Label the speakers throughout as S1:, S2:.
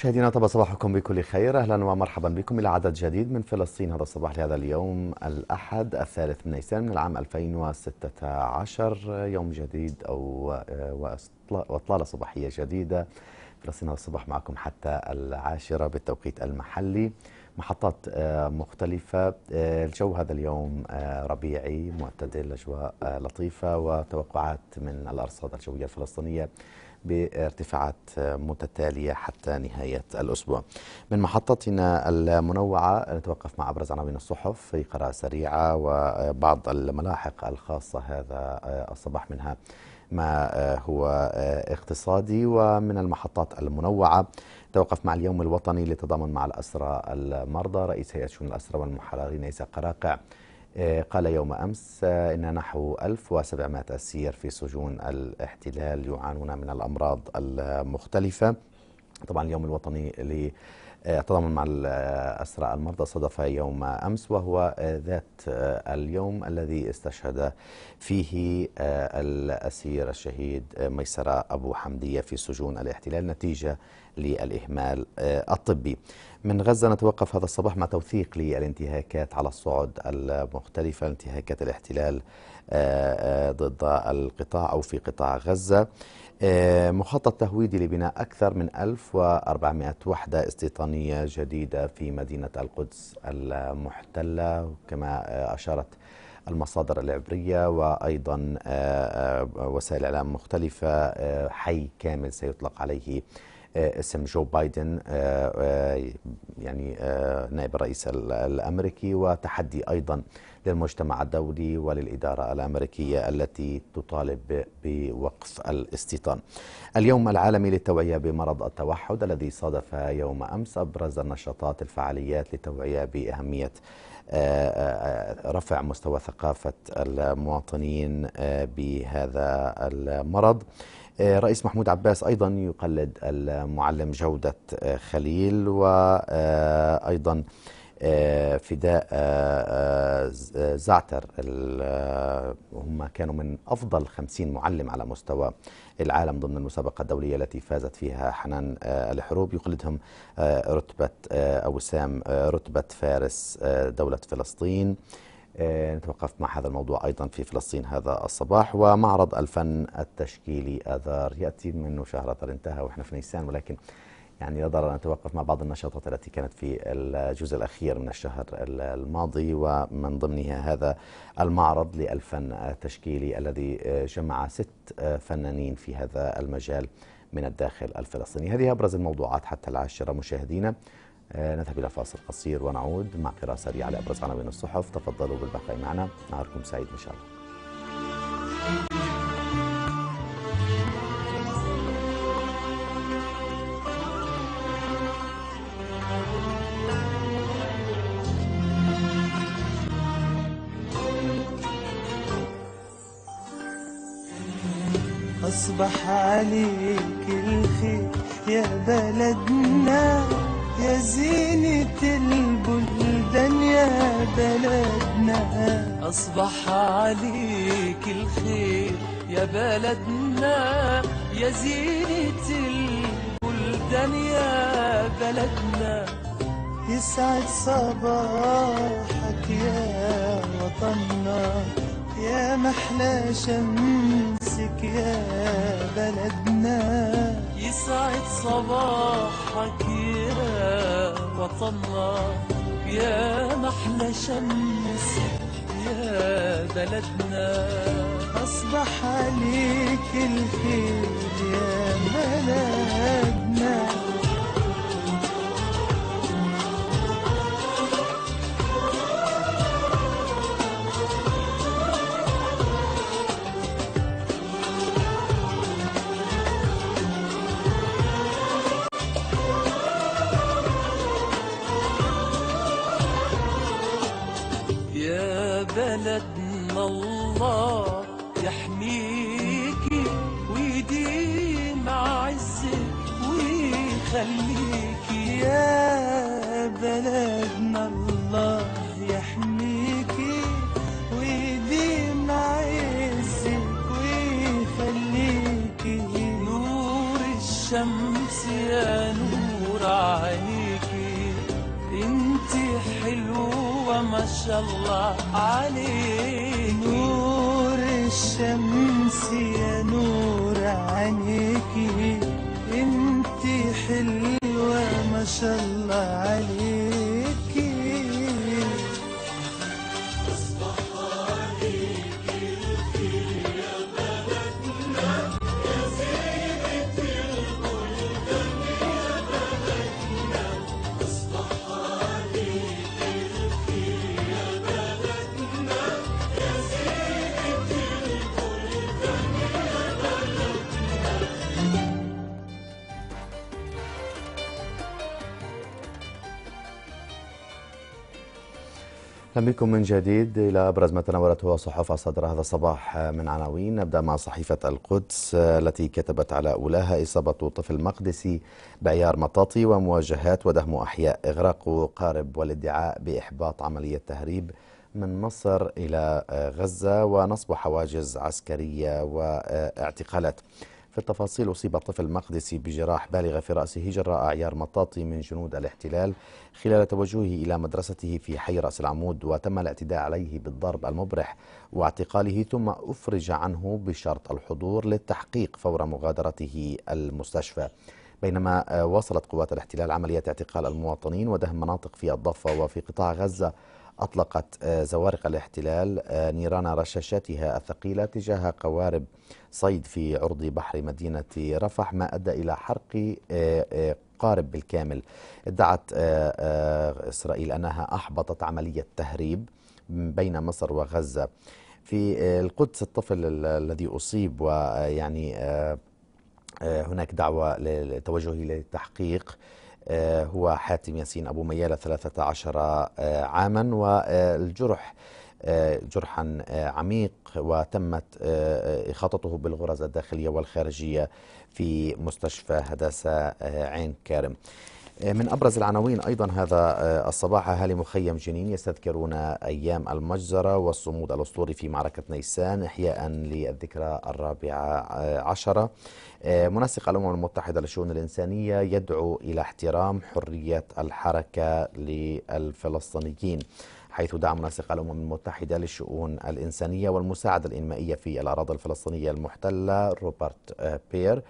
S1: مشاهدينا طب صباحكم بكل خير اهلا ومرحبا بكم الى عدد جديد من فلسطين هذا الصباح لهذا اليوم الاحد الثالث من نيسان من العام 2016 يوم جديد او واطلاله صباحيه جديده فلسطين هذا الصباح معكم حتى العاشره بالتوقيت المحلي محطات مختلفة الجو هذا اليوم ربيعي معتدل أجواء لطيفة وتوقعات من الأرصاد الجوية الفلسطينية بارتفاعات متتالية حتى نهاية الأسبوع من محطتنا المنوعة نتوقف مع أبرز عناوين الصحف في قراءة سريعة وبعض الملاحق الخاصة هذا الصباح منها ما هو اقتصادي ومن المحطات المنوعة توقف مع اليوم الوطني للتضامن مع الأسرى المرضى رئيس هيئة شؤون الأسرى والمحررين عيسى قراقع آه، قال يوم أمس آه، إن نحو 1700 أسير في سجون الاحتلال يعانون من الأمراض المختلفة طبعا اليوم الوطني للتضامن آه، مع الأسرى المرضى صدف يوم أمس وهو ذات اليوم الذي استشهد فيه الأسير الشهيد ميسرة أبو حمدية في سجون الاحتلال نتيجة للإهمال الطبي من غزة نتوقف هذا الصباح مع توثيق للانتهاكات على الصعد المختلفة انتهاكات الاحتلال آه، آه، ضد القطاع أو في قطاع غزة آه، مخطط تهويدي لبناء أكثر من 1400 وحدة استيطانية جديدة في مدينة القدس المحتلة كما أشارت المصادر العبرية وأيضا وسائل إعلام مختلفة حي كامل سيطلق عليه آه، اسم جو بايدن آه، آه، يعني نائب الرئيس الأمريكي وتحدي أيضا للمجتمع الدولي وللإدارة الأمريكية التي تطالب بوقف الاستيطان اليوم العالمي للتوعية بمرض التوحد الذي صادف يوم أمس أبرز النشاطات الفعاليات للتوعية بأهمية رفع مستوى ثقافة المواطنين بهذا المرض رئيس محمود عباس أيضا يقلد المعلم جودة آه، خليل وأيضا آه، آه، فداء زعتر هم كانوا من أفضل خمسين معلم على مستوى العالم ضمن المسابقة الدولية التي فازت فيها حنان الحروب يقلدهم رتبة أوسام رتبة فارس دولة فلسطين آه، نتوقف مع هذا الموضوع أيضا في فلسطين هذا الصباح ومعرض الفن التشكيلي آذار يأتي منه شهر آذار انتهى وإحنا في نيسان ولكن يعني يقدر أن نتوقف مع بعض النشاطات التي كانت في الجزء الأخير من الشهر الماضي ومن ضمنها هذا المعرض للفن التشكيلي الذي آه، جمع ست آه، فنانين في هذا المجال من الداخل الفلسطيني هذه أبرز الموضوعات حتى العاشرة مشاهدينا آه، نذهب إلى فاصل قصير ونعود مع قراءة سريعة لأبرز عناوين الصحف تفضلوا بالبقاء معنا نهاركم سعيد إن شاء الله
S2: أصبح عليك الخير يا بلدنا يا زينة البلدان يا بلدنا أصبح عليك الخير يا بلدنا يا زينة البلدان يا بلدنا يسعد صباحك يا وطننا يا محلى شمسك يا بلدنا يسعد صباحك وطننا يا محلى شمس يا بلدنا أصبح عليك الخير يا بلدنا الله عليك نور الشمس يا نور عينيكي انت حلوة ما شاء الله عليك
S1: اهلا بكم من جديد الى ابرز ما تناولته صحف صدر هذا الصباح من عناوين نبدا مع صحيفه القدس التي كتبت على اولاها اصابه طفل مقدسي بعيار مطاطي ومواجهات ودهم احياء اغراق قارب والادعاء باحباط عمليه تهريب من مصر الى غزه ونصب حواجز عسكريه واعتقالات في التفاصيل أصيب الطفل مقدسي بجراح بالغة في رأسه جراء أعيار مطاطي من جنود الاحتلال خلال توجهه إلى مدرسته في حي رأس العمود وتم الاعتداء عليه بالضرب المبرح واعتقاله ثم أفرج عنه بشرط الحضور للتحقيق فور مغادرته المستشفى بينما آه، واصلت قوات الاحتلال عملية اعتقال المواطنين ودهم مناطق في الضفة وفي قطاع غزة أطلقت آه، زوارق الاحتلال آه، نيران رشاشاتها الثقيلة تجاه قوارب صيد في عرض بحر مدينة رفح ما أدى إلى حرق آه، آه، قارب بالكامل ادعت آه، إسرائيل أنها أحبطت عملية تهريب بين مصر وغزة في القدس الطفل الذي أصيب ويعني هناك دعوة لتوجهه للتحقيق هو حاتم ياسين أبو ميالة 13 عاما والجرح آه، جرحا آه، عميق وتمت آه، إخاطته بالغرز الداخلية والخارجية في مستشفى هداسة عين كارم من أبرز العناوين أيضا هذا الصباح أهالي مخيم جنين يستذكرون أيام المجزرة والصمود الأسطوري في معركة نيسان إحياء للذكرى الرابعة عشرة منسق الأمم المتحدة للشؤون الإنسانية يدعو إلى احترام حرية الحركة للفلسطينيين حيث دعم منسق الأمم المتحدة للشؤون الإنسانية والمساعدة الإنمائية في الأراضي الفلسطينية المحتلة روبرت آه، بير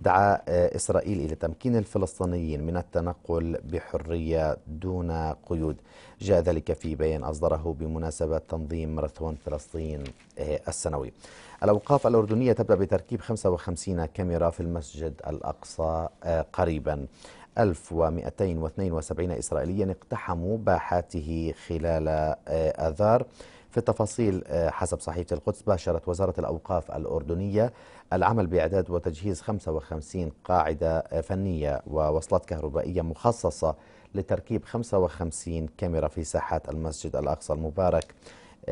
S1: دعا آه، إسرائيل إلى تمكين الفلسطينيين من التنقل بحرية دون قيود جاء ذلك في بيان أصدره بمناسبة تنظيم ماراثون فلسطين آه، السنوي الأوقاف الأردنية تبدأ بتركيب 55 كاميرا في المسجد الأقصى قريباً 1272 إسرائيليا اقتحموا باحاته خلال آه، آذار في التفاصيل آه، حسب صحيفة القدس باشرت وزارة الأوقاف الأردنية العمل بإعداد وتجهيز 55 قاعدة آه، فنية ووصلات كهربائية مخصصة لتركيب 55 كاميرا في ساحات المسجد الأقصى المبارك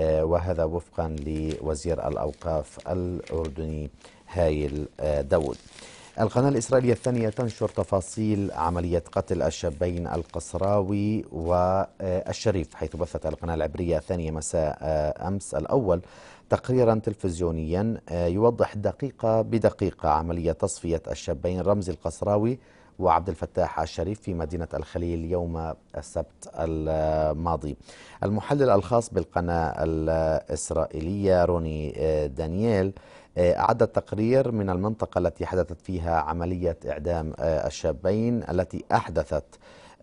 S1: وهذا وفقا لوزير الأوقاف الأردني هايل داود القناة الإسرائيلية الثانية تنشر تفاصيل عملية قتل الشابين القصراوي والشريف حيث بثت القناة العبرية الثانية مساء آه، أمس الأول تقريرا تلفزيونيا آه، يوضح دقيقة بدقيقة عملية تصفية الشابين رمزي القصراوي وعبد الفتاح الشريف في مدينة الخليل يوم السبت الماضي المحلل الخاص بالقناة الإسرائيلية روني آه، دانييل أعد التقرير من المنطقة التي حدثت فيها عملية إعدام آه، الشابين التي أحدثت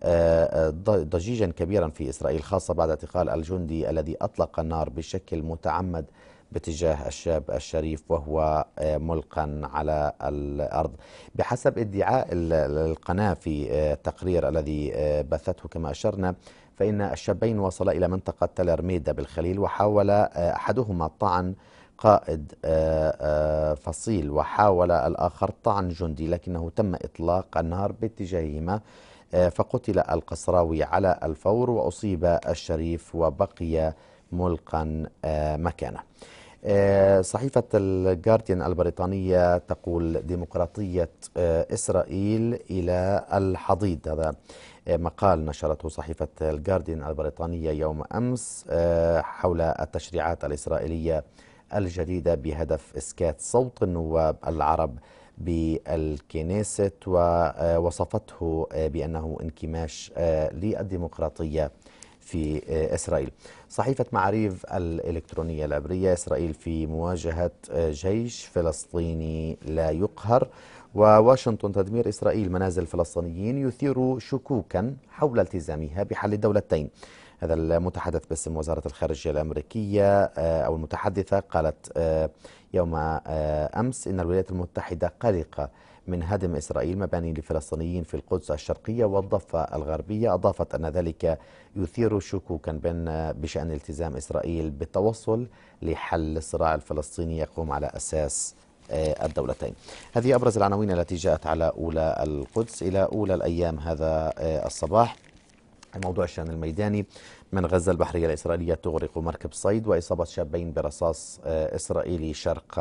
S1: آه، آه، ضجيجا كبيرا في إسرائيل خاصة بعد اعتقال الجندي الذي أطلق النار بشكل متعمد باتجاه الشاب الشريف وهو ملقا على الارض بحسب ادعاء القناه في التقرير الذي بثته كما اشرنا فان الشابين وصلا الى منطقه تلرميدا بالخليل وحاول احدهما الطعن قائد آه، آه، فصيل وحاول الآخر طعن جندي لكنه تم إطلاق النار باتجاههما آه، فقتل القصراوي على الفور وأصيب الشريف وبقي ملقا مكانه صحيفة الجارديان البريطانية تقول ديمقراطية إسرائيل إلى الحضيض هذا مقال نشرته صحيفة الجارديان البريطانية يوم أمس حول التشريعات الإسرائيلية الجديدة بهدف إسكات صوت النواب العرب بالكنيسة آه، ووصفته آه، بأنه انكماش آه، للديمقراطية في إسرائيل صحيفة معاريف الإلكترونية العبرية إسرائيل في مواجهة جيش فلسطيني لا يقهر وواشنطن تدمير إسرائيل منازل فلسطينيين يثير شكوكا حول التزامها بحل الدولتين هذا المتحدث باسم وزارة الخارجية الأمريكية آه، أو المتحدثة قالت آه، يوم آه، أمس إن الولايات المتحدة قلقة من هدم إسرائيل مباني لفلسطينيين في القدس الشرقية والضفة الغربية أضافت أن ذلك يثير شكوكا بشأن التزام إسرائيل بالتوصل لحل الصراع الفلسطيني يقوم على أساس الدولتين هذه أبرز العناوين التي جاءت على أولى القدس إلى أولى الأيام هذا الصباح موضوع الشأن الميداني من غزة البحرية الإسرائيلية تغرق مركب صيد وإصابة شابين برصاص آه، إسرائيلي شرق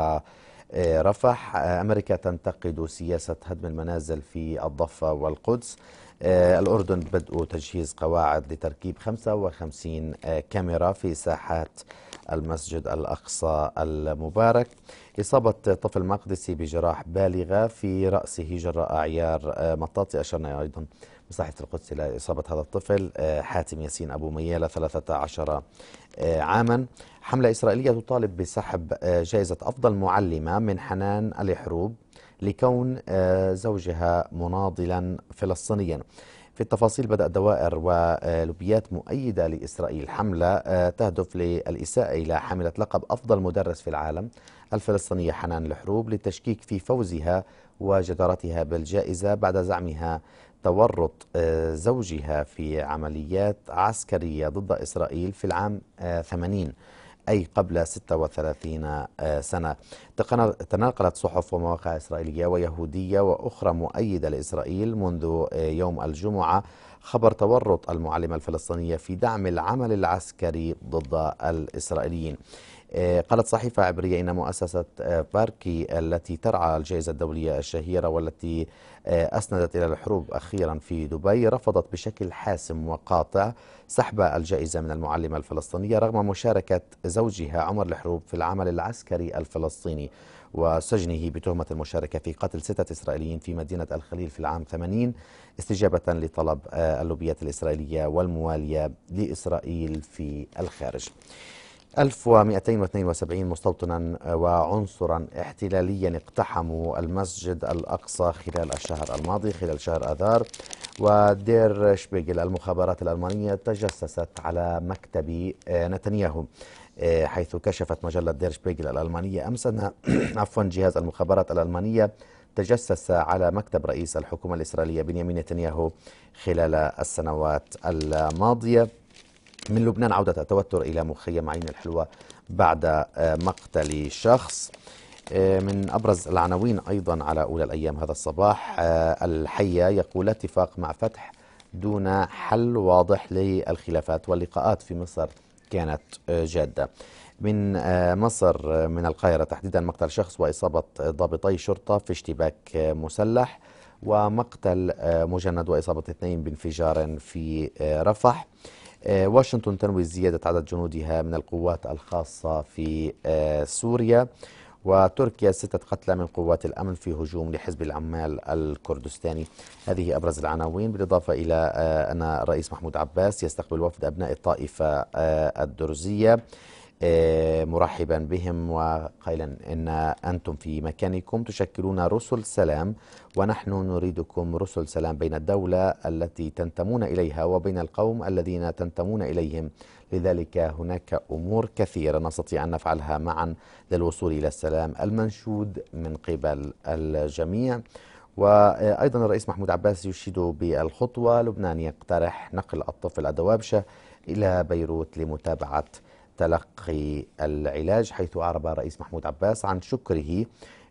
S1: آه، رفح آه، أمريكا تنتقد سياسة هدم المنازل في الضفة والقدس الأردن بدء تجهيز قواعد لتركيب 55 كاميرا في ساحات المسجد الأقصى المبارك إصابة طفل مقدسي بجراح بالغة في رأسه جراء أعيار مطاطي أشرنا أيضا بصحيفة القدس إلى إصابة هذا الطفل آه، حاتم ياسين أبو ميالة 13 آه، عاما حملة إسرائيلية تطالب بسحب آه، جائزة أفضل معلمة من حنان الحروب لكون زوجها مناضلا فلسطينيا في التفاصيل بدأت دوائر ولوبيات مؤيدة لإسرائيل حملة تهدف للإساءة إلى حاملة لقب أفضل مدرس في العالم الفلسطينية حنان الحروب للتشكيك في فوزها وجدارتها بالجائزة بعد زعمها تورط آه، زوجها في عمليات عسكرية ضد إسرائيل في العام 80 آه، أي قبل 36 آه، سنة تناقلت صحف ومواقع إسرائيلية ويهودية وأخرى مؤيدة لإسرائيل منذ يوم الجمعة خبر تورط المعلمة الفلسطينية في دعم العمل العسكري ضد الإسرائيليين آه، قالت صحيفة عبرية إن مؤسسة باركي آه، التي ترعى الجائزة الدولية الشهيرة والتي آه، أسندت إلى الحروب أخيرا في دبي رفضت بشكل حاسم وقاطع سحب الجائزة من المعلمة الفلسطينية رغم مشاركة زوجها عمر الحروب في العمل العسكري الفلسطيني وسجنه بتهمة المشاركة في قتل ستة إسرائيليين في مدينة الخليل في العام 80 استجابة لطلب اللوبيات الإسرائيلية والموالية لإسرائيل في الخارج 1272 مستوطنا آه، وعنصرا احتلاليا اقتحموا المسجد الأقصى خلال الشهر الماضي خلال شهر آذار ودير شبيغل المخابرات الألمانية تجسست على مكتب آه، نتنياهو آه، حيث كشفت مجلة دير شبيغل الألمانية أمس أن عفوا جهاز المخابرات الألمانية تجسس على مكتب رئيس الحكومة الإسرائيلية بنيامين نتنياهو خلال السنوات الماضية من لبنان عودة التوتر إلى مخيم عين الحلوة بعد آه، مقتل شخص آه، من أبرز العناوين أيضا على أولى الأيام هذا الصباح آه، الحية يقول اتفاق مع فتح دون حل واضح للخلافات واللقاءات في مصر كانت جادة من مصر من القاهرة تحديدا مقتل شخص وإصابة ضابطي شرطة في اشتباك مسلح ومقتل مجند وإصابة اثنين بانفجار في رفح آه، واشنطن تنوي زيادة عدد جنودها من القوات الخاصة في آه، سوريا وتركيا ستة قتلى من قوات الأمن في هجوم لحزب العمال الكردستاني هذه أبرز العناوين بالإضافة إلى آه، أن الرئيس محمود عباس يستقبل وفد أبناء الطائفة الدرزية آه، مرحبا بهم وقائلا ان انتم في مكانكم تشكلون رسل سلام ونحن نريدكم رسل سلام بين الدوله التي تنتمون اليها وبين القوم الذين تنتمون اليهم لذلك هناك امور كثيره نستطيع ان نفعلها معا للوصول الى السلام المنشود من قبل الجميع وايضا الرئيس محمود عباس يشيد بالخطوه لبنان يقترح نقل الطفل الدوابشه الى بيروت لمتابعه تلقي العلاج حيث أعرب الرئيس محمود عباس عن شكره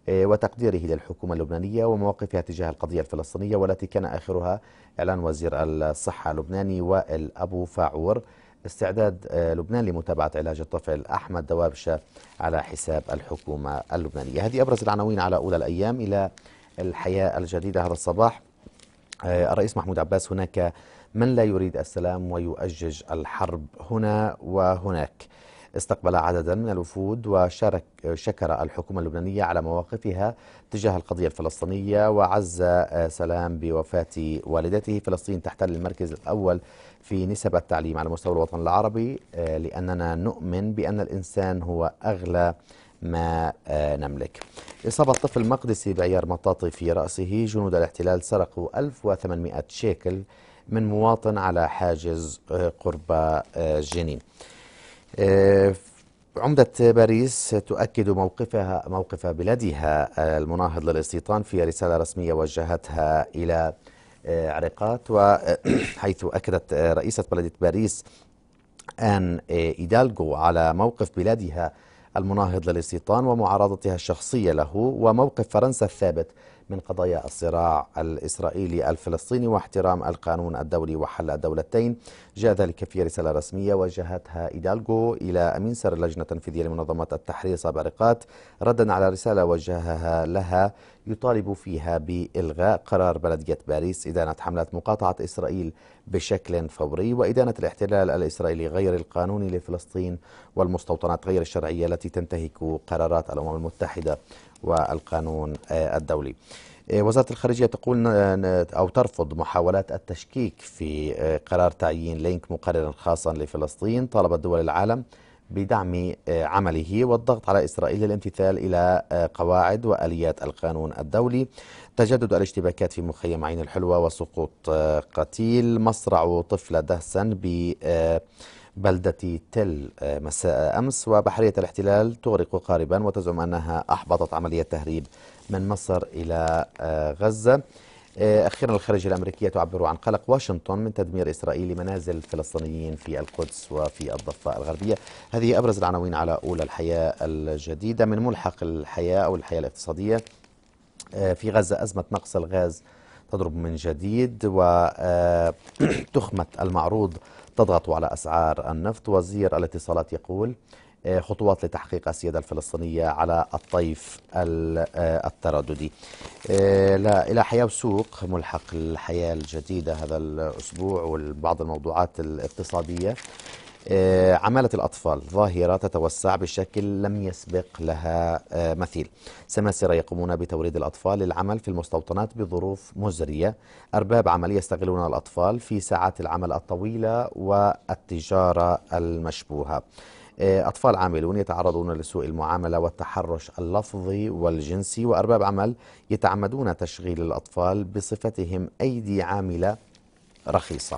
S1: آه، وتقديره للحكومة اللبنانية ومواقفها تجاه القضية الفلسطينية والتي كان آخرها إعلان وزير الصحة اللبناني وائل أبو فاعور استعداد آه، لبنان لمتابعة علاج الطفل أحمد دوابشة على حساب الحكومة اللبنانية هذه أبرز العناوين على أولى الأيام إلى الحياة الجديدة هذا الصباح آه، الرئيس محمود عباس هناك من لا يريد السلام ويؤجج الحرب هنا وهناك استقبل عددا من الوفود وشارك شكر الحكومة اللبنانية على مواقفها تجاه القضية الفلسطينية وعز آه، سلام بوفاة والدته فلسطين تحتل المركز الأول في نسب التعليم على مستوى الوطن العربي آه، لأننا نؤمن بأن الإنسان هو أغلى ما آه، نملك إصابة طفل مقدسي بعيار مطاطي في رأسه جنود الاحتلال سرقوا 1800 شيكل من مواطن على حاجز آه، قرب آه، جنين آه، عمدة باريس تؤكد موقفها موقف بلادها المناهض للاستيطان في رسالة رسمية وجهتها إلى عرقات وحيث أكدت رئيسة بلدية باريس أن إيدالجو على موقف بلادها المناهض للاستيطان ومعارضتها الشخصية له وموقف فرنسا الثابت من قضايا الصراع الإسرائيلي الفلسطيني واحترام القانون الدولي وحل الدولتين جاء ذلك في رسالة رسمية وجهتها إيدالغو إلى أمين سر اللجنة التنفيذية لمنظمة التحرير سابرقات ردا على رسالة وجهها لها يطالب فيها بإلغاء قرار بلدية باريس إدانة حملات مقاطعة إسرائيل بشكل فوري وإدانة الاحتلال الإسرائيلي غير القانوني لفلسطين والمستوطنات غير الشرعية التي تنتهك قرارات الأمم المتحدة والقانون آه، الدولي آه، وزارة الخارجية تقول أو ترفض محاولات التشكيك في آه، قرار تعيين لينك مقررا خاصا لفلسطين طالبت دول العالم بدعم عمله والضغط على إسرائيل للامتثال إلى قواعد وآليات القانون الدولي تجدد الاشتباكات في مخيم عين الحلوة وسقوط قتيل مصرع طفلة دهسا ب بلدة تل آه، مساء أمس وبحرية الاحتلال تغرق قاربا وتزعم أنها أحبطت عملية تهريب من مصر إلى آه، غزة آه، أخيرا الخارجية الأمريكية تعبر عن قلق واشنطن من تدمير إسرائيل منازل الفلسطينيين في القدس وفي الضفة الغربية هذه أبرز العناوين على أولى الحياة الجديدة من ملحق الحياة أو الحياة الاقتصادية في غزة أزمة نقص الغاز تضرب من جديد وتخمة المعروض تضغط على أسعار النفط وزير الاتصالات يقول آه، خطوات لتحقيق السيادة الفلسطينية على الطيف آه، الترددي آه، لا إلى حياة وسوق ملحق الحياة الجديدة هذا الأسبوع وبعض الموضوعات الاقتصادية آه، عمالة الأطفال ظاهرة تتوسع بشكل لم يسبق لها آه، مثيل سماسرة يقومون بتوريد الأطفال للعمل في المستوطنات بظروف مزرية أرباب عمل يستغلون الأطفال في ساعات العمل الطويلة والتجارة المشبوهة آه، أطفال عاملون يتعرضون لسوء المعاملة والتحرش اللفظي والجنسي وأرباب عمل يتعمدون تشغيل الأطفال بصفتهم أيدي عاملة رخيصة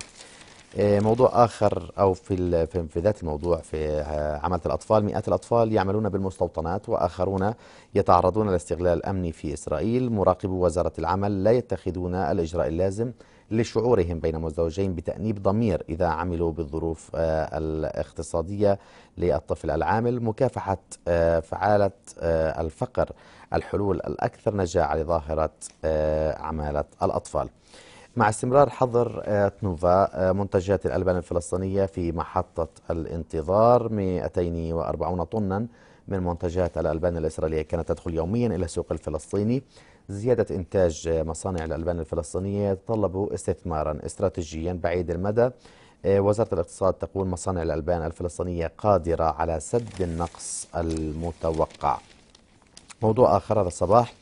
S1: آه، موضوع آخر أو في في ذات الموضوع في آه، عملة الأطفال مئات الأطفال يعملون بالمستوطنات وآخرون يتعرضون لاستغلال أمني في إسرائيل مراقبو وزارة العمل لا يتخذون الإجراء اللازم لشعورهم بين مزدوجين بتأنيب ضمير إذا عملوا بالظروف آه، الاقتصادية للطفل العامل مكافحة فعالة الفقر الحلول الأكثر نجاعة لظاهرة عمالة الأطفال مع استمرار حظر آه، تنوفا آه، منتجات الألبان الفلسطينية في محطة الانتظار 240 طنا من منتجات الألبان الإسرائيلية كانت تدخل يوميا إلى السوق الفلسطيني زيادة إنتاج آه، مصانع الألبان الفلسطينية يتطلب استثمارا استراتيجيا بعيد المدى وزارة الاقتصاد تقول مصانع الألبان الفلسطينية قادرة على سد النقص المتوقع موضوع آخر هذا الصباح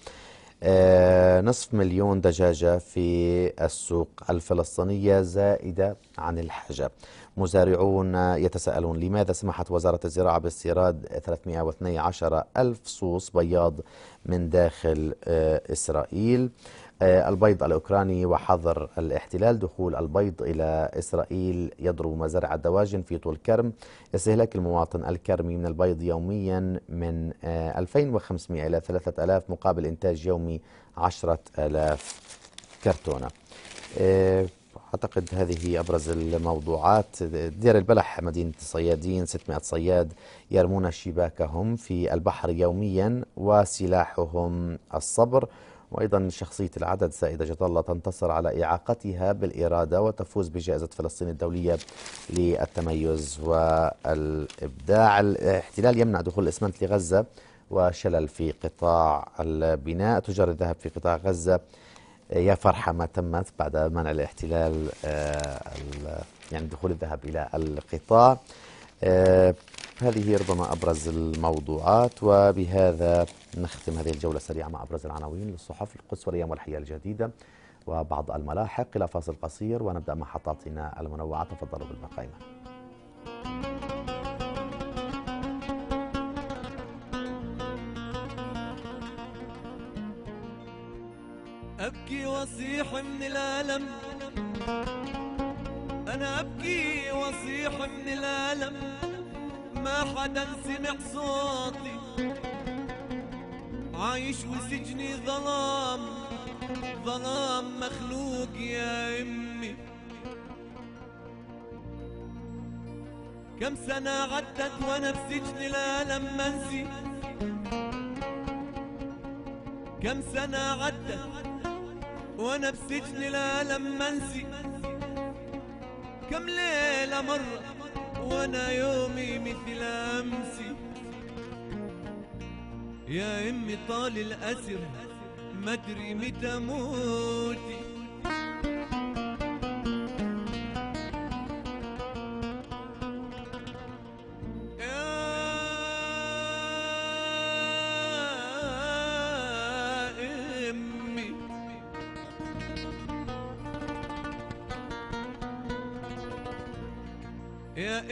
S1: آه، نصف مليون دجاجة في السوق الفلسطينية زائدة عن الحاجة مزارعون يتساءلون لماذا سمحت وزارة الزراعة باستيراد 312 ألف صوص بياض من داخل آه، إسرائيل آه، البيض الأوكراني وحظر الاحتلال دخول البيض إلى إسرائيل يضرب مزارع الدواجن في طول كرم استهلاك المواطن الكرمي من البيض يوميا من 2500 آه، إلى 3000 مقابل إنتاج يومي 10000 كرتونة آه، أعتقد هذه أبرز الموضوعات دير البلح مدينة صيادين 600 صياد يرمون شباكهم في البحر يوميا وسلاحهم الصبر وأيضا شخصية العدد سائدة جدالة تنتصر على إعاقتها بالإرادة وتفوز بجائزة فلسطين الدولية للتميز والإبداع الاحتلال يمنع دخول الإسمنت لغزة وشلل في قطاع البناء تجار الذهب في قطاع غزة يا فرحة ما تمت بعد منع الاحتلال آه، يعني دخول الذهب إلى القطاع آه، هذه ربما أبرز الموضوعات وبهذا نختم هذه الجولة السريعة مع أبرز العناوين للصحف القدس والأيام والحياة الجديدة وبعض الملاحق إلى فاصل قصير ونبدأ محطاتنا المنوعة تفضلوا بالبقاء
S3: أبكي وصيح من الألم أنا أبكي وصيح من الألم ما حدا سمع صوتي عايش وسجني ظلام ظلام مخلوق يا امي كم سنة عدت وانا بسجن لا لما انسي كم سنة عدت وانا بسجن لا لما انسي كم ليلة مرة وانا يومي مثل امسي يا امي طال الاسر مدري متى موتي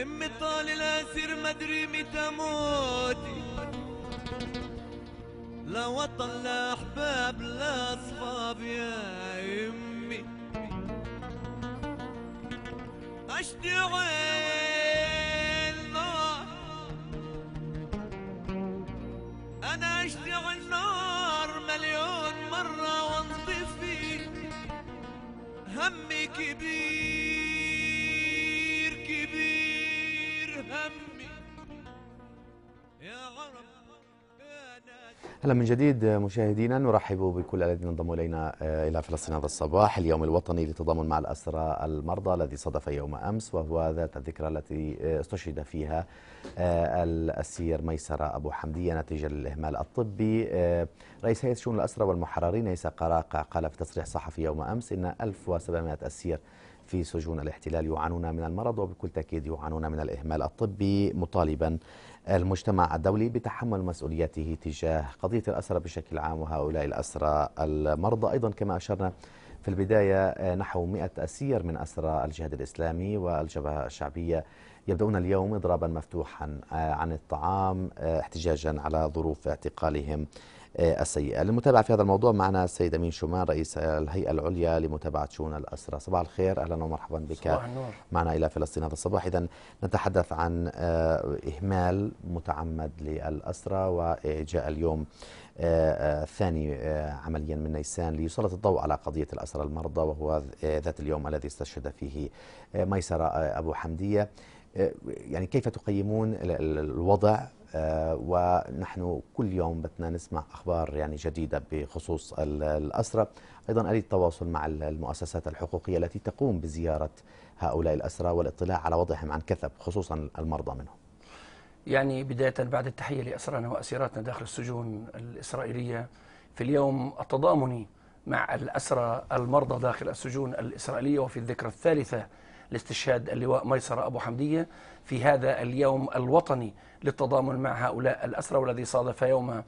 S3: ام امي طال الاسير مدري متى موتي لا وطن لا احباب لا اصحاب يا
S1: هلا من جديد مشاهدينا نرحب بكل الذين انضموا الينا آه، الى فلسطين هذا الصباح اليوم الوطني للتضامن مع الاسرى المرضى الذي صادف يوم امس وهو ذات الذكرى التي آه، استشهد فيها آه، الاسير ميسره ابو حمديه نتيجه للاهمال الطبي رئيس هيئه شؤون الاسرى والمحررين عيسى قراقع قال في تصريح صحفي يوم امس ان 1700 اسير في سجون الاحتلال يعانون من المرض وبكل تأكيد يعانون من الإهمال الطبي مطالبا المجتمع الدولي بتحمل مسؤوليته تجاه قضية الأسرى بشكل عام وهؤلاء الأسرى المرضى أيضا كما أشرنا في البداية آه، نحو مئة أسير من أسرى الجهاد الإسلامي والجبهة الشعبية يبدأون اليوم إضرابا مفتوحا آه، عن الطعام آه، احتجاجا على ظروف اعتقالهم آه، السيئة للمتابعة في هذا الموضوع معنا السيد أمين شومان رئيس الهيئة العليا لمتابعة شؤون الأسرى صباح الخير أهلا ومرحبا بك صباح النور. معنا إلى فلسطين هذا الصباح إذا نتحدث عن آه، إهمال متعمد للأسرى وجاء اليوم آه، الثاني عمليا من نيسان ليسلط الضوء على قضية الأسرى المرضى وهو ذات اليوم الذي استشهد فيه ميسرة أبو حمدية يعني كيف تقيمون الوضع آه، ونحن كل يوم بدنا نسمع أخبار يعني جديدة بخصوص الأسرة أيضا اريد التواصل مع المؤسسات الحقوقية التي تقوم بزيارة هؤلاء الأسرى والاطلاع على وضعهم عن كثب خصوصا المرضى منهم
S4: يعني بداية بعد التحية لأسرانا وأسيراتنا داخل السجون الإسرائيلية في اليوم التضامني مع الأسرى المرضى داخل السجون الإسرائيلية وفي الذكرى الثالثة لاستشهاد اللواء ميسرة أبو حمدية في هذا اليوم الوطني للتضامن مع هؤلاء الأسرى والذي صادف يوم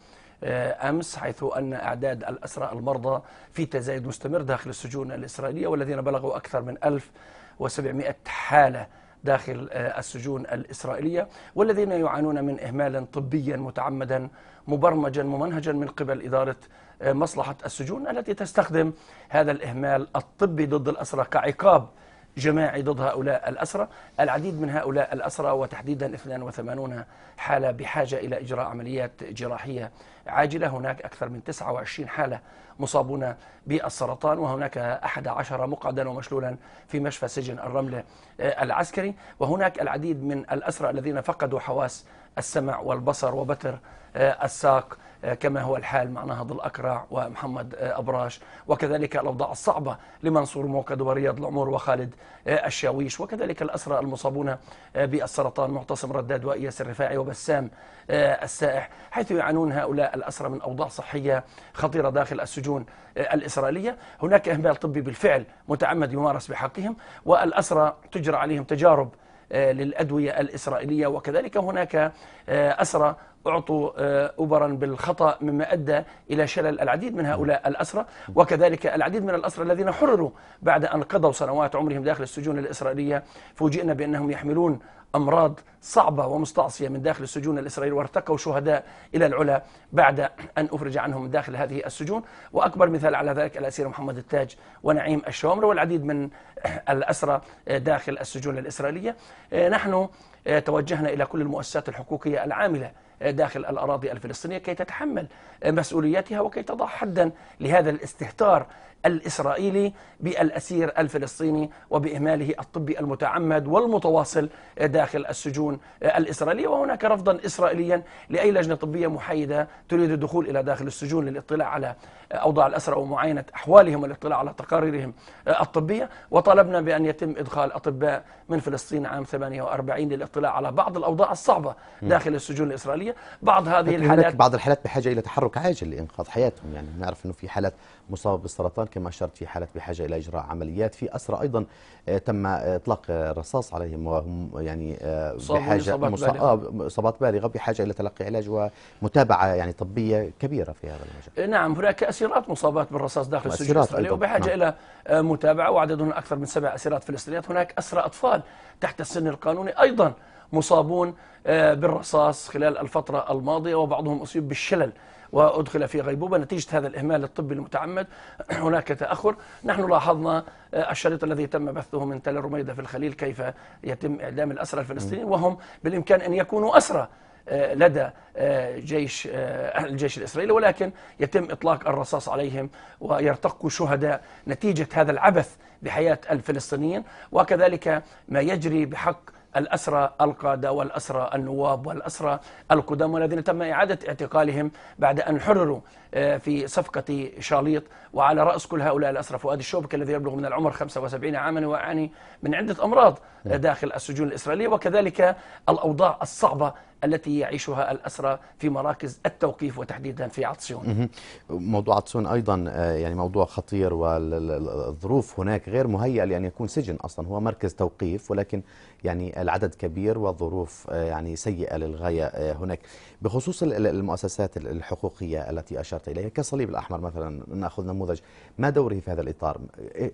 S4: آه، أمس حيث أن أعداد الأسرى المرضى في تزايد مستمر داخل السجون الإسرائيلية والذين بلغوا أكثر من 1700 حالة داخل آه، السجون الإسرائيلية والذين يعانون من إهمال طبيا متعمدا مبرمجا ممنهجا من قبل إدارة آه، مصلحة السجون التي تستخدم هذا الإهمال الطبي ضد الأسرى كعقاب جماعي ضد هؤلاء الأسرى العديد من هؤلاء الأسرى وتحديدا 82 حالة بحاجة إلى إجراء عمليات جراحية عاجلة هناك أكثر من 29 حالة مصابون بالسرطان وهناك 11 مقعدا ومشلولا في مشفى سجن الرملة العسكري وهناك العديد من الأسرى الذين فقدوا حواس السمع والبصر وبتر الساق آه، كما هو الحال مع نهض الأكرع ومحمد آه، أبراش وكذلك الأوضاع الصعبة لمنصور موقد ورياض العمور وخالد آه، الشاويش وكذلك الأسرى المصابون بالسرطان معتصم رداد وإياس الرفاعي وبسام السائح حيث يعانون هؤلاء الأسرى من أوضاع صحية خطيرة داخل السجون الإسرائيلية هناك إهمال طبي بالفعل متعمد يمارس بحقهم والأسرى تجرى عليهم تجارب للأدوية الإسرائيلية وكذلك هناك أسرى أعطوا آه، أبرا بالخطأ مما أدى إلى شلل العديد من هؤلاء الأسرى وكذلك العديد من الأسرى الذين حرروا بعد أن قضوا سنوات عمرهم داخل السجون الإسرائيلية فوجئنا بأنهم يحملون أمراض صعبة ومستعصية من داخل السجون الإسرائيلية وارتقوا شهداء إلى العلا بعد أن أفرج عنهم من داخل هذه السجون وأكبر مثال على ذلك الأسير محمد التاج ونعيم الشومر والعديد من الأسرى داخل السجون الإسرائيلية آه، نحن آه، توجهنا إلى كل المؤسسات الحقوقية العاملة داخل الأراضي الفلسطينية كي تتحمل مسؤوليتها وكي تضع حدا لهذا الاستهتار الإسرائيلي بالأسير الفلسطيني وبإهماله الطبي المتعمد والمتواصل داخل السجون الإسرائيلية وهناك رفضا إسرائيليا لأي لجنة طبية محايدة تريد الدخول إلى داخل السجون للاطلاع على أوضاع الأسرى ومعاينة أحوالهم والاطلاع على تقاريرهم الطبية وطلبنا بأن يتم إدخال أطباء من فلسطين عام 48 للاطلاع على بعض الأوضاع الصعبة داخل السجون الإسرائيلية بعض هذه الحالات
S1: بعض الحالات بحاجة إلى تحرك عاجل لإنقاذ حياتهم يعني نعرف أنه في حالات مصاب بالسرطان كما أشرت في حالة بحاجة إلى إجراء عمليات في أسرى أيضا آه، تم إطلاق الرصاص عليهم وهم يعني آه، بحاجة آه، إصابات بالغة بحاجة إلى تلقي علاج ومتابعة يعني طبية كبيرة في هذا المجال
S4: إيه، نعم هناك أسيرات مصابات بالرصاص داخل السجن الإسرائيلي وبحاجة نعم. إلى متابعة وعددهم أكثر من سبع أسيرات فلسطينيات هناك أسرى أطفال تحت السن القانوني أيضا مصابون بالرصاص خلال الفترة الماضية وبعضهم أصيب بالشلل وأدخل في غيبوبة نتيجة هذا الإهمال الطبي المتعمد هناك تأخر نحن لاحظنا آه، الشريط الذي تم بثه من تل الرميده في الخليل كيف يتم إعدام الأسرى الفلسطينيين وهم بالإمكان أن يكونوا أسرى آه، لدى آه، جيش الجيش الإسرائيلي ولكن يتم إطلاق الرصاص عليهم ويرتقوا شهداء نتيجة هذا العبث بحياة الفلسطينيين وكذلك ما يجري بحق الأسرى القادة والأسرى النواب والأسرى القدام والذين تم إعادة اعتقالهم بعد أن حرروا آه، في صفقة شاليط وعلى رأس كل هؤلاء الأسرى فؤاد الشوبك الذي يبلغ من العمر 75 عاما ويعاني من عدة أمراض داخل السجون الإسرائيلية وكذلك الأوضاع الصعبة التي يعيشها الأسرى في مراكز التوقيف وتحديدا في عطسيون
S1: موضوع عطسيون أيضا آه، يعني موضوع خطير والظروف هناك غير مهيئة لأن يكون سجن أصلا هو مركز توقيف ولكن يعني العدد كبير والظروف آه، يعني سيئة للغاية هناك بخصوص المؤسسات الحقوقية التي أشرت يشتاق إليها كالصليب الأحمر مثلا نأخذ نموذج ما دوره في هذا الإطار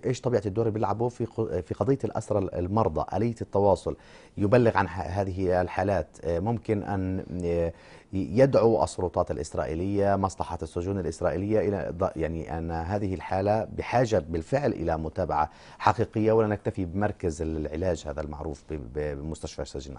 S1: إيش طبيعة الدور اللي بيلعبه في في قضية الأسرى المرضى آلية التواصل يبلغ عن هذه الحالات ممكن أن يدعو السلطات الإسرائيلية مصلحة السجون الإسرائيلية إلى يعني أن هذه الحالة بحاجة بالفعل إلى متابعة حقيقية ولا نكتفي بمركز العلاج هذا المعروف بمستشفى سجن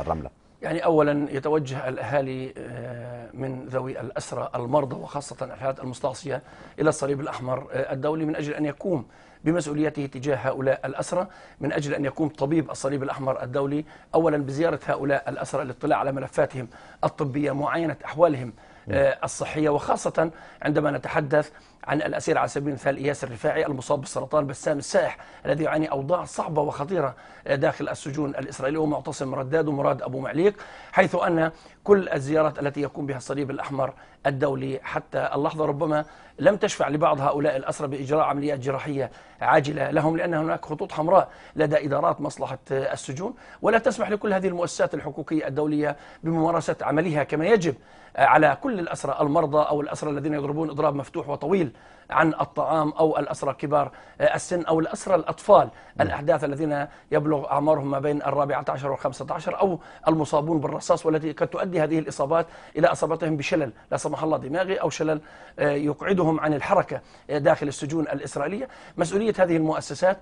S1: الرملة
S4: يعني أولا يتوجه الأهالي آه، من ذوي الأسرى المرضى وخاصة الحالات المستعصية إلى الصليب الأحمر آه، الدولي من أجل أن يقوم بمسؤوليته تجاه هؤلاء الأسرى من أجل أن يقوم طبيب الصليب الأحمر الدولي أولا بزيارة هؤلاء الأسرى للاطلاع على ملفاتهم الطبية معاينة أحوالهم نعم. آه، الصحية وخاصة عندما نتحدث عن الأسير على سبيل المثال إياس الرفاعي المصاب بالسرطان بسام السائح الذي يعاني أوضاع صعبة وخطيرة داخل السجون الإسرائيلية ومعتصم رداد ومراد أبو معليق حيث أن كل الزيارات التي يقوم بها الصليب الأحمر الدولي حتى اللحظة ربما لم تشفع لبعض هؤلاء الأسرى بإجراء عمليات جراحية عاجلة لهم لأن هناك خطوط حمراء لدى إدارات مصلحة السجون ولا تسمح لكل هذه المؤسسات الحقوقية الدولية بممارسة عملها كما يجب على كل الأسرى المرضى أو الأسرى الذين يضربون إضراب مفتوح وطويل عن الطعام أو الأسرى كبار آه، السن أو الأسرى الأطفال الأحداث الذين يبلغ أعمارهم ما بين الرابعة عشر وال عشر أو المصابون بالرصاص والتي قد تؤدي هذه الإصابات إلى أصابتهم بشلل لا سمح الله دماغي أو شلل آه، يقعدهم عن الحركة آه، داخل السجون الإسرائيلية مسؤولية هذه المؤسسات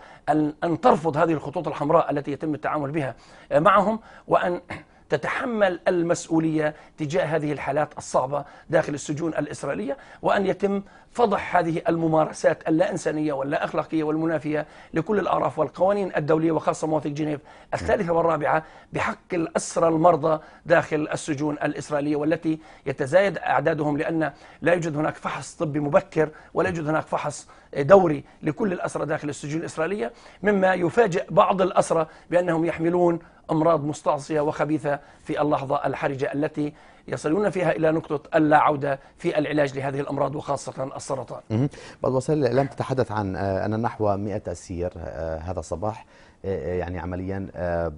S4: أن ترفض هذه الخطوط الحمراء التي يتم التعامل بها معهم وأن تتحمل المسؤولية تجاه هذه الحالات الصعبة داخل السجون الإسرائيلية وأن يتم فضح هذه الممارسات اللا إنسانية واللا أخلاقية والمنافية لكل الأعراف والقوانين الدولية وخاصة مواثيق جنيف الثالثة والرابعة بحق الأسرى المرضى داخل السجون الإسرائيلية والتي يتزايد أعدادهم لأن لا يوجد هناك فحص طبي مبكر ولا يوجد هناك فحص دوري لكل الأسرى داخل السجون الإسرائيلية مما يفاجئ بعض الأسرى بأنهم يحملون أمراض مستعصية وخبيثة في اللحظة الحرجة التي يصلون فيها إلى نقطة اللا عودة في العلاج لهذه الأمراض وخاصة السرطان
S1: بعض وسائل الإعلام تتحدث عن آه، أن نحو 100 أسير آه، هذا الصباح آه، يعني عمليا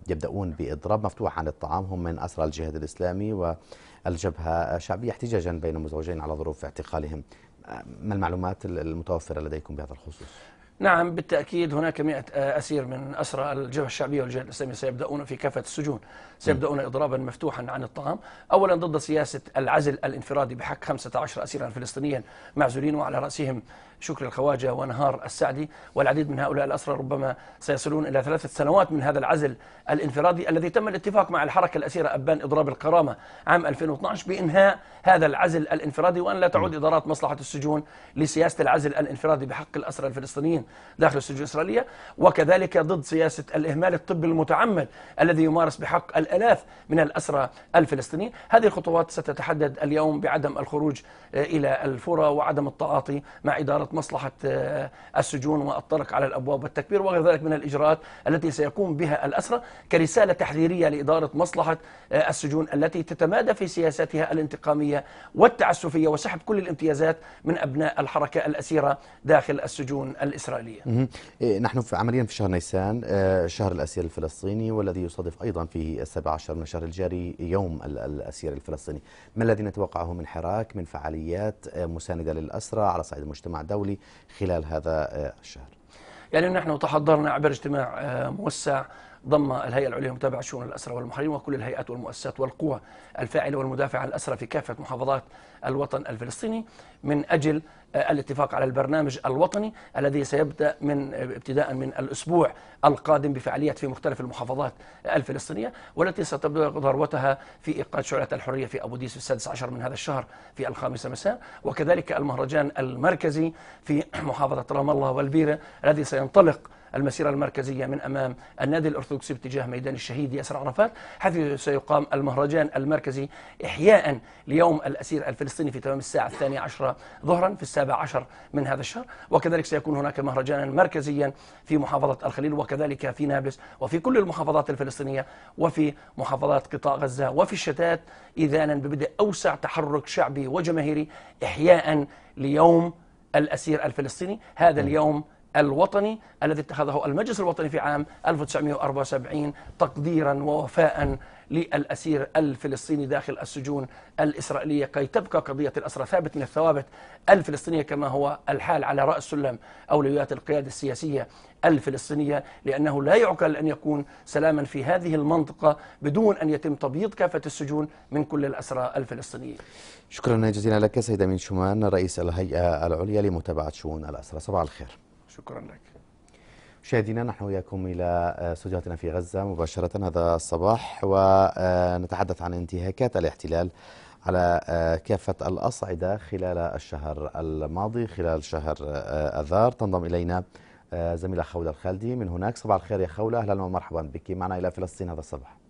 S1: يبدأون بإضراب مفتوح عن الطعام هم من أسرى الجهاد الإسلامي والجبهة الشعبية احتجاجا بين مزوجين على ظروف اعتقالهم ما المعلومات المتوفرة لديكم بهذا الخصوص؟
S4: نعم بالتأكيد هناك 100 آه، أسير من أسرى الجبهة الشعبية والجهاد الإسلامية سيبدأون في كافة السجون سيبدأون إضرابا مفتوحا عن الطعام أولا ضد سياسة العزل الانفرادي بحق 15 أسيرا فلسطينيا معزولين وعلى رأسهم شكر الخواجة ونهار السعدي والعديد من هؤلاء الأسرى ربما سيصلون إلى ثلاثة سنوات من هذا العزل الانفرادي الذي تم الاتفاق مع الحركة الأسيرة أبان إضراب الكرامة عام 2012 بإنهاء هذا العزل الانفرادي وأن لا تعود إدارات مصلحة السجون لسياسة العزل الانفرادي بحق الأسرى الفلسطينيين داخل السجون الإسرائيلية وكذلك ضد سياسة الإهمال الطبي المتعمد الذي يمارس بحق الألاف من الأسرى الفلسطينيين هذه الخطوات ستتحدد اليوم بعدم الخروج إلى الفرى وعدم التعاطي مع إدارة مصلحة آه، السجون والطرق على الأبواب والتكبير وغير ذلك من الإجراءات التي سيقوم بها الأسرة كرسالة تحذيرية لإدارة مصلحة آه، السجون التي تتمادى في سياساتها الانتقامية والتعسفية وسحب كل الامتيازات من أبناء الحركة الأسيرة داخل السجون الإسرائيلية
S1: إيه، نحن في عمليا في شهر نيسان آه، شهر الأسير الفلسطيني والذي يصادف أيضا في السابع عشر من الشهر الجاري يوم الأسير الفلسطيني ما الذي نتوقعه من حراك من فعاليات مساندة للأسرة على صعيد المجتمع الدولي الدولي خلال هذا آه، الشهر
S4: يعني نحن تحضرنا عبر اجتماع آه، موسع ضم الهيئة العليا المتابعة شؤون الأسرى والمحررين وكل الهيئات والمؤسسات والقوى الفاعلة والمدافعة عن الأسرى في كافة محافظات الوطن الفلسطيني من أجل آه، الاتفاق على البرنامج الوطني الذي سيبدأ من آه، ابتداء من الأسبوع القادم بفعاليات في مختلف المحافظات الفلسطينية والتي ستبدأ ذروتها في إيقاد شعلة الحرية في أبو ديس في السادس عشر من هذا الشهر في الخامسة مساء وكذلك المهرجان المركزي في محافظة رام الله والبيرة الذي سينطلق المسيرة المركزية من أمام النادي الأرثوذكسي باتجاه ميدان الشهيد ياسر عرفات حيث سيقام المهرجان المركزي إحياء ليوم الأسير الفلسطيني الفلسطيني في تمام الساعة الثانية عشرة ظهرا في السابع عشر من هذا الشهر وكذلك سيكون هناك مهرجانا مركزيا في محافظة الخليل وكذلك في نابلس وفي كل المحافظات الفلسطينية وفي محافظات قطاع غزة وفي الشتات إذانا ببدء أوسع تحرك شعبي وجماهيري إحياء ليوم الأسير الفلسطيني هذا اليوم الوطني الذي اتخذه المجلس الوطني في عام 1974 تقديرا ووفاء للأسير الفلسطيني داخل السجون الإسرائيلية كي تبقى قضية الأسرى ثابت من الثوابت الفلسطينية كما هو الحال على رأس سلم أولويات القيادة السياسية الفلسطينية لأنه لا يعقل أن يكون سلاما في هذه المنطقة بدون أن يتم تبييض كافة السجون من كل الأسرى الفلسطينيين
S1: شكرا جزيلا لك سيد من شمان رئيس الهيئة العليا لمتابعة شؤون الأسرى صباح الخير شكرا لك مشاهدينا نحن وياكم الى استديوهاتنا آه، في غزه مباشره هذا الصباح ونتحدث آه، عن انتهاكات الاحتلال على آه، كافة الأصعدة خلال الشهر الماضي خلال شهر أذار تنضم إلينا زميلة خولة الخالدي من هناك صباح الخير يا خولة أهلا ومرحبا بك معنا إلى فلسطين هذا الصباح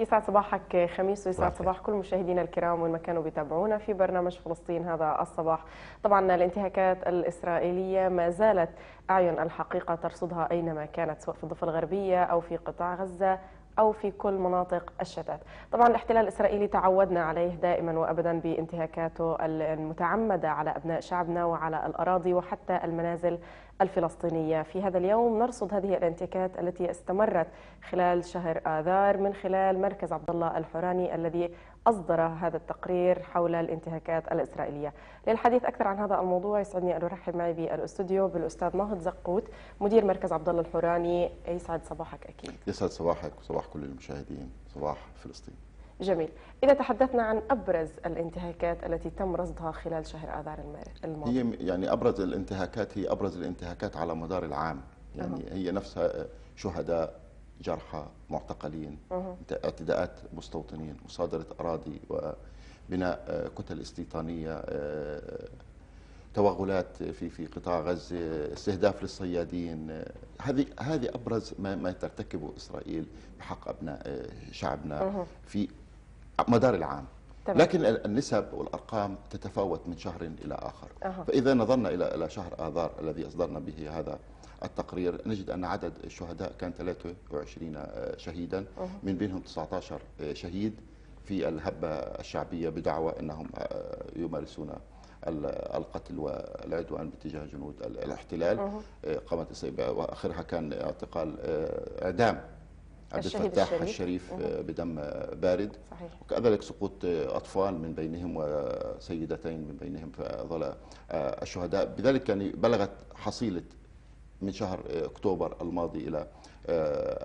S5: يسعد صباحك خميس ويسعد صباح كل مشاهدينا الكرام وين ما كانوا بيتابعونا في برنامج فلسطين هذا الصباح طبعا الانتهاكات الإسرائيلية ما زالت أعين الحقيقة ترصدها أينما كانت سواء في الضفة الغربية أو في قطاع غزة أو في كل مناطق الشتات طبعا الاحتلال الإسرائيلي تعودنا عليه دائما وأبدا بانتهاكاته المتعمدة على أبناء شعبنا وعلى الأراضي وحتى المنازل الفلسطينية في هذا اليوم نرصد هذه الانتكاكات التي استمرت خلال شهر آذار من خلال مركز عبد الله الحراني الذي أصدر هذا التقرير حول الانتهاكات الإسرائيلية للحديث أكثر عن هذا الموضوع يسعدني أن أرحب معي بالاستوديو بالأستاذ ماهد زقوت مدير مركز عبد الله الحراني يسعد صباحك أكيد
S6: يسعد صباحك وصباح كل المشاهدين صباح فلسطين
S5: جميل إذا تحدثنا عن أبرز الانتهاكات التي تم رصدها خلال شهر آذار الماضي
S6: هي يعني أبرز الانتهاكات هي أبرز الانتهاكات على مدار العام يعني أه. هي نفسها آه، شهداء جرحى معتقلين أه. اعتداءات مستوطنين مصادرة أراضي وبناء آه، كتل استيطانية آه، توغلات في في قطاع غزه، استهداف للصيادين، هذه هذه ابرز ما, ما ترتكبه اسرائيل بحق ابناء شعبنا في مدار العام تمام. لكن النسب والأرقام تتفاوت من شهر إلى آخر أه. فإذا نظرنا إلى إلى شهر آذار الذي أصدرنا به هذا التقرير نجد أن عدد الشهداء كان 23 آه، شهيدا أه. من بينهم 19 آه، شهيد في الهبة الشعبية بدعوى أنهم آه، يمارسون القتل والعدوان باتجاه جنود الاحتلال أه. قامت واخرها كان اعتقال اعدام عبد الفتاح الشريف, الشريف بدم بارد صحيح. وكذلك سقوط أطفال من بينهم وسيدتين من بينهم فظل الشهداء بذلك يعني بلغت حصيلة من شهر أكتوبر الماضي إلى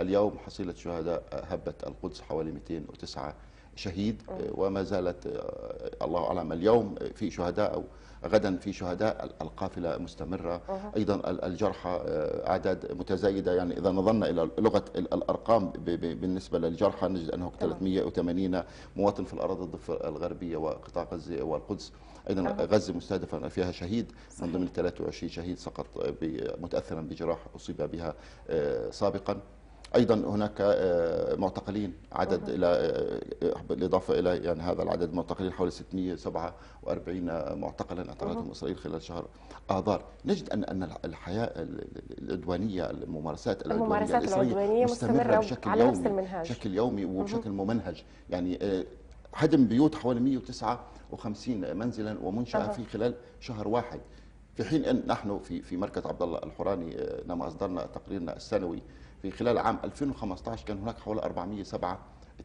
S6: اليوم حصيلة شهداء هبت القدس حوالي 209 شهيد آه، وما زالت آه، الله أعلم اليوم آه، في شهداء أو غدا في شهداء القافلة مستمرة أيضا الجرحى أعداد متزايدة يعني إذا نظرنا إلى لغة الأرقام بالنسبة للجرحى نجد أنه 380 مواطن في الأراضي الضفة الغربية وقطاع غزة والقدس ايضا غزه مستهدفه فيها شهيد من ضمن 23 شهيد سقط متاثرا بجراح اصيب بها سابقا ايضا هناك آه، معتقلين عدد الى بالاضافه آه، الى يعني هذا العدد المعتقلين حوالي 647 معتقلا اعتقلتهم اسرائيل خلال شهر اذار نجد ان ان الحياه العدوانيه الممارسات العدوانيه الممارسات العدوانيه مستمره بشكل على يومي نفس بشكل يومي وبشكل ممنهج يعني هدم آه، بيوت حوالي 159 منزلا ومنشاه في خلال شهر واحد في حين ان نحن في في مركز عبد الله الحوراني نما اصدرنا تقريرنا السنوي في خلال عام 2015 كان هناك حوالي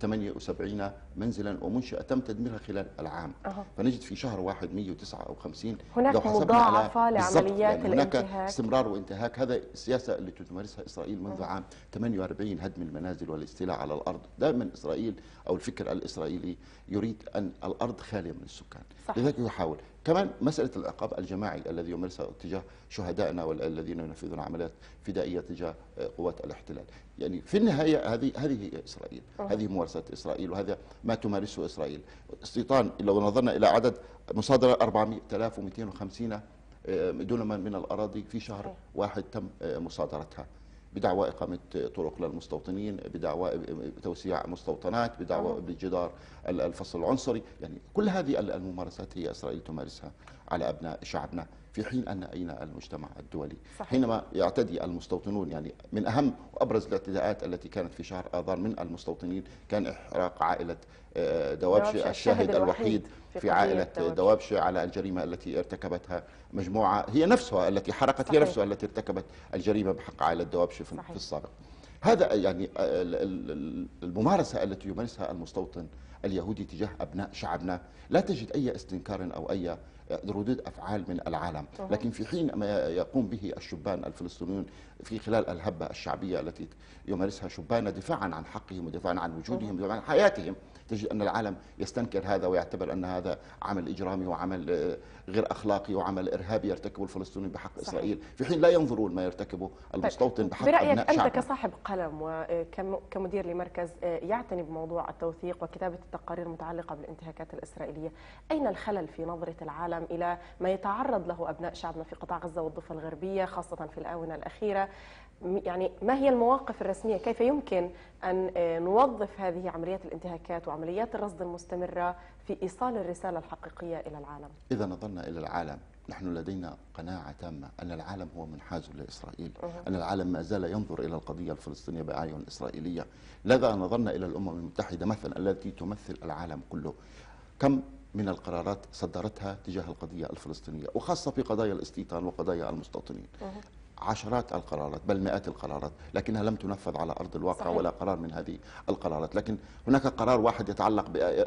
S6: 78 منزلا ومنشأة تم تدميرها خلال العام أه. فنجد في شهر واحد 159 هناك مضاعفة لعمليات يعني هناك الانتهاك استمرار وانتهاك هذا السياسة اللي تمارسها إسرائيل منذ أه. عام 48 هدم المنازل والاستيلاء على الأرض دائما إسرائيل أو الفكر الإسرائيلي يريد أن الأرض خالية من السكان صح. لذلك يحاول كمان مسألة العقاب الجماعي الذي يمارسه تجاه شهدائنا والذين ينفذون عمليات فدائية تجاه آه، قوات الاحتلال يعني في النهاية هذه هذه إسرائيل أوه. هذه ممارسة إسرائيل وهذا ما تمارسه إسرائيل استيطان لو نظرنا إلى عدد مصادرة 4250 دونما من الأراضي في شهر واحد تم آه، مصادرتها بدعوى إقامة طرق للمستوطنين بدعوى توسيع مستوطنات بدعوى بجدار الفصل العنصري يعني كل هذه الممارسات هي إسرائيل تمارسها على أبناء شعبنا في حين أن أين المجتمع الدولي صحيح. حينما يعتدي المستوطنون يعني من أهم وأبرز الاعتداءات التي كانت في شهر آذار من المستوطنين كان إحراق عائلة آه، دوابشي الشاهد الوحيد, الوحيد في, عائلة دوابشي. دوابشي على الجريمة التي ارتكبتها مجموعة هي نفسها التي حرقت صحيح. هي نفسها التي ارتكبت الجريمة بحق عائلة دوابشي في, صحيح. في السابق هذا يعني آه، الممارسة التي يمارسها المستوطن اليهودي تجاه أبناء شعبنا لا تجد أي استنكار أو أي آه، ردود أفعال من العالم لكن في حين ما يقوم به الشبان الفلسطينيون في خلال الهبة الشعبية التي يمارسها شبان دفاعا عن حقهم ودفاعا عن وجودهم ودفاعا عن حياتهم تجد أن العالم يستنكر هذا ويعتبر أن هذا عمل إجرامي وعمل آه، غير أخلاقي وعمل إرهابي يرتكبه الفلسطيني بحق صحيح. إسرائيل في حين لا ينظرون ما يرتكبه طيب، المستوطن بحق برأيك أنت شعبنا. كصاحب
S5: قلم وكمدير آه، لمركز آه، يعتني بموضوع التوثيق وكتابة التقارير المتعلقة بالانتهاكات الإسرائيلية أين الخلل في نظرة العالم إلى ما يتعرض له أبناء شعبنا في قطاع غزة والضفة الغربية خاصة في الآونة الأخيرة يعني ما هي المواقف الرسمية كيف يمكن أن آه، نوظف هذه عمليات الانتهاكات وعمليات الرصد المستمرة في إيصال الرسالة الحقيقية إلى العالم
S6: إذا نظرنا إلى العالم نحن لدينا قناعة تامة أن العالم هو منحاز لإسرائيل أن العالم ما زال ينظر إلى القضية الفلسطينية بأعين إسرائيلية لذا نظرنا إلى الأمم المتحدة مثلا التي تمثل العالم كله كم من القرارات صدرتها تجاه القضية الفلسطينية وخاصة في قضايا الاستيطان وقضايا المستوطنين عشرات القرارات بل مئات القرارات لكنها لم تنفذ على أرض الواقع صحيح. ولا قرار من هذه القرارات لكن هناك قرار واحد يتعلق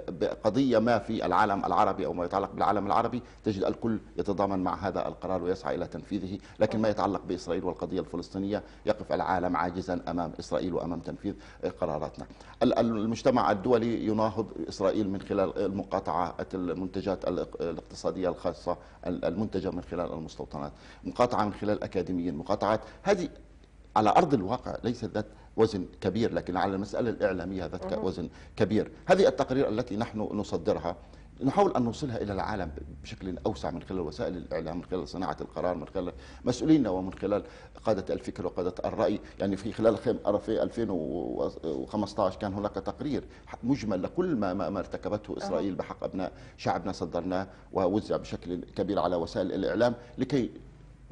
S6: بقضية ما في العالم العربي أو ما يتعلق بالعالم العربي تجد الكل يتضامن مع هذا القرار ويسعى إلى تنفيذه لكن ما يتعلق بإسرائيل والقضية الفلسطينية يقف العالم عاجزا أمام إسرائيل وأمام تنفيذ قراراتنا المجتمع الدولي يناهض إسرائيل من خلال المقاطعة المنتجات الاقتصادية الخاصة المنتجة من خلال المستوطنات مقاطعة من خلال أكاديميين المقاطعات هذه على ارض الواقع ليست ذات وزن كبير لكن على المساله الاعلاميه ذات وزن كبير هذه التقارير التي نحن نصدرها نحاول أن نوصلها إلى العالم بشكل أوسع من خلال وسائل الإعلام من خلال صناعة القرار من خلال مسؤولينا ومن خلال قادة الفكر وقادة الرأي يعني في خلال في 2015 كان هناك تقرير مجمل لكل ما, ما ارتكبته إسرائيل بحق أبناء شعبنا صدرناه ووزع بشكل كبير على وسائل الإعلام لكي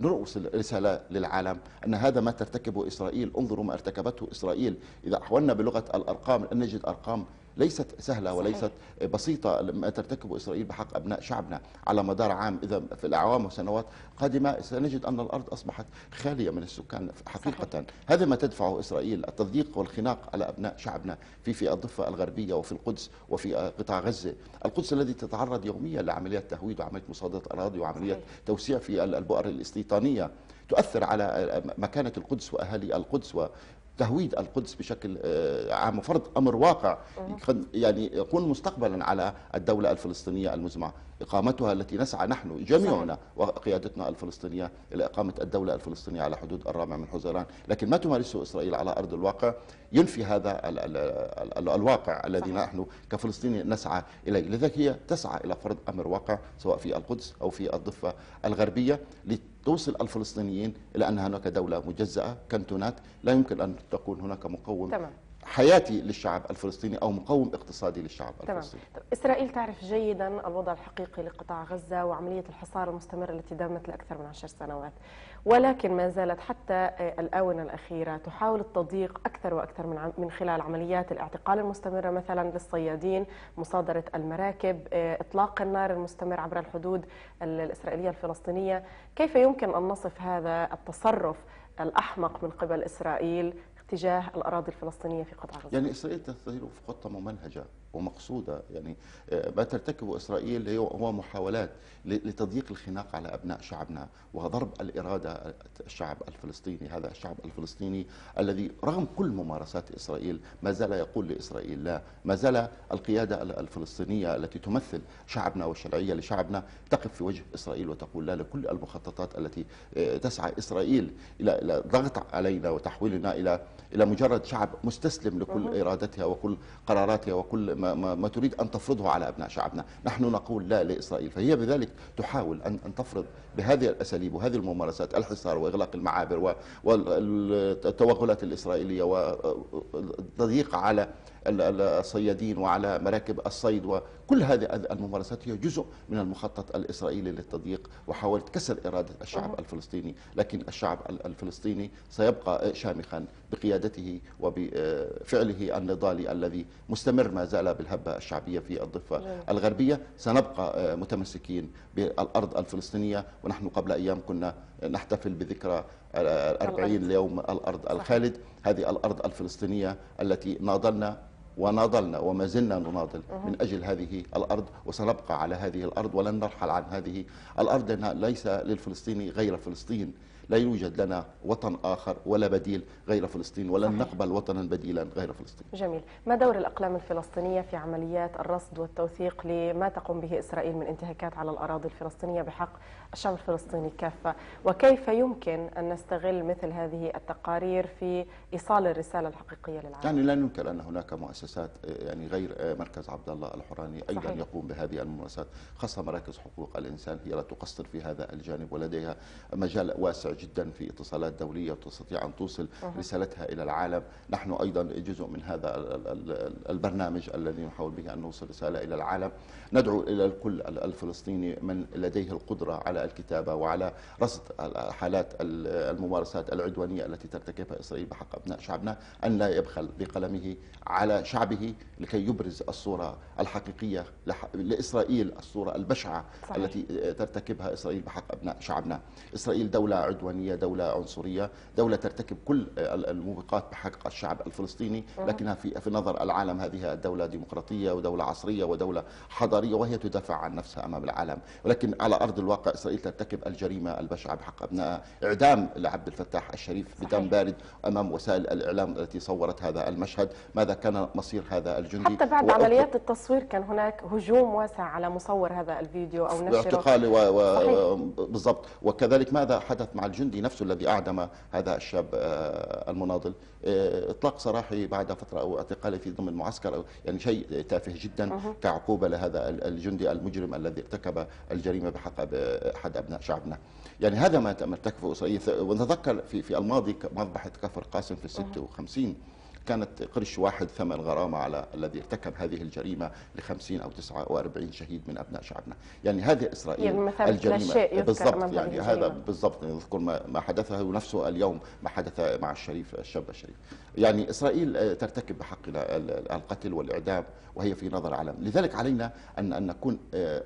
S6: نرسل رسالة للعالم أن هذا ما ترتكبه إسرائيل انظروا ما ارتكبته إسرائيل إذا أحولنا بلغة الأرقام نجد أرقام ليست سهلة صحيح. وليست بسيطة ما ترتكبه إسرائيل بحق أبناء شعبنا على مدار عام إذا في الأعوام وسنوات قادمة سنجد أن الأرض أصبحت خالية من السكان حقيقة صحيح. هذا ما تدفعه إسرائيل التضييق والخناق على أبناء شعبنا في في الضفة الغربية وفي القدس وفي قطاع غزة القدس الذي تتعرض يوميا لعمليات تهويد وعمليات مصادرة أراضي وعمليات صحيح. توسيع في البؤر الاستيطانية تؤثر على مكانة القدس وأهالي القدس تهويد القدس بشكل آه، عام وفرض امر واقع يعني يكون مستقبلا على الدوله الفلسطينيه المزمعه إقامتها التي نسعى نحن جميعنا وقيادتنا الفلسطينية إلى إقامة الدولة الفلسطينية على حدود الرابع من حزيران لكن ما تمارسه إسرائيل على أرض الواقع ينفي هذا الـ الـ الـ الـ الواقع الذي نحن كفلسطينيين نسعى إليه لذلك هي تسعى إلى فرض أمر واقع سواء في القدس أو في الضفة الغربية توصل الفلسطينيين الى ان هناك دوله مجزاه كنتونات لا يمكن ان تكون هناك مقوم تمام. حياتي للشعب الفلسطيني او مقوم اقتصادي للشعب طبعا. الفلسطيني.
S5: طب اسرائيل تعرف جيدا الوضع الحقيقي لقطاع غزه وعمليه الحصار المستمره التي دامت لاكثر من عشر سنوات ولكن ما زالت حتى الاونه الاخيره تحاول التضييق اكثر واكثر من من خلال عمليات الاعتقال المستمره مثلا للصيادين، مصادره المراكب، آه، اطلاق النار المستمر عبر الحدود الاسرائيليه الفلسطينيه، كيف يمكن ان نصف هذا التصرف الأحمق من قبل إسرائيل تجاه الأراضي الفلسطينية في قطاع غزة يعني
S6: إسرائيل تستهدف خطة ممنهجة ومقصودة يعني آه، ما ترتكبه إسرائيل هو محاولات لتضييق الخناق على أبناء شعبنا وضرب الإرادة الشعب الفلسطيني هذا الشعب الفلسطيني الذي رغم كل ممارسات إسرائيل ما زال يقول لإسرائيل لا ما زال القيادة الفلسطينية التي تمثل شعبنا والشرعية لشعبنا تقف في وجه إسرائيل وتقول لا لكل المخططات التي آه، تسعى إسرائيل إلى ضغط علينا وتحويلنا إلى إلى مجرد شعب مستسلم لكل إرادتها وكل قراراتها وكل ما, ما, ما تريد أن تفرضه على أبناء شعبنا نحن نقول لا لإسرائيل فهي بذلك تحاول أن, أن تفرض بهذه الأساليب وهذه الممارسات الحصار وإغلاق المعابر والتوغلات الإسرائيلية والضيق على الصيادين وعلى مراكب الصيد كل هذه الممارسات هي جزء من المخطط الإسرائيلي للتضييق وحاولت كسر إرادة الشعب الفلسطيني لكن الشعب الفلسطيني سيبقى شامخا بقيادته وبفعله النضالي الذي مستمر ما زال بالهبة الشعبية في الضفة نعم. الغربية سنبقى آه، متمسكين بالأرض الفلسطينية ونحن قبل أيام كنا نحتفل بذكرى الأربعين ليوم الأرض الخالد هذه الأرض الفلسطينية التي ناضلنا وناضلنا وما زلنا نناضل من أجل هذه الأرض وسنبقى على هذه الأرض ولن نرحل عن هذه الأرض لأنها ليس للفلسطيني غير فلسطين لا يوجد لنا وطن آخر ولا بديل غير فلسطين ولن صحيح. نقبل وطنا بديلا غير فلسطين
S5: جميل ما دور الأقلام الفلسطينية في عمليات الرصد والتوثيق لما تقوم به إسرائيل من انتهاكات على الأراضي الفلسطينية بحق الشعب الفلسطيني كافة وكيف يمكن أن نستغل مثل هذه التقارير في إيصال الرسالة الحقيقية للعالم
S6: يعني لا ننكر أن هناك مؤسسات يعني غير مركز عبد الله الحراني أيضا صحيح. يقوم بهذه الممارسات خاصة مراكز حقوق الإنسان هي لا تقصر في هذا الجانب ولديها مجال واسع جدا في اتصالات دولية وتستطيع أن توصل أه. رسالتها إلى العالم نحن أيضا جزء من هذا البرنامج الذي نحاول به أن نوصل رسالة إلى العالم ندعو إلى الكل الفلسطيني من لديه القدرة على الكتابة وعلى رصد حالات الممارسات العدوانية التي ترتكبها إسرائيل بحق أبناء شعبنا أن لا يبخل بقلمه على شعبه لكي يبرز الصورة الحقيقية لإسرائيل الصورة البشعة صحيح. التي ترتكبها إسرائيل بحق أبناء شعبنا إسرائيل دولة عدوانية دولة عنصرية دولة ترتكب كل الموبقات بحق الشعب الفلسطيني لكنها في, في نظر العالم هذه الدولة ديمقراطية ودولة عصرية ودولة حضارية وهي تدافع عن نفسها أمام العالم ولكن على أرض الواقع إسرائيل إسرائيل ترتكب الجريمة البشعة بحق أبنائها إعدام لعبد الفتاح الشريف بدم بارد أمام وسائل الإعلام التي صورت هذا المشهد ماذا كان مصير هذا الجندي حتى بعد عمليات
S5: التصوير كان هناك هجوم واسع على مصور هذا الفيديو أو نشره اعتقاله و... و...
S6: بالضبط وكذلك ماذا حدث مع الجندي نفسه الذي أعدم هذا الشاب آه، المناضل آه، إطلاق سراحه بعد فترة أو اعتقاله في ضمن معسكر أو يعني شيء تافه جدا كعقوبة لهذا الجندي المجرم الذي ارتكب الجريمة بحق أحد أبناء شعبنا يعني هذا ما ارتكبه إسرائيل ونتذكر في, في الماضي مذبحة كفر قاسم في 56 كانت قرش واحد ثمن غرامة على الذي ارتكب هذه الجريمة لخمسين أو تسعة شهيد من أبناء شعبنا يعني هذه إسرائيل يعني الجريمة بالضبط يعني هذا بالضبط نذكر ما, حدثه نفسه اليوم ما حدث مع الشريف الشاب الشريف يعني إسرائيل آه، ترتكب بحقنا القتل والإعدام وهي في نظر العالم لذلك علينا أن, أن نكون آه،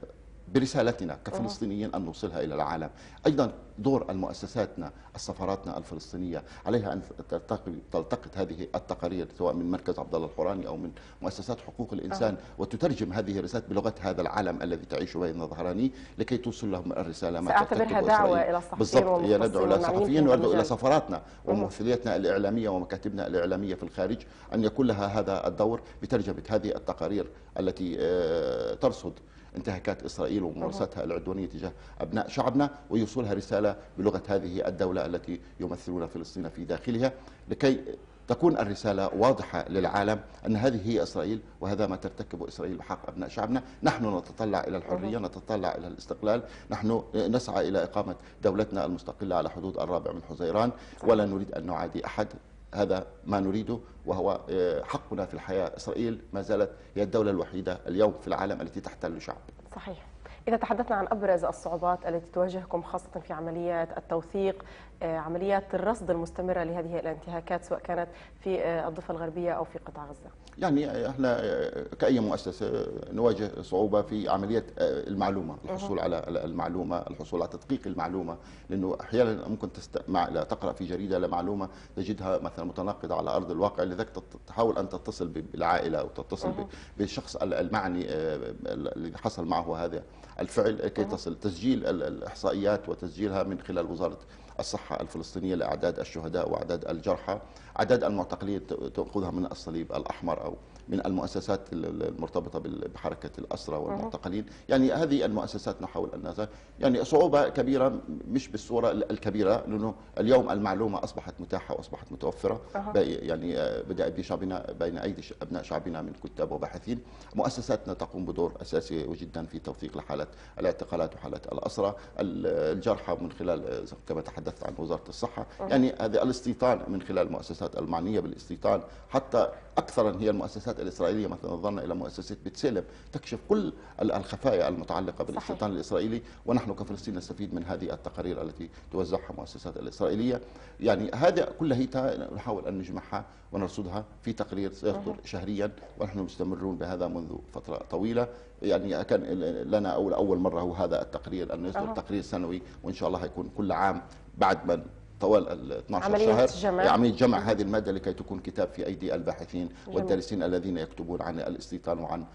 S6: برسالتنا كفلسطينيين آه. أن نوصلها إلى العالم أيضا دور المؤسساتنا السفاراتنا الفلسطينية عليها أن تلتقط هذه التقارير سواء من مركز عبد الله أو من مؤسسات حقوق الإنسان أه. وتترجم هذه الرسالة بلغة هذا العالم الذي تعيشه بين الظهراني لكي توصل لهم الرسالة ما سأعتبرها دعوة إلى الصحفيين بالضبط ندعو إلى الصحفيين وندعو إلى سفاراتنا آه. وممثلياتنا الإعلامية ومكاتبنا الإعلامية في الخارج أن يكون لها هذا الدور بترجمة هذه التقارير التي آه، ترصد انتهاكات إسرائيل وممارستها العدوانية تجاه أبناء شعبنا ويوصلها رسالة بلغة هذه الدولة التي يمثلون فلسطين في داخلها لكي تكون الرسالة واضحة للعالم أن هذه هي إسرائيل وهذا ما ترتكبه إسرائيل بحق أبناء شعبنا نحن نتطلع إلى الحرية نتطلع إلى الاستقلال نحن نسعى إلى إقامة دولتنا المستقلة على حدود الرابع من حزيران ولا نريد أن نعادي أحد هذا ما نريده وهو آه، حقنا في الحياة إسرائيل ما زالت هي الدولة الوحيدة اليوم في العالم التي تحتل شعب
S5: صحيح إذا تحدثنا عن أبرز الصعوبات التي تواجهكم خاصة في عمليات التوثيق آه، عمليات الرصد المستمرة لهذه الانتهاكات سواء كانت في آه، الضفة الغربية أو في قطاع غزة
S6: يعني آه، احنا كأي مؤسسة نواجه صعوبة في عملية المعلومة الحصول على المعلومة الحصول على تدقيق المعلومة لأنه أحيانا ممكن تستمع تقرأ في جريدة لمعلومة تجدها مثلا متناقضة على أرض الواقع لذلك تحاول أن تتصل بالعائلة أو تتصل بالشخص المعني الذي حصل معه هذا الفعل كي تصل تسجيل الإحصائيات وتسجيلها من خلال وزارة الصحة الفلسطينية لأعداد الشهداء وأعداد الجرحى عدد المعتقلين تأخذها من الصليب الأحمر أو من المؤسسات المرتبطه بحركه الاسرى والمعتقلين يعني هذه المؤسسات نحاول ان نزل. يعني صعوبه كبيره مش بالصوره الكبيره لانه اليوم المعلومه اصبحت متاحه واصبحت متوفره يعني آه، بدا بشعبنا بين ايدي ابناء شعبنا من كتاب وباحثين مؤسساتنا تقوم بدور اساسي جدا في توثيق لحالات الاعتقالات وحالات الاسرى الجرحى من خلال آه، كما تحدثت عن وزاره الصحه يعني هذا الاستيطان من خلال المؤسسات المعنيه بالاستيطان حتى أكثرا هي المؤسسات الإسرائيلية مثلا نظرنا إلى مؤسسة بتسلم تكشف كل الخفايا المتعلقة بالاستيطان الإسرائيلي ونحن كفلسطين نستفيد من هذه التقارير التي توزعها المؤسسات الإسرائيلية يعني هذا كلها نحاول أن نجمعها ونرصدها في تقرير سيصدر شهريا ونحن مستمرون بهذا منذ فترة طويلة يعني كان لنا أول أول مرة هو هذا التقرير أن يصدر تقرير سنوي وإن شاء الله هيكون كل عام بعد ما طوال ال 12 عملية شهر جمع. يعني عملية جمع هذه المادة لكي تكون كتاب في أيدي الباحثين جميل. والدارسين الذين يكتبون عن الاستيطان وعن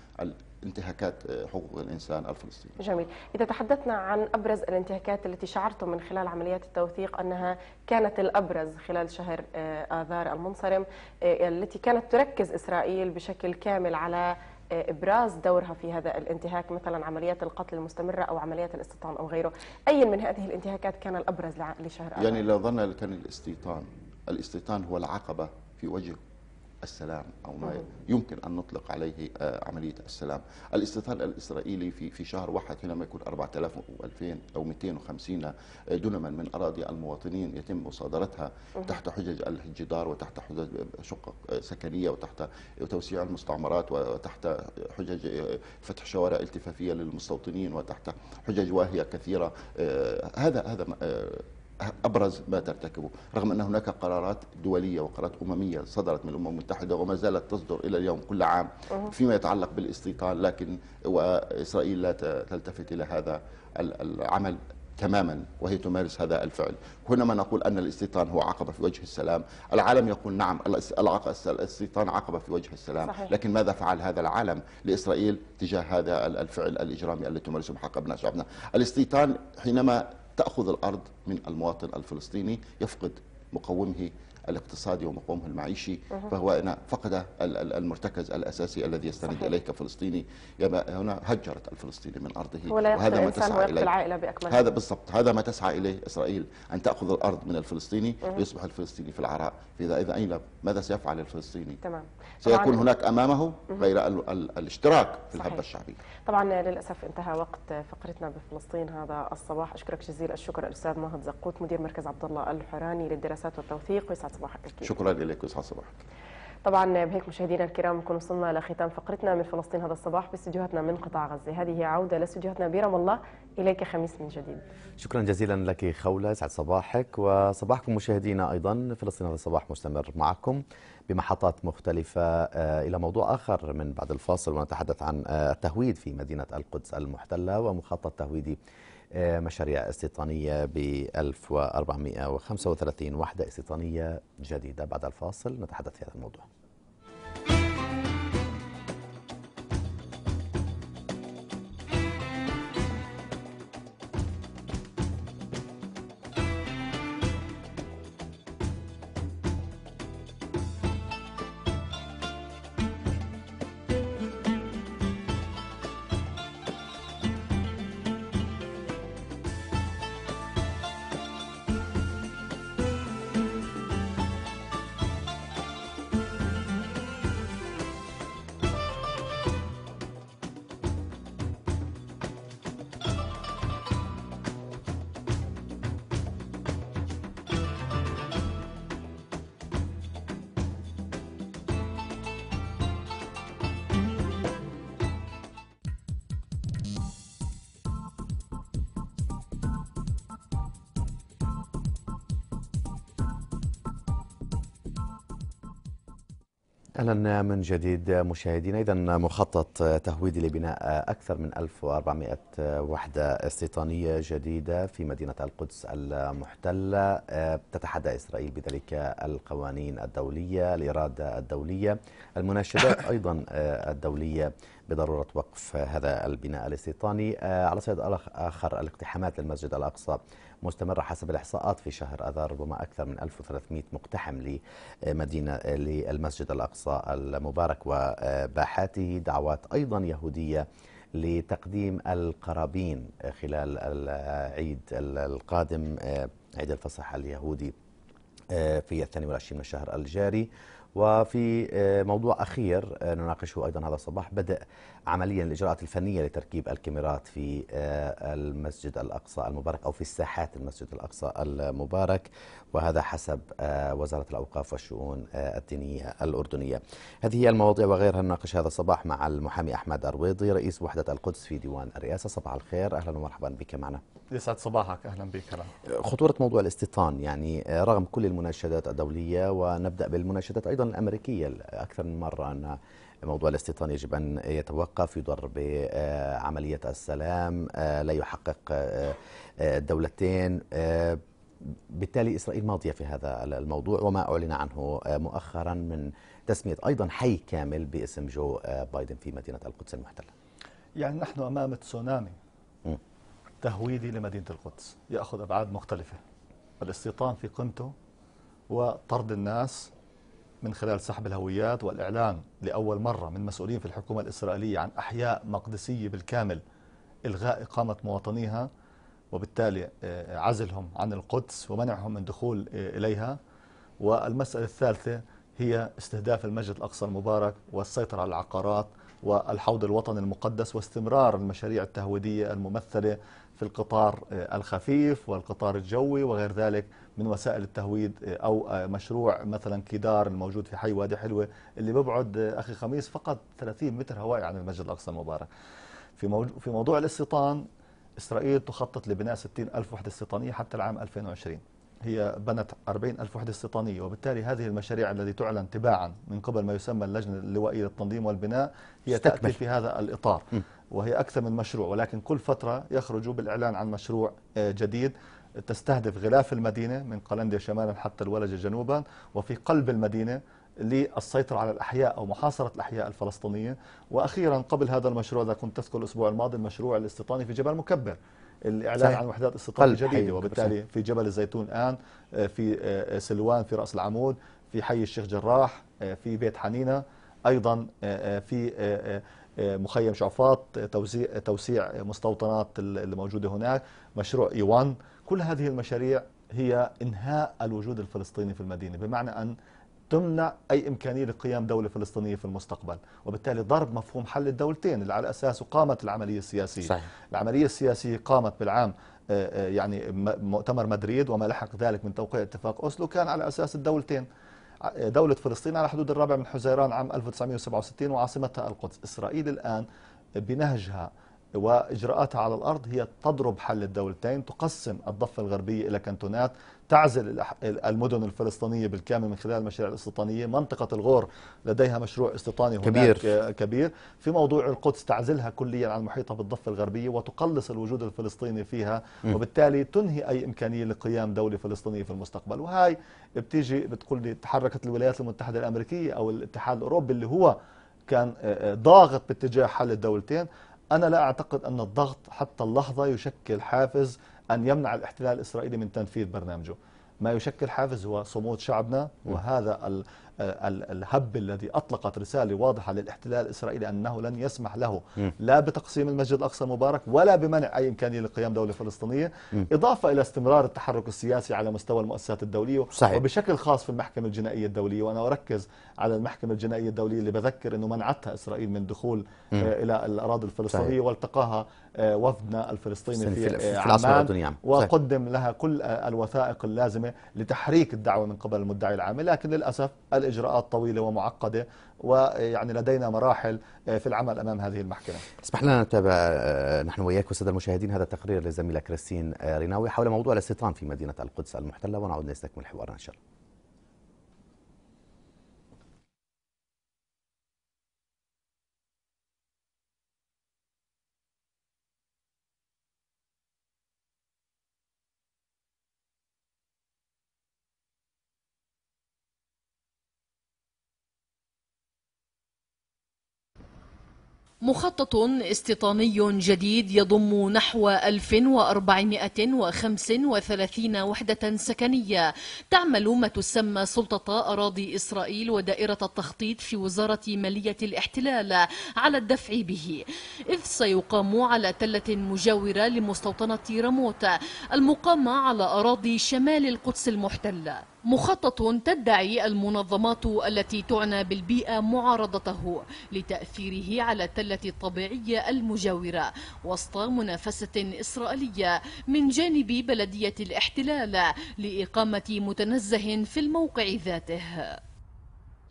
S6: انتهاكات آه، حقوق الإنسان الفلسطيني جميل
S5: إذا تحدثنا عن أبرز الانتهاكات التي شعرتم من خلال عمليات التوثيق أنها كانت الأبرز خلال شهر آه، آذار المنصرم آه، التي كانت تركز إسرائيل بشكل كامل على ابراز دورها في هذا الانتهاك مثلا عمليات القتل المستمره او عمليات الاستيطان او غيره، اي من هذه الانتهاكات كان الابرز لشهر آذار؟ يعني
S6: لو ظن كان الاستيطان، الاستيطان هو العقبه في وجه السلام أو ما يمكن أن نطلق عليه آه، عملية السلام الاستيطان الإسرائيلي في في شهر واحد حينما يكون 4000 و2000 أو 250 آه، دنما من أراضي المواطنين يتم مصادرتها تحت حجج الجدار وتحت حجج شقق آه، سكنية وتحت توسيع المستعمرات وتحت حجج فتح شوارع التفافية للمستوطنين وتحت حجج واهية كثيرة هذا هذا ابرز ما ترتكبه، رغم ان هناك قرارات دوليه وقرارات امميه صدرت من الامم المتحده وما زالت تصدر الى اليوم كل عام فيما يتعلق بالاستيطان لكن واسرائيل لا تلتفت الى هذا العمل تماما وهي تمارس هذا الفعل هنا ما نقول أن الاستيطان هو عقبة في وجه السلام العالم يقول نعم الاستيطان عقبة في وجه السلام صحيح. لكن ماذا فعل هذا العالم لإسرائيل تجاه هذا الفعل الإجرامي الذي تمارسه بحق أبناء شعبنا الاستيطان حينما تأخذ الأرض من المواطن الفلسطيني يفقد مقومه الاقتصادي ومقومه المعيشي فهو فقد المرتكز الأساسي الذي يستند إليه كفلسطيني هنا هجرت الفلسطيني من أرضه ولا وهذا ما تسعى إليه العائلة بأكملها هذا بالضبط هذا ما تسعى إليه إسرائيل أن تأخذ الأرض من الفلسطيني ويصبح الفلسطيني في العراء إذا إذا أين ماذا سيفعل الفلسطيني
S7: تمام سيكون هناك
S6: أمامه غير الاشتراك في الهبة الشعبية
S5: طبعا للأسف انتهى وقت فقرتنا بفلسطين هذا الصباح أشكرك جزيل الشكر الأستاذ ماهد زقوت مدير مركز عبد الله الحراني للدراسات والتوثيق ويسعد صباح أكيد
S6: شكرا لك يسعد صباحك
S5: طبعا بهيك مشاهدينا الكرام نكون وصلنا لختام فقرتنا من فلسطين هذا الصباح باستديوهاتنا من قطاع غزه، هذه عوده لاستديوهاتنا برام الله اليك خميس من جديد.
S1: شكرا جزيلا لك خوله، يسعد صباحك وصباحكم مشاهدينا ايضا، فلسطين هذا الصباح مستمر معكم بمحطات مختلفه آه، الى موضوع اخر من بعد الفاصل ونتحدث عن آه، التهويد في مدينه القدس المحتله ومخطط تهويدي آه، مشاريع استيطانية ب 1435 وحدة استيطانية جديدة بعد الفاصل نتحدث في هذا الموضوع من جديد مشاهدينا إذا مخطط تهويدي لبناء أكثر من 1400 وحدة استيطانية جديدة في مدينة القدس المحتلة تتحدى إسرائيل بذلك القوانين الدولية الإرادة الدولية المناشدات أيضا آه، الدولية بضرورة وقف هذا البناء الاستيطاني آه، على صعيد آخر الاقتحامات للمسجد الأقصى مستمرة حسب الإحصاءات في شهر أذار ربما أكثر من 1300 مقتحم لمدينة للمسجد الأقصى المبارك وباحاته دعوات أيضا يهودية لتقديم القرابين خلال العيد القادم عيد الفصح اليهودي في الثاني والعشرين من الشهر الجاري وفي موضوع أخير نناقشه أيضا هذا الصباح بدأ عمليا الاجراءات الفنيه لتركيب الكاميرات في آه، المسجد الاقصى المبارك او في الساحات المسجد الاقصى المبارك وهذا حسب آه، وزاره الاوقاف والشؤون آه، الدينيه الاردنيه. هذه هي المواضيع وغيرها نناقش هذا الصباح مع المحامي احمد ارويضي رئيس وحده القدس في ديوان الرئاسه صباح الخير اهلا ومرحبا بك معنا.
S8: يسعد صباحك اهلا بك
S1: خطوره موضوع الاستيطان يعني رغم كل المناشدات الدوليه ونبدا بالمناشدات ايضا الامريكيه اكثر من مره ان موضوع الاستيطان يجب أن يتوقف يضر بعملية السلام آه، لا يحقق آه، آه، الدولتين بالتالي إسرائيل ماضية في هذا الموضوع وما أعلن عنه مؤخرا من تسمية أيضا حي كامل باسم جو بايدن في مدينة القدس المحتلة
S8: يعني نحن أمام تسونامي تهويدي لمدينة القدس يأخذ أبعاد مختلفة الاستيطان في قمته وطرد الناس من خلال سحب الهويات والإعلان لأول مرة من مسؤولين في الحكومة الإسرائيلية عن أحياء مقدسية بالكامل إلغاء إقامة مواطنيها وبالتالي آه، عزلهم عن القدس ومنعهم من دخول آه، إليها والمسألة الثالثة هي استهداف المسجد الأقصى المبارك والسيطرة على العقارات والحوض الوطني المقدس واستمرار المشاريع التهويدية الممثلة في القطار آه، الخفيف والقطار الجوي وغير ذلك من وسائل التهويد آه، أو آه، مشروع مثلا كدار الموجود في حي وادي حلوة اللي ببعد أخي خميس فقط 30 متر هوائي عن المسجد الأقصى المبارك في في موضوع الاستيطان إسرائيل تخطط لبناء 60 ألف وحدة استيطانية حتى العام 2020 هي بنت 40 ألف وحدة استيطانية وبالتالي هذه المشاريع التي تعلن تباعا من قبل ما يسمى اللجنة اللوائية للتنظيم والبناء هي استكمل. تأتي في هذا الإطار م. وهي أكثر من مشروع ولكن كل فترة يخرجوا بالإعلان عن مشروع آه، جديد تستهدف غلاف المدينة من قلنديا شمالا حتى الولجة جنوبا وفي قلب المدينة للسيطرة على الأحياء أو محاصرة الأحياء الفلسطينية وأخيرا قبل هذا المشروع إذا كنت تذكر الأسبوع الماضي المشروع الاستيطاني في جبل مكبر الإعلان صحيح. عن وحدات استيطان جديدة وبالتالي صحيح. في جبل الزيتون الآن آه، في آه، سلوان في رأس العمود في حي الشيخ جراح آه، في بيت حنينة أيضا في مخيم شعفاط توزيع توسيع مستوطنات الموجودة هناك مشروع إيوان كل هذه المشاريع هي إنهاء الوجود الفلسطيني في المدينة بمعنى أن تمنع أي إمكانية لقيام دولة فلسطينية في المستقبل وبالتالي ضرب مفهوم حل الدولتين اللي على أساسه قامت العملية السياسية صحيح. العملية السياسية قامت بالعام آه، آه، يعني مؤتمر مدريد وما لحق ذلك من توقيع اتفاق أوسلو كان على أساس الدولتين آه، دولة فلسطين على حدود الرابع من حزيران عام 1967 وعاصمتها القدس إسرائيل الآن بنهجها وإجراءاتها على الأرض هي تضرب حل الدولتين تقسم الضفة الغربية إلى كنتونات تعزل المدن الفلسطينية بالكامل من خلال المشاريع الاستيطانية منطقة الغور لديها مشروع استيطاني كبير كبير في موضوع القدس تعزلها كليا عن محيطها بالضفة الغربية وتقلص الوجود الفلسطيني فيها م. وبالتالي تنهي أي إمكانية لقيام دولة فلسطينية في المستقبل وهاي بتيجي بتقول لي تحركت الولايات المتحدة الأمريكية أو الاتحاد الأوروبي اللي هو كان آه، آه، ضاغط باتجاه حل الدولتين أنا لا أعتقد أن الضغط حتى اللحظة يشكل حافز أن يمنع الاحتلال الإسرائيلي من تنفيذ برنامجه ما يشكل حافز هو صمود شعبنا وهذا ال ال الهب الذي أطلقت رسالة واضحة للاحتلال الإسرائيلي أنه لن يسمح له لا بتقسيم المسجد الأقصى المبارك ولا بمنع أي إمكانية لقيام دولة فلسطينية إضافة إلى استمرار التحرك السياسي على مستوى المؤسسات الدولية صحيح. وبشكل خاص في المحكمة الجنائية الدولية وأنا أركز على المحكمة الجنائية الدولية اللي بذكر أنه منعتها إسرائيل من دخول مم. آه، إلى الأراضي الفلسطينية صحيح. والتقاها آه، وفدنا الفلسطيني في, في عمان وقدم لها كل الوثائق اللازمة لتحريك الدعوة من قبل المدعي العام لكن للأسف الإجراءات طويلة ومعقدة ويعني لدينا مراحل آه، في العمل أمام هذه المحكمة
S1: اسمح لنا نتابع نحن وإياك والسادة المشاهدين هذا التقرير للزميلة كريستين ريناوي حول موضوع الاستيطان في مدينة القدس المحتلة ونعود نستكمل حوارنا إن شاء الله
S9: مخطط استيطاني جديد يضم نحو 1435 وحدة سكنية تعمل ما تسمى سلطة أراضي إسرائيل ودائرة التخطيط في وزارة مالية الاحتلال على الدفع به إذ سيقام على تلة مجاورة لمستوطنة رموت المقامة على أراضي شمال القدس المحتلة مخطط تدعي المنظمات التي تعنى بالبيئة معارضته لتأثيره على التلة الطبيعية المجاورة وسط منافسة إسرائيلية من جانب بلدية الاحتلال لإقامة متنزه في الموقع ذاته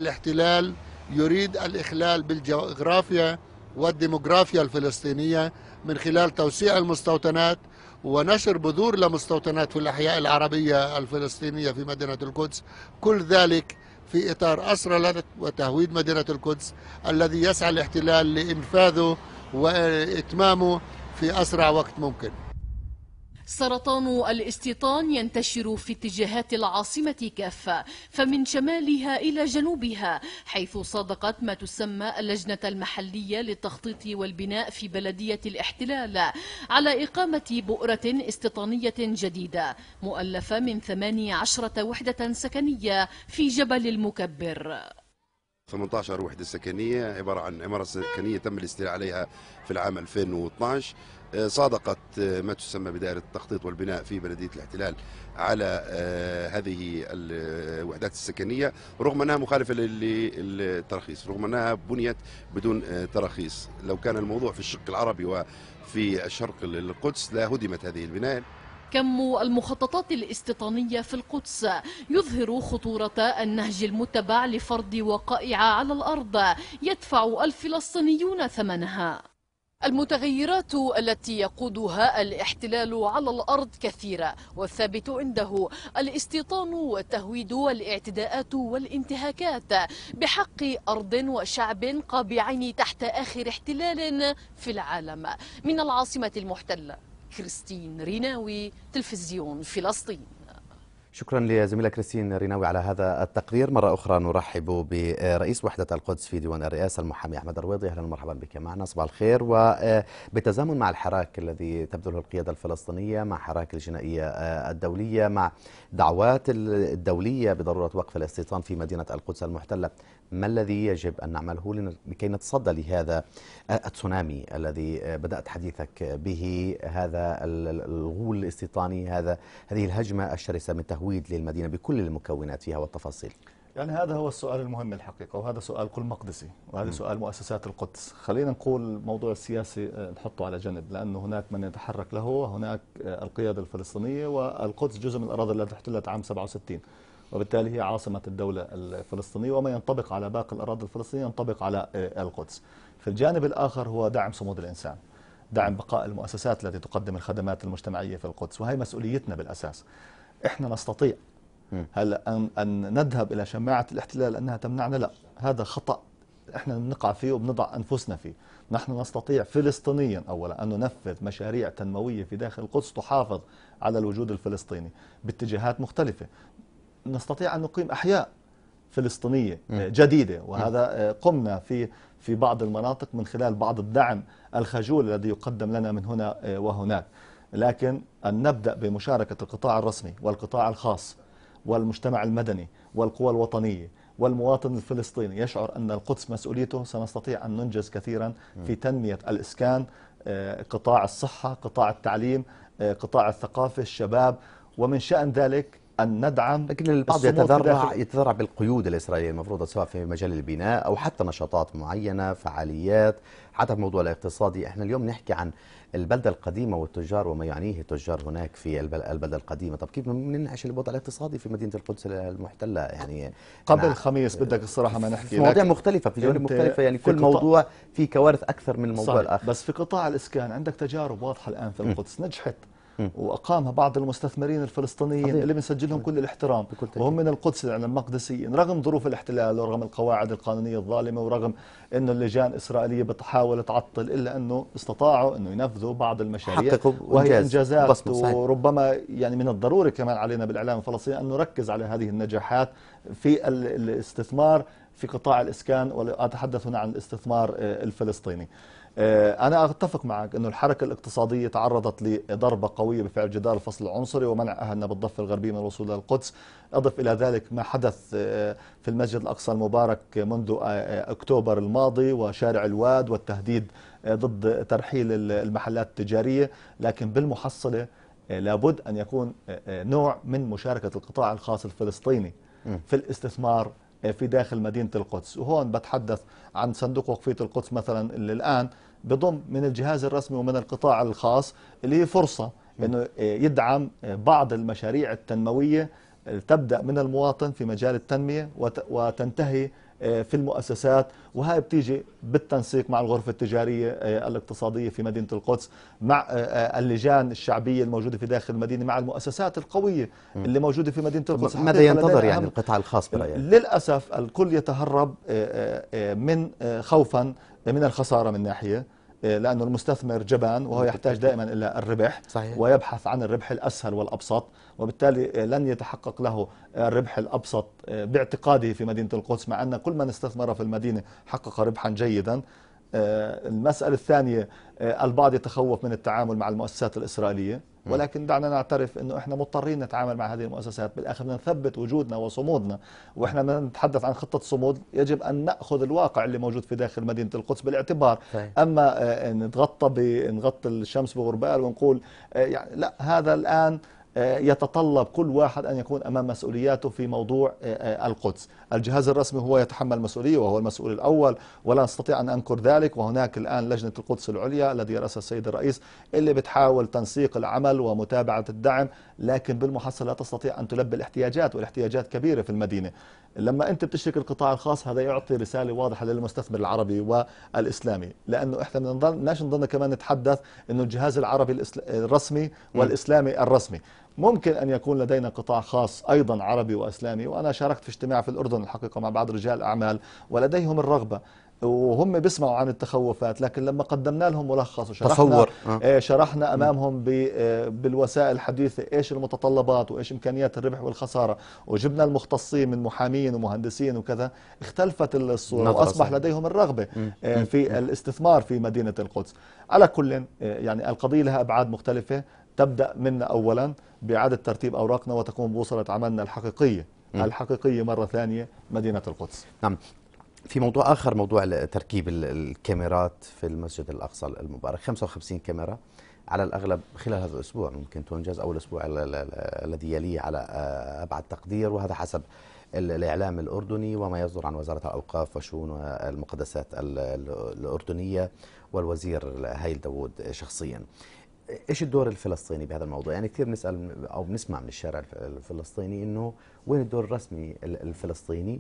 S6: الاحتلال يريد الإخلال بالجغرافيا والديموغرافيا الفلسطينية من خلال توسيع المستوطنات ونشر بذور لمستوطنات في الأحياء العربية الفلسطينية في مدينة القدس كل ذلك في إطار أسرة وتهويد مدينة القدس الذي يسعى الاحتلال لإنفاذه وإتمامه في أسرع وقت ممكن
S9: سرطان الاستيطان ينتشر في اتجاهات العاصمة كافة فمن شمالها إلى جنوبها حيث صادقت ما تسمى اللجنة المحلية للتخطيط والبناء في بلدية الاحتلال على إقامة بؤرة استيطانية جديدة مؤلفة من 18 وحدة سكنية في جبل المكبر
S6: 18 وحدة سكنية عبارة عن عمارة سكنية تم الاستيلاء عليها في العام 2012 آه، صادقت آه، ما تسمى بدائرة التخطيط والبناء في بلدية الاحتلال على آه، هذه الوحدات السكنية رغم أنها مخالفة للتراخيص رغم أنها بنيت بدون تراخيص لو كان الموضوع في الشق العربي وفي الشرق القدس لهدمت هذه البناية
S9: كم المخططات الاستيطانية في القدس يظهر خطورة النهج المتبع لفرض وقائع على الأرض يدفع الفلسطينيون ثمنها المتغيرات التي يقودها الاحتلال على الأرض كثيرة والثابت عنده الاستيطان والتهويد والاعتداءات والانتهاكات بحق أرض وشعب قابعين تحت آخر احتلال في العالم من العاصمة المحتلة كريستين ريناوي تلفزيون فلسطين
S1: شكرا لزميلة كريستين ريناوي على هذا التقرير مرة أخرى نرحب برئيس وحدة القدس في ديوان الرئاسة المحامي أحمد الرويضي أهلا ومرحبا بك معنا صباح الخير وبالتزامن آه، مع الحراك الذي تبذله القيادة الفلسطينية مع حراك الجنائية آه، الدولية مع دعوات الدولية بضرورة وقف الاستيطان في مدينة القدس المحتلة ما الذي يجب أن نعمله لكي نتصدى لهذا التسونامي الذي بدأت حديثك به هذا الغول الاستيطاني هذا هذه الهجمة الشرسة من تهويد للمدينة بكل المكونات فيها والتفاصيل
S8: يعني هذا هو السؤال المهم الحقيقة وهذا سؤال كل مقدسي وهذا م. سؤال مؤسسات القدس خلينا نقول موضوع السياسي نحطه على جنب لأنه هناك من يتحرك له وهناك القيادة الفلسطينية والقدس جزء من الأراضي التي احتلت عام 67 وبالتالي هي عاصمة الدولة الفلسطينية وما ينطبق على باقي الأراضي الفلسطينية ينطبق على آه، القدس في الجانب الآخر هو دعم صمود الإنسان دعم بقاء المؤسسات التي تقدم الخدمات المجتمعية في القدس وهي مسؤوليتنا بالأساس احنا نستطيع هلا أن, أن نذهب إلى شماعة الاحتلال أنها تمنعنا لا هذا خطأ احنا بنقع فيه وبنضع انفسنا فيه نحن نستطيع فلسطينيا اولا ان ننفذ مشاريع تنمويه في داخل القدس تحافظ على الوجود الفلسطيني باتجاهات مختلفه نستطيع أن نقيم أحياء فلسطينية آه، جديدة وهذا آه، قمنا في في بعض المناطق من خلال بعض الدعم الخجول الذي يقدم لنا من هنا آه، وهناك لكن أن نبدأ بمشاركة القطاع الرسمي والقطاع الخاص والمجتمع المدني والقوى الوطنية والمواطن الفلسطيني يشعر أن القدس مسؤوليته سنستطيع أن ننجز كثيرا في تنمية الإسكان قطاع الصحة قطاع التعليم قطاع الثقافة الشباب ومن شأن ذلك أن ندعم لكن البعض يتذرع
S1: يتذرع بالقيود الإسرائيلية المفروضة سواء في مجال البناء أو حتى نشاطات معينة فعاليات حتى في الموضوع الاقتصادي احنا اليوم نحكي عن البلدة القديمة والتجار وما يعنيه التجار هناك في البلدة القديمة طب كيف ننعش الوضع الاقتصادي في مدينة القدس المحتلة يعني قبل خميس بدك الصراحة ما نحكي في مواضيع مختلفة في جوانب مختلفة يعني كل موضوع فيه كوارث أكثر من الموضوع صحيح. الآخر بس في قطاع الإسكان
S8: عندك تجارب واضحة الآن في القدس نجحت واقامها بعض المستثمرين الفلسطينيين حضير. اللي بنسجلهم كل الاحترام بكل وهم من القدس يعني المقدسيين رغم ظروف الاحتلال ورغم القواعد القانونيه الظالمه ورغم انه اللجان الاسرائيليه بتحاول تعطل الا انه استطاعوا انه ينفذوا بعض المشاريع وهي انجازات وربما يعني من الضروري كمان علينا بالاعلام الفلسطيني ان نركز على هذه النجاحات في الاستثمار في قطاع الاسكان واتحدث هنا عن الاستثمار آه، الفلسطيني آه، أنا أتفق معك أن الحركة الاقتصادية تعرضت لضربة قوية بفعل جدار الفصل العنصري ومنع أهلنا بالضفة الغربية من الوصول إلى القدس أضف إلى ذلك ما حدث آه، في المسجد الأقصى المبارك منذ آه، أكتوبر الماضي وشارع الواد والتهديد ضد ترحيل المحلات التجارية لكن بالمحصلة لابد أن يكون نوع من مشاركة القطاع الخاص الفلسطيني في الاستثمار في داخل مدينة القدس وهون بتحدث عن صندوق وقفية القدس مثلا اللي الآن بضم من الجهاز الرسمي ومن القطاع الخاص اللي هي فرصة أنه يدعم بعض المشاريع التنموية تبدأ من المواطن في مجال التنمية وتنتهي آه، في المؤسسات وهي بتيجي بالتنسيق مع الغرفة التجارية آه، الاقتصادية في مدينة القدس مع آه، اللجان الشعبية الموجودة في داخل المدينة مع المؤسسات القوية اللي موجودة في مدينة القدس ماذا ينتظر يعني القطاع الخاص برأيك؟ للأسف الكل يتهرب من خوفا من الخسارة من ناحية آه، لأنه المستثمر جبان وهو يحتاج دائما إلى الربح صحيح. ويبحث عن الربح الأسهل والأبسط وبالتالي آه، لن يتحقق له الربح الأبسط آه، باعتقاده في مدينة القدس مع أن كل من استثمر في المدينة حقق ربحا جيدا المسألة الثانية البعض يتخوف من التعامل مع المؤسسات الإسرائيلية ولكن دعنا نعترف انه احنا مضطرين نتعامل مع هذه المؤسسات بالاخر بدنا نثبت وجودنا وصمودنا واحنا نتحدث عن خطه صمود يجب ان ناخذ الواقع اللي موجود في داخل مدينه القدس بالاعتبار طيب. اما آه، نتغطى بنغطي الشمس بغربال ونقول آه، يعني لا هذا الان آه، يتطلب كل واحد أن يكون أمام مسؤولياته في موضوع آه، آه، القدس الجهاز الرسمي هو يتحمل مسؤولية وهو المسؤول الأول ولا نستطيع أن أنكر ذلك وهناك الآن لجنة القدس العليا الذي يرأسها السيد الرئيس اللي بتحاول تنسيق العمل ومتابعة الدعم لكن بالمحصلة لا تستطيع أن تلبي الاحتياجات والاحتياجات كبيرة في المدينة لما أنت بتشرك القطاع الخاص هذا يعطي رسالة واضحة للمستثمر العربي والإسلامي لأنه إحنا بدنا نضل نضلنا كمان نتحدث أنه الجهاز العربي الرسمي والإسلامي الرسمي ممكن أن يكون لدينا قطاع خاص أيضا عربي وأسلامي وأنا شاركت في اجتماع في الأردن الحقيقة مع بعض رجال أعمال ولديهم الرغبة وهم بيسمعوا عن التخوفات لكن لما قدمنا لهم ملخص وشرحنا تصور. آه إيه، شرحنا امامهم آه، بالوسائل الحديثه ايش المتطلبات وايش امكانيات الربح والخساره وجبنا المختصين من محامين ومهندسين وكذا اختلفت الصوره واصبح لديهم الرغبه آه في الاستثمار في مدينه القدس على كل آه، يعني القضيه لها ابعاد مختلفه تبدأ منا أولا بإعادة ترتيب أوراقنا وتقوم بوصلة عملنا الحقيقية م. الحقيقية مرة ثانية مدينة القدس
S1: نعم في موضوع آخر موضوع تركيب الكاميرات في المسجد الأقصى المبارك 55 كاميرا على الأغلب خلال هذا الأسبوع ممكن تنجز أو الأسبوع الذي يليه على آه، أبعد تقدير وهذا حسب الإعلام الأردني وما يصدر عن وزارة الأوقاف وشؤون المقدسات الأردنية والوزير هايل داوود شخصيا ايش الدور الفلسطيني بهذا الموضوع؟ يعني كثير بنسال او بنسمع من الشارع الفلسطيني انه وين الدور الرسمي الفلسطيني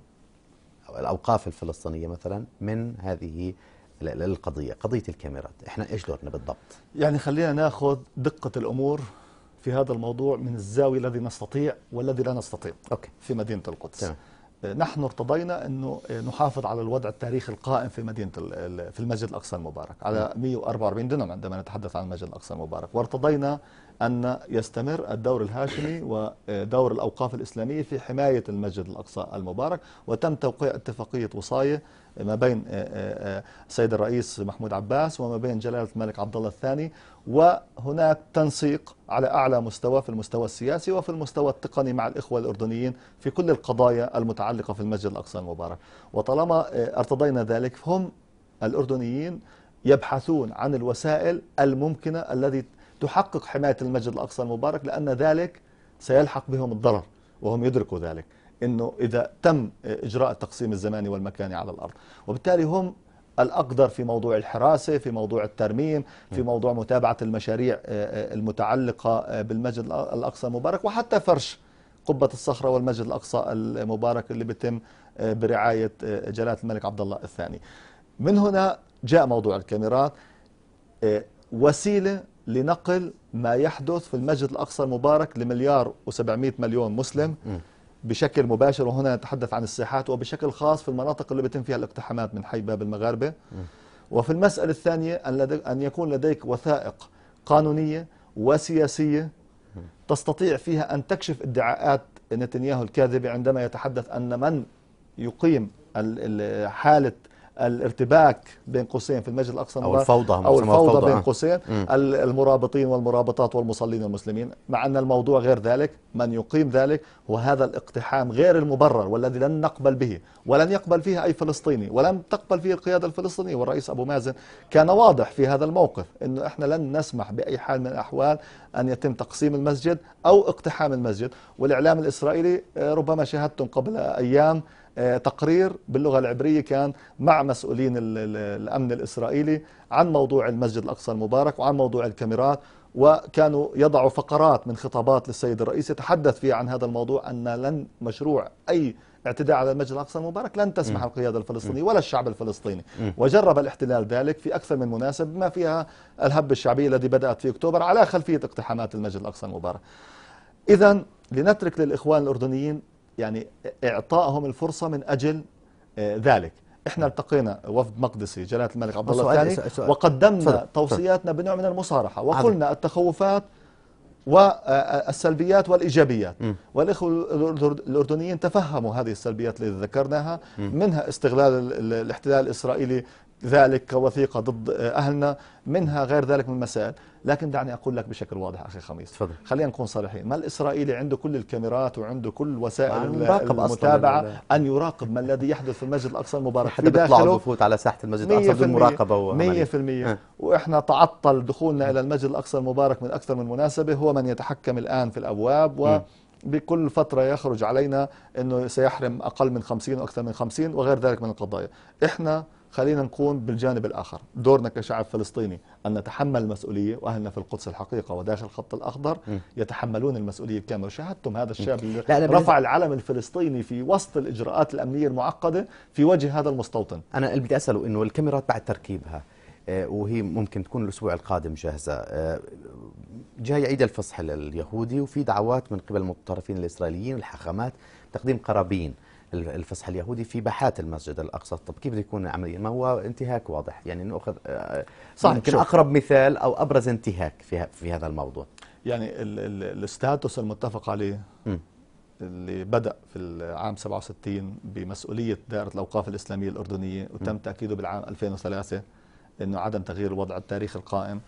S1: أو الاوقاف الفلسطينيه مثلا من هذه القضيه، قضيه الكاميرات، احنا ايش دورنا بالضبط؟
S8: يعني خلينا ناخذ دقه الامور في هذا الموضوع من الزاويه الذي نستطيع والذي لا نستطيع أوكي. في مدينه القدس. تمام. نحن ارتضينا انه نحافظ على الوضع التاريخي القائم في مدينه في المسجد الاقصى المبارك على 144 نعم. دنم عندما نتحدث عن المسجد الاقصى المبارك وارتضينا ان يستمر الدور الهاشمي ودور الاوقاف الاسلاميه في حمايه المسجد الاقصى المبارك وتم توقيع اتفاقيه وصايه ما بين السيد آه، آه، آه، الرئيس محمود عباس وما بين جلاله الملك عبد الله الثاني وهناك تنسيق على أعلى مستوى في المستوى السياسي وفي المستوى التقني مع الإخوة الأردنيين في كل القضايا المتعلقة في المسجد الأقصى المبارك وطالما آه، ارتضينا ذلك هم الأردنيين يبحثون عن الوسائل الممكنة التي تحقق حماية المسجد الأقصى المبارك لأن ذلك سيلحق بهم الضرر وهم يدركوا ذلك انه اذا تم آه، اجراء التقسيم الزماني والمكاني على الارض وبالتالي هم الأقدر في موضوع الحراسة في موضوع الترميم في نعم. موضوع متابعة المشاريع آه، آه، المتعلقة آه، بالمسجد الأقصى المبارك وحتى فرش قبة الصخرة والمسجد الأقصى المبارك اللي بتم برعاية جلالة الملك عبد الله الثاني من هنا جاء موضوع الكاميرات وسيلة لنقل ما يحدث في المسجد الأقصى المبارك لمليار و700 مليون مسلم م. بشكل مباشر وهنا نتحدث عن الساحات وبشكل خاص في المناطق اللي بتم فيها الاقتحامات من حي باب المغاربة وفي المسألة الثانية أن, أن يكون لديك وثائق قانونية وسياسية تستطيع فيها أن تكشف ادعاءات نتنياهو الكاذبة عندما يتحدث أن من يقيم حالة الارتباك بين قوسين في المسجد الاقصى او الفوضى او الفوضى, الفوضى بين آه. قوسين المرابطين والمرابطات والمصلين والمسلمين مع ان الموضوع غير ذلك من يقيم ذلك هو هذا الاقتحام غير المبرر والذي لن نقبل به ولن يقبل فيه اي فلسطيني ولم تقبل فيه القياده الفلسطينيه والرئيس ابو مازن كان واضح في هذا الموقف انه احنا لن نسمح باي حال من الاحوال ان يتم تقسيم المسجد او اقتحام المسجد والاعلام الاسرائيلي آه، ربما شاهدتم قبل ايام آه، تقرير باللغة العبرية كان مع مسؤولين الأمن الإسرائيلي عن موضوع المسجد الأقصى المبارك وعن موضوع الكاميرات وكانوا يضعوا فقرات من خطابات للسيد الرئيس يتحدث فيها عن هذا الموضوع أن لن مشروع أي اعتداء على المسجد الاقصى المبارك لن تسمح القياده الفلسطينيه ولا الشعب الفلسطيني وجرب الاحتلال ذلك في اكثر من مناسبه بما فيها الهب الشعبيه الذي بدات في اكتوبر على خلفيه اقتحامات المسجد الاقصى المبارك. اذا لنترك للاخوان الاردنيين يعني إعطائهم الفرصة من أجل آه، ذلك احنا نعم. التقينا وفد مقدسي جلاله الملك عبد الله الثاني وقدمنا سؤال توصياتنا بنوع من المصارحه وقلنا عادل. التخوفات والسلبيات آه، آه، والايجابيات م. والاخوه الاردنيين تفهموا هذه السلبيات اللي ذكرناها م. منها استغلال الاحتلال الاسرائيلي ذلك كوثيقة ضد أهلنا منها غير ذلك من المسائل لكن دعني أقول لك بشكل واضح أخي خميس تفضل خلينا نكون صريحين ما الإسرائيلي عنده كل الكاميرات وعنده كل وسائل المتابعة أن يراقب ما الذي يحدث في المسجد الأقصى المبارك حتى بيطلعوا
S1: بفوت على ساحة المسجد الأقصى بدون مراقبة
S8: 100% وإحنا
S10: تعطل
S8: دخولنا إلى المسجد الأقصى المبارك من أكثر من مناسبة هو من يتحكم الآن في الأبواب و م. بكل فترة يخرج علينا أنه سيحرم أقل من 50 وأكثر من 50 وغير ذلك من القضايا إحنا خلينا نكون بالجانب الآخر دورنا كشعب فلسطيني أن نتحمل المسؤولية وأهلنا في القدس الحقيقة وداخل الخط الأخضر يتحملون المسؤولية الكاملة وشاهدتم هذا الشاب اللي رفع العلم الفلسطيني في وسط الإجراءات الأمنية المعقدة في وجه هذا المستوطن
S1: أنا اللي بدي أسأله أنه الكاميرات بعد تركيبها آه، وهي ممكن تكون الأسبوع القادم جاهزة آه، جاي عيد الفصح لليهودي وفي دعوات من قبل المتطرفين الإسرائيليين الحاخامات تقديم قرابين الفصح اليهودي في باحات المسجد الاقصى طب كيف بده يكون عمليا ما هو انتهاك واضح يعني ناخذ آه، صح يمكن اقرب مثال او ابرز انتهاك في في هذا الموضوع يعني ال ال الستاتوس المتفق عليه م.
S8: اللي بدا في العام 67 بمسؤوليه دائره الاوقاف الاسلاميه الاردنيه وتم تاكيده بالعام 2003 انه عدم تغيير الوضع التاريخي القائم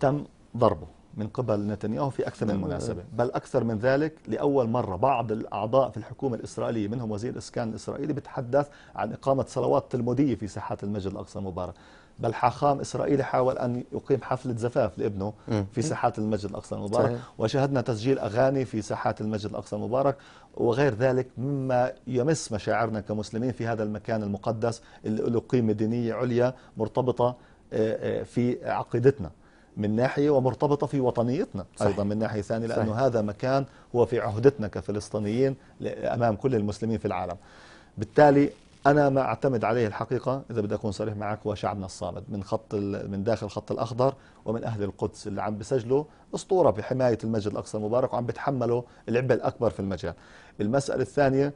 S8: تم ضربه من قبل نتنياهو في أكثر من نعم. مناسبة بل أكثر من ذلك لأول مرة بعض الأعضاء في الحكومة الإسرائيلية منهم وزير الإسكان الإسرائيلي بتحدث عن إقامة صلوات تلمودية في ساحات المسجد الأقصى المبارك بل حاخام إسرائيلي حاول أن يقيم حفلة زفاف لابنه في ساحات المسجد الأقصى المبارك صحيح. وشاهدنا تسجيل أغاني في ساحات المسجد الأقصى المبارك وغير ذلك مما يمس مشاعرنا كمسلمين في هذا المكان المقدس اللي له قيمة دينية عليا مرتبطة آه، آه، في عقيدتنا من ناحية ومرتبطة في وطنيتنا صحيح. أيضا من ناحية ثانية لأنه هذا مكان هو في عهدتنا كفلسطينيين أمام كل المسلمين في العالم بالتالي أنا ما أعتمد عليه الحقيقة إذا بدي أكون صريح معك هو شعبنا الصامد من خط من داخل الخط الأخضر ومن أهل القدس اللي عم بسجلوا أسطورة بحماية المسجد الأقصى المبارك وعم بتحملوا العبء الأكبر في المجال المسألة الثانية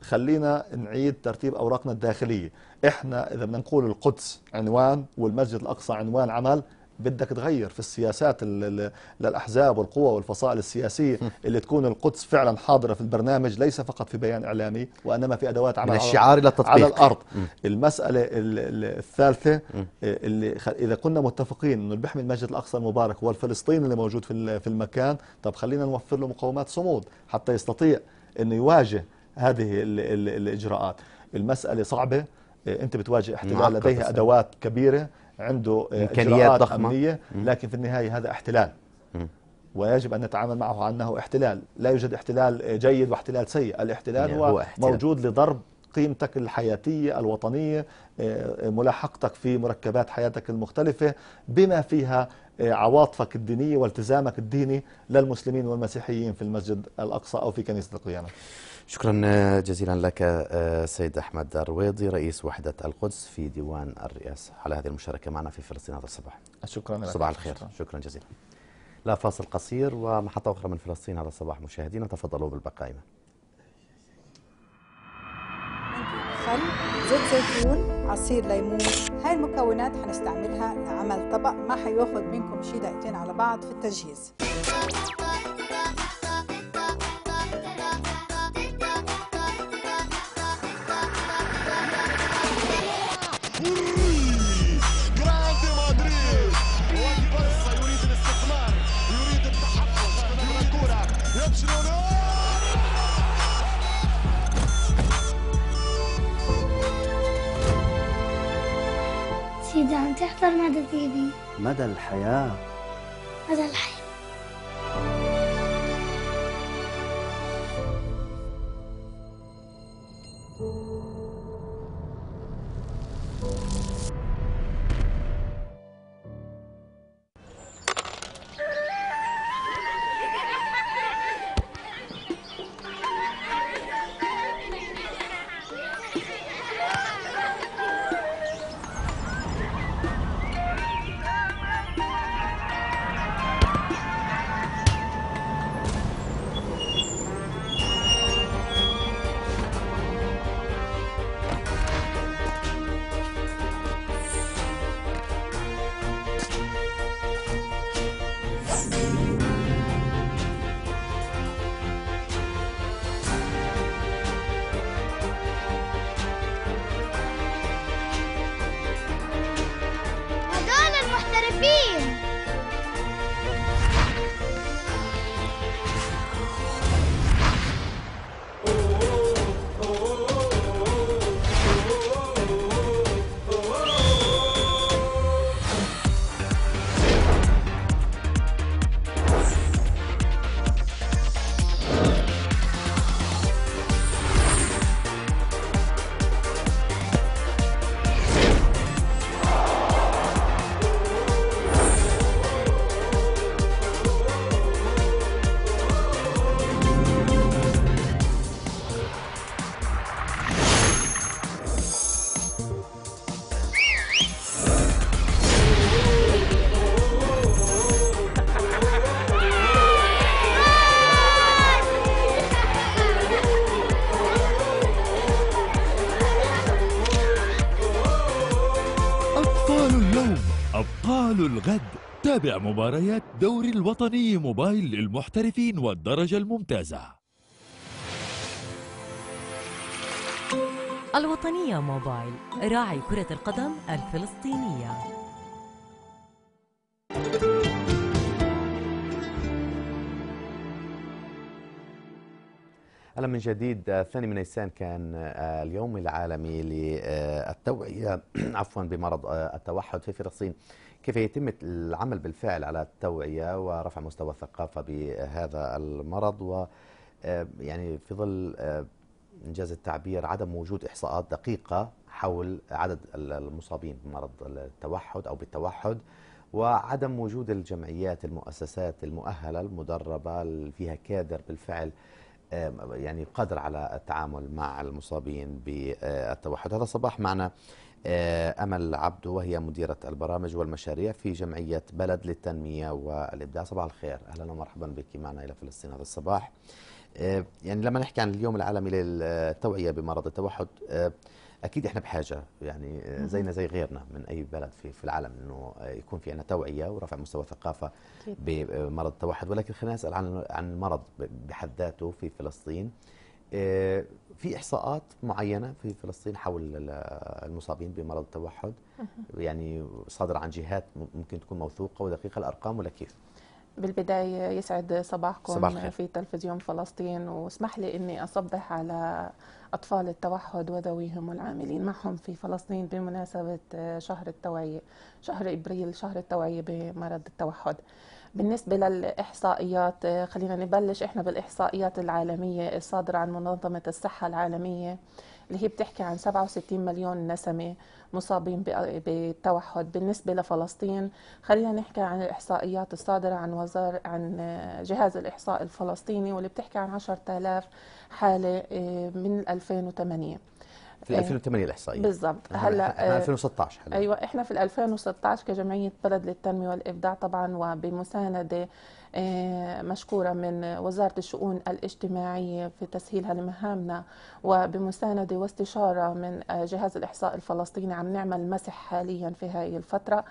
S8: خلينا نعيد ترتيب أوراقنا الداخلية إحنا إذا بدنا نقول القدس عنوان والمسجد الأقصى عنوان عمل بدك تغير في السياسات للأحزاب والقوى والفصائل السياسية اللي تكون القدس فعلا حاضرة في البرنامج ليس فقط في بيان إعلامي وإنما في أدوات عمل من الشعار إلى التطبيق على الأرض م. المسألة الثالثة آه، اللي إذا كنا متفقين أنه اللي بيحمي المسجد الأقصى المبارك هو الفلسطيني اللي موجود في المكان طب خلينا نوفر له مقومات صمود حتى يستطيع أنه يواجه هذه الـ الـ الإجراءات المسألة صعبة آه، انت بتواجه احتلال لديها ادوات كبيره عنده إمكانيات ضخمة أمنية لكن في النهاية هذا احتلال ويجب أن نتعامل معه أنه احتلال لا يوجد احتلال جيد واحتلال سيء الاحتلال يعني هو, هو احتلال. موجود لضرب قيمتك الحياتية الوطنية آه، آه، ملاحقتك في مركبات حياتك المختلفة بما فيها آه، عواطفك الدينية والتزامك الديني للمسلمين والمسيحيين في المسجد الأقصى أو في كنيسة القيامة
S1: شكرا جزيلا لك آه، سيد أحمد الرويضي رئيس وحدة القدس في ديوان الرئاسة على هذه المشاركة معنا في فلسطين هذا الصباح
S8: شكرا لك صباح الخير شكرا, شكرا
S1: جزيلا لا فاصل قصير ومحطة أخرى من فلسطين هذا الصباح مشاهدينا تفضلوا بالبقائمة
S7: خل زيت زيتون عصير ليمون هاي المكونات حنستعملها لعمل طبق ما حيأخذ منكم شي دقيقتين على بعض في التجهيز
S10: تحضر مدى ذيبي
S2: مدى الحياة مدى الحياة تابع مباريات دوري الوطني موبايل للمحترفين والدرجة الممتازة
S9: الوطنية موبايل راعي كرة القدم الفلسطينية
S1: أهلا من جديد الثاني من نيسان كان آه، اليوم العالمي للتوعية عفوا بمرض آه، التوحد في فلسطين كيف يتم العمل بالفعل على التوعية ورفع مستوى الثقافة بهذا المرض و آه، يعني في ظل آه، إنجاز التعبير عدم وجود إحصاءات دقيقة حول عدد المصابين بمرض التوحد أو بالتوحد وعدم وجود الجمعيات المؤسسات المؤهلة المدربة فيها كادر بالفعل آه، يعني قادر على التعامل مع المصابين بالتوحد هذا صباح معنا آه، أمل عبده وهي مديرة البرامج والمشاريع في جمعية بلد للتنمية والإبداع صباح الخير أهلا ومرحبا بك معنا إلى فلسطين هذا الصباح آه، يعني لما نحكي عن اليوم العالمي للتوعية بمرض التوحد آه، أكيد إحنا بحاجة يعني زينا زي غيرنا من أي بلد في, في العالم إنه يكون في عنا توعية ورفع مستوى الثقافة بمرض التوحد ولكن خلينا نسأل عن عن المرض بحد ذاته في فلسطين آه، في احصاءات معينه في فلسطين حول المصابين بمرض التوحد يعني صادره عن جهات ممكن تكون موثوقه ودقيقه الارقام ولا كيف؟
S11: بالبداية يسعد صباحكم صباح في تلفزيون فلسطين واسمح لي أني أصبح على أطفال التوحد وذويهم والعاملين معهم في فلسطين بمناسبة شهر التوعية شهر إبريل شهر التوعية بمرض التوحد بالنسبة للإحصائيات آه، خلينا نبلش إحنا بالإحصائيات العالمية الصادرة عن منظمة الصحة العالمية اللي هي بتحكي عن 67 مليون نسمة مصابين بالتوحد بالنسبة لفلسطين خلينا نحكي عن الإحصائيات الصادرة عن وزارة عن آه، جهاز الإحصاء الفلسطيني واللي بتحكي عن 10000 حالة آه، من 2008
S1: في 2008 إيه. الاحصائيه بالضبط هلا 2016 آه، حلو. ايوه
S11: احنا في 2016 كجمعيه بلد للتنميه والابداع طبعا وبمسانده آه، مشكورة من وزارة الشؤون الاجتماعية في تسهيلها لمهامنا وبمساندة واستشارة من آه، جهاز الإحصاء الفلسطيني عم نعمل مسح حاليا في هذه الفترة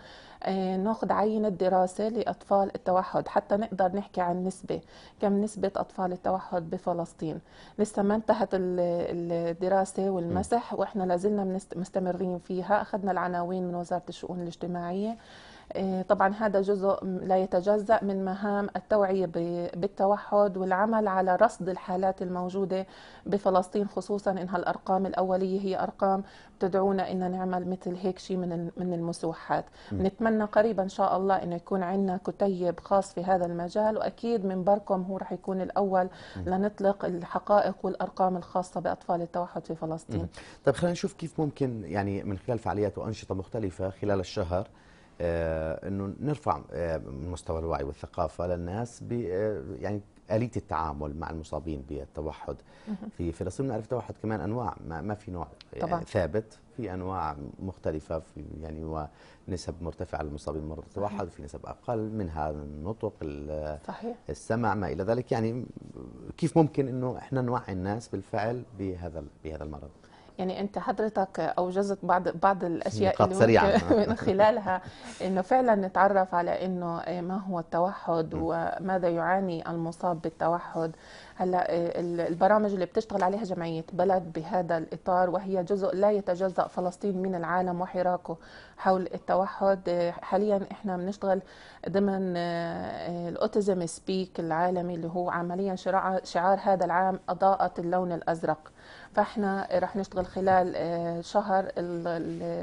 S11: آه، ناخذ عينة دراسة لأطفال التوحد حتى نقدر نحكي عن نسبة كم نسبة أطفال التوحد بفلسطين لسه ما انتهت الدراسة والمسح وإحنا لازلنا مستمرين فيها أخذنا العناوين من وزارة الشؤون الاجتماعية إيه، طبعا هذا جزء لا يتجزأ من مهام التوعية بالتوحد والعمل على رصد الحالات الموجودة بفلسطين خصوصا إنها الأرقام الأولية هي أرقام تدعونا إن نعمل مثل هيك شيء من من المسوحات نتمنى قريبا إن شاء الله إنه يكون عندنا كتيب خاص في هذا المجال وأكيد منبركم هو رح يكون الأول لنطلق الحقائق والأرقام الخاصة بأطفال التوحد في فلسطين
S1: طيب خلينا نشوف كيف ممكن يعني من خلال فعاليات وأنشطة مختلفة خلال الشهر آه، انه نرفع آه، مستوى الوعي والثقافه للناس ب آه، يعني آلية التعامل مع المصابين بالتوحد في فلسطين نعرف التوحد كمان أنواع ما, ما في نوع طبعا. ثابت في أنواع مختلفة في يعني ونسب مرتفعة للمصابين بمرض التوحد في نسب أقل منها النطق صحيح. السمع ما إلى ذلك يعني كيف ممكن أنه إحنا نوعي الناس بالفعل بهذا بهذا المرض
S11: يعني انت حضرتك اوجزت بعض بعض الاشياء اللي سريعة. من خلالها انه فعلا نتعرف على انه إيه، ما هو التوحد وماذا يعاني المصاب بالتوحد هلا آه، البرامج اللي بتشتغل عليها جمعيه بلد بهذا الاطار وهي جزء لا يتجزا فلسطين من العالم وحراكه حول التوحد آه، حاليا احنا بنشتغل ضمن آه، الاوتيزم سبيك العالمي اللي هو عمليا شعار هذا العام اضاءه اللون الازرق فاحنا رح نشتغل خلال شهر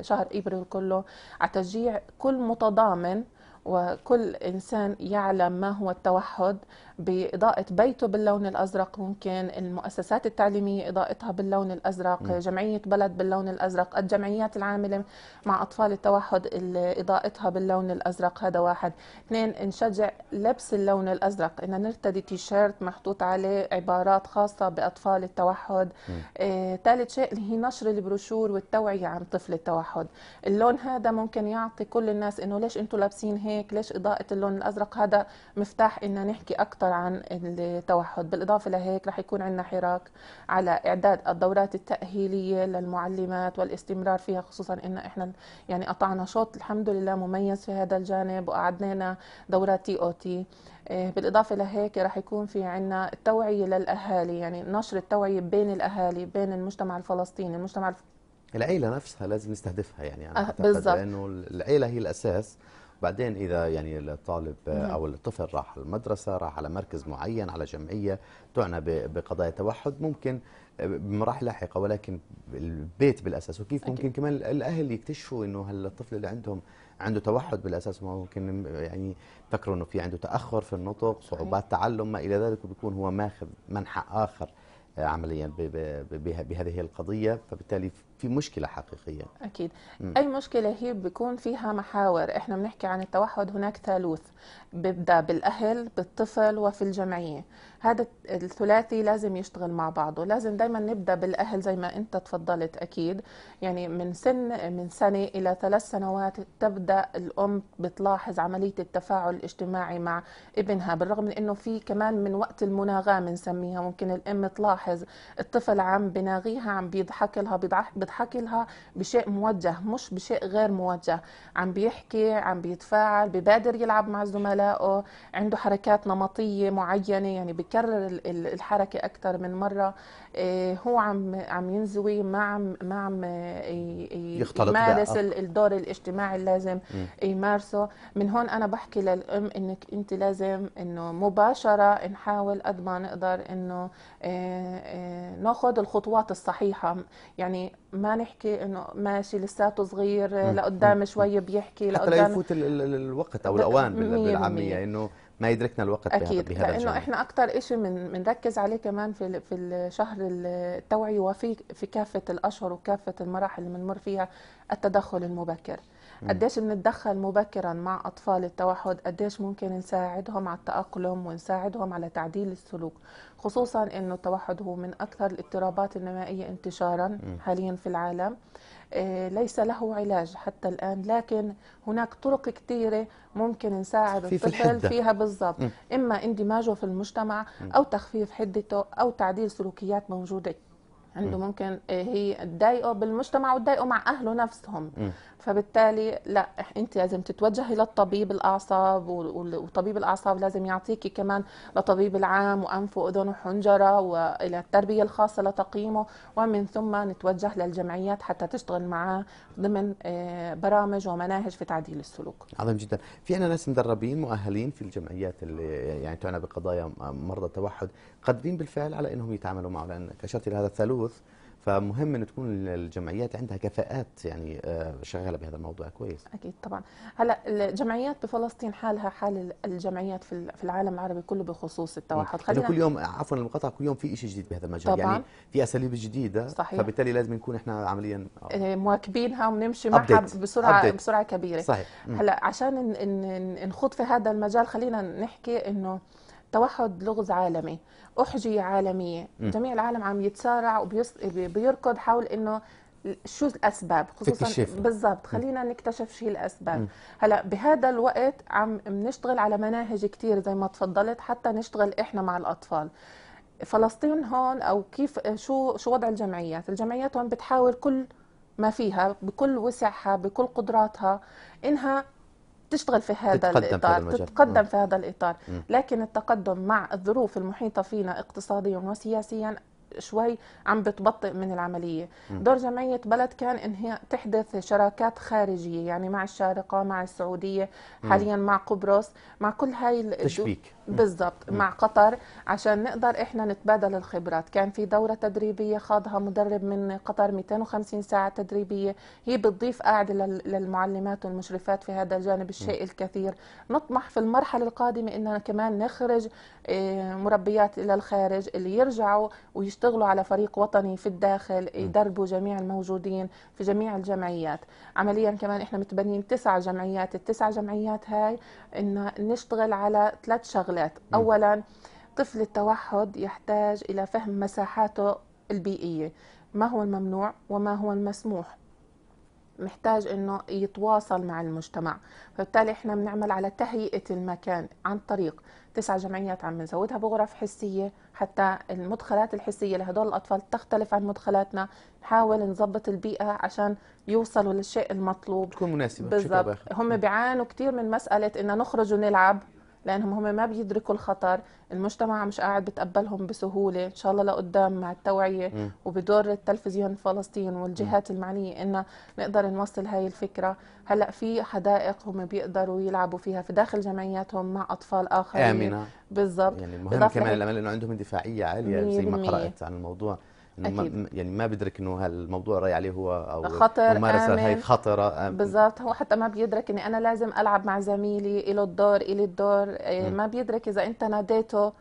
S11: شهر ابريل كله على تشجيع كل متضامن وكل إنسان يعلم ما هو التوحد بإضاءة بيته باللون الأزرق ممكن المؤسسات التعليمية إضاءتها باللون الأزرق م. جمعية بلد باللون الأزرق الجمعيات العاملة مع أطفال التوحد إضاءتها باللون الأزرق هذا واحد اثنين نشجع لبس اللون الأزرق إن نرتدي تيشيرت محطوط عليه عبارات خاصة بأطفال التوحد إيه، ثالث شيء اللي هي نشر البروشور والتوعية عن طفل التوحد اللون هذا ممكن يعطي كل الناس إنه ليش أنتم لابسين هيك هيك ليش اضاءه اللون الازرق هذا مفتاح ان نحكي اكثر عن التوحد بالاضافه لهيك رح يكون عندنا حراك على اعداد الدورات التاهيليه للمعلمات والاستمرار فيها خصوصا ان احنا يعني قطعنا شوط الحمد لله مميز في هذا الجانب وقعدنا دورات تي او تي بالإضافة لهيك رح يكون في عنا التوعية للأهالي يعني نشر التوعية بين الأهالي بين المجتمع الفلسطيني المجتمع الف...
S1: العيلة نفسها لازم نستهدفها يعني أنا أه لأنه العيلة هي الأساس بعدين اذا يعني الطالب نعم. او الطفل راح المدرسه راح على مركز معين على جمعيه تعنى بقضايا التوحد ممكن بمراحل لاحقه ولكن البيت بالاساس وكيف أكيد. ممكن كمان الاهل يكتشفوا انه هالطفل اللي عندهم عنده توحد بالاساس ممكن يعني فكروا انه في عنده تاخر في النطق صعوبات تعلم ما الى ذلك وبيكون هو ماخذ منحى اخر آه، عمليا بهذه القضيه فبالتالي في مشكله حقيقيه
S11: اكيد م. اي مشكله هي بيكون فيها محاور احنا بنحكي عن التوحد هناك ثالوث بيبدا بالاهل بالطفل وفي الجمعيه هذا الثلاثي لازم يشتغل مع بعضه لازم دائما نبدا بالاهل زي ما انت تفضلت اكيد يعني من سن من سنه الى ثلاث سنوات تبدا الام بتلاحظ عمليه التفاعل الاجتماعي مع ابنها بالرغم من انه في كمان من وقت المناغاة بنسميها ممكن الام تلاحظ الطفل عم بناغيها عم بيضحك لها بيضحك بتحكي لها بشيء موجه مش بشيء غير موجه عم بيحكي عم بيتفاعل ببادر يلعب مع زملائه عنده حركات نمطيه معينه يعني بكرر الحركه اكثر من مره إيه، هو عم عم ينزوي ما عم ما عم إيه، إيه، يمارس الدور الاجتماعي اللازم يمارسه من هون انا بحكي للام انك انت لازم انه مباشره نحاول قد ما نقدر انه ناخذ الخطوات الصحيحه يعني ما نحكي انه ماشي لساته صغير لقدام شوي بيحكي لقدام حتى لا يفوت
S1: الوقت او الاوان بالعاميه انه ما يدركنا الوقت اكيد بهذا لانه احنا
S11: اكثر شيء من بنركز عليه كمان في في الشهر التوعي وفي في كافه الاشهر وكافه المراحل اللي بنمر فيها التدخل المبكر قديش بنتدخل مبكرا مع اطفال التوحد قديش ممكن نساعدهم على التاقلم ونساعدهم على تعديل السلوك خصوصا انه التوحد هو من اكثر الاضطرابات النمائيه انتشارا حاليا في العالم إيه، ليس له علاج حتى الان لكن هناك طرق كثيره ممكن نساعد في الطفل في فيها بالضبط اما اندماجه في المجتمع او تخفيف حدته او تعديل سلوكيات موجوده عنده ممكن إيه، هي تضايقه بالمجتمع وتضايقه مع اهله نفسهم فبالتالي لا انت لازم تتوجهي للطبيب الاعصاب وطبيب الاعصاب لازم يعطيكي كمان لطبيب العام وانف واذن وحنجره والى التربيه الخاصه لتقييمه ومن ثم نتوجه للجمعيات حتى تشتغل معاه ضمن آه، برامج ومناهج في تعديل السلوك.
S1: عظيم جدا، في عندنا ناس مدربين مؤهلين في الجمعيات اللي يعني تعنى بقضايا مرضى التوحد، قادرين بالفعل على انهم يتعاملوا معه لان الى هذا الثالوث فمهم ان تكون الجمعيات عندها كفاءات يعني آه، شغاله بهذا الموضوع كويس
S11: اكيد طبعا هلا الجمعيات بفلسطين حالها حال الجمعيات في العالم العربي كله بخصوص التوحد خلينا كل يوم
S1: عفوا المقاطعه كل يوم في شيء جديد بهذا المجال يعني طبعا. يعني في اساليب جديده صحيح. فبالتالي لازم نكون احنا عمليا
S11: آه، آه، مواكبينها ونمشي معها بسرعه Update. بسرعه كبيره صحيح. هلا عشان نخوض في هذا المجال خلينا نحكي انه توحد لغز عالمي أحجية عالمية م. جميع العالم عم يتسارع وبيركض حول أنه شو الاسباب خصوصا بالضبط خلينا نكتشف شو الاسباب م. هلا بهذا الوقت عم نشتغل على مناهج كثير زي ما تفضلت حتى نشتغل احنا مع الاطفال فلسطين هون او كيف شو شو وضع الجمعيات الجمعيات هون بتحاول كل ما فيها بكل وسعها بكل قدراتها انها تشتغل في هذا تتقدم الاطار في هذا تتقدم في هذا الاطار لكن التقدم مع الظروف المحيطه فينا اقتصاديا وسياسيا شوي عم بتبطئ من العمليه دور جمعيه بلد كان ان هي تحدث شراكات خارجيه يعني مع الشارقه مع السعوديه حاليا مع قبرص مع كل هاي تشبيك بالضبط مع قطر عشان نقدر احنا نتبادل الخبرات كان في دوره تدريبيه خاضها مدرب من قطر 250 ساعه تدريبيه هي بتضيف قاعده للمعلمات والمشرفات في هذا الجانب الشيء الكثير نطمح في المرحله القادمه اننا كمان نخرج آه، مربيات الى الخارج اللي يرجعوا ويشتغلوا على فريق وطني في الداخل يدربوا جميع الموجودين في جميع الجمعيات عمليا كمان احنا متبنيين تسع جمعيات التسع جمعيات هاي ان نشتغل على ثلاث شغلات شغلات اولا طفل التوحد يحتاج الى فهم مساحاته البيئيه ما هو الممنوع وما هو المسموح محتاج انه يتواصل مع المجتمع فبالتالي احنا بنعمل على تهيئه المكان عن طريق تسع جمعيات عم نزودها بغرف حسيه حتى المدخلات الحسيه لهدول الاطفال تختلف عن مدخلاتنا نحاول نظبط البيئه عشان يوصلوا للشيء
S1: المطلوب تكون مناسبه بالضبط
S11: هم بيعانوا كثير من مساله ان نخرج ونلعب لانهم هم ما بيدركوا الخطر المجتمع مش قاعد بتقبلهم بسهوله ان شاء الله لقدام مع التوعيه م. وبدور التلفزيون فلسطين والجهات م. المعنيه ان نقدر نوصل هاي الفكره هلا في حدائق هم بيقدروا يلعبوا فيها في داخل جمعياتهم مع اطفال اخرين امنه بالضبط يعني المهم كمان الامل
S1: انه عندهم دفاعيه عاليه زي ما قرات عن الموضوع أكيد. يعني ما بيدرك انه هالموضوع راي عليه هو او خطر هي خطره
S11: بالضبط هو حتى ما بيدرك اني انا لازم العب مع زميلي له الدور الي الدور آه، ما بيدرك اذا انت ناديته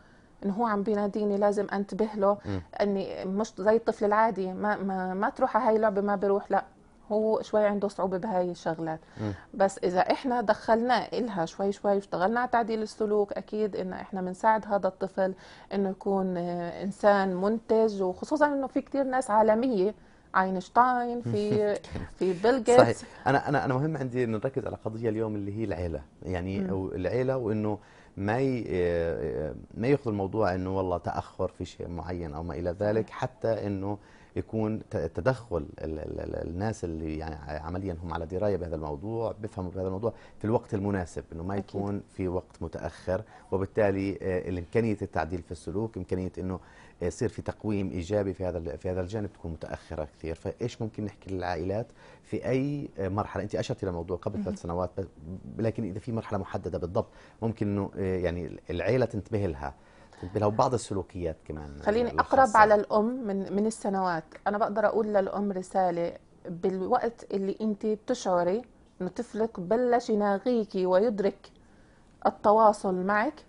S11: انه هو عم بيناديني لازم انتبه له اني مش زي الطفل العادي ما ما, ما تروح على هاي اللعبه ما بروح لا هو شوي عنده صعوبة بهاي الشغلات م. بس إذا إحنا دخلنا إلها شوي شوي واشتغلنا على تعديل السلوك أكيد إن إحنا بنساعد هذا الطفل إنه يكون آه، إنسان منتج وخصوصا إنه في كتير ناس عالمية اينشتاين في في بيل جيتس صحيح
S1: انا انا انا مهم عندي انه نركز على قضيه اليوم اللي هي العيله يعني العيله وانه ما آه، آه، ما ياخذ الموضوع انه والله تاخر في شيء معين او ما الى ذلك حتى انه يكون تدخل الناس اللي يعني عمليا هم على درايه بهذا الموضوع بيفهموا بهذا الموضوع في الوقت المناسب انه ما يكون في وقت متاخر وبالتالي آه، امكانيه التعديل في السلوك امكانيه انه آه، يصير في تقويم ايجابي في هذا في هذا الجانب تكون متاخره كثير فايش ممكن نحكي للعائلات في اي آه، مرحله انت اشرتي للموضوع قبل ثلاث سنوات لكن اذا في مرحله محدده بالضبط ممكن انه يعني العيله تنتبه لها له بعض السلوكيات كمان خليني اقرب
S11: على الام من من السنوات انا بقدر اقول للام رساله بالوقت اللي انت بتشعري انه طفلك بلش يناغيكي ويدرك التواصل معك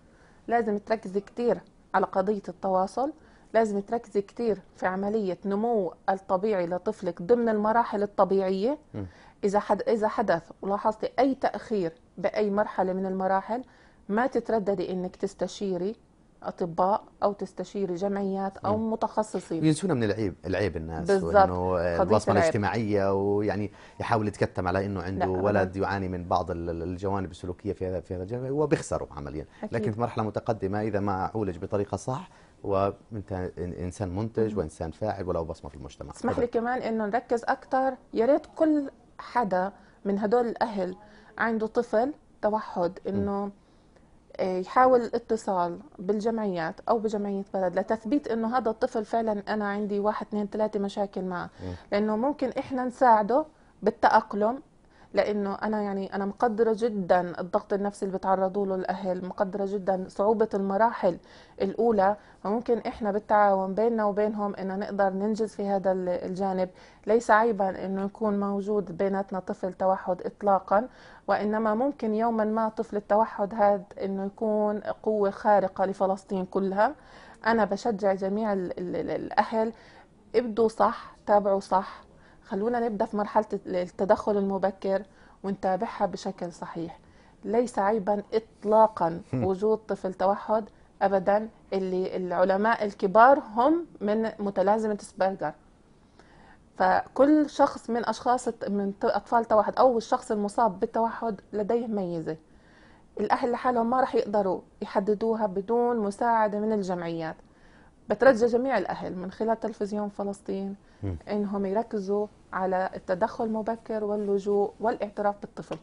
S11: لازم تركزي كثير على قضيه التواصل لازم تركزي كثير في عمليه نمو الطبيعي لطفلك ضمن المراحل الطبيعيه اذا حد اذا حدث ولاحظتي اي تاخير باي مرحله من المراحل ما تترددي انك تستشيري اطباء او تستشيري جمعيات او مم. متخصصين ينسونا
S1: من العيب العيب الناس بالضبط آه، الوصمه الاجتماعيه ويعني يحاول يتكتم على انه عنده ولد يعاني من بعض الجوانب السلوكيه في هذا في هذا الجانب وبيخسره عمليا أكيد. لكن في مرحله متقدمه اذا ما عولج بطريقه صح وانت انسان منتج مم. وانسان فاعل ولو بصمه في المجتمع اسمح لي
S11: كمان انه نركز اكثر يا ريت كل حدا من هدول الاهل عنده طفل توحد انه إيه، يحاول الاتصال بالجمعيات او بجمعيه بلد لتثبيت انه هذا الطفل فعلا انا عندي واحد اثنين ثلاثه مشاكل معه لانه ممكن احنا نساعده بالتاقلم لانه انا يعني انا مقدره جدا الضغط النفسي اللي بيتعرضوا له الاهل مقدره جدا صعوبه المراحل الاولى فممكن احنا بالتعاون بيننا وبينهم انه نقدر ننجز في هذا الجانب ليس عيبا انه يكون موجود بيناتنا طفل توحد اطلاقا وانما ممكن يوما ما طفل التوحد هذا انه يكون قوه خارقه لفلسطين كلها انا بشجع جميع الاهل ابدوا صح تابعوا صح خلونا نبدأ في مرحلة التدخل المبكر ونتابعها بشكل صحيح ليس عيبا إطلاقا وجود طفل توحد أبدا اللي العلماء الكبار هم من متلازمة سبرجر فكل شخص من أشخاص من أطفال توحد أو الشخص المصاب بالتوحد لديه ميزة الأهل لحالهم ما راح يقدروا يحددوها بدون مساعدة من الجمعيات بترجى جميع الاهل من خلال تلفزيون فلسطين انهم يركزوا على التدخل المبكر واللجوء والاعتراف بالطفل.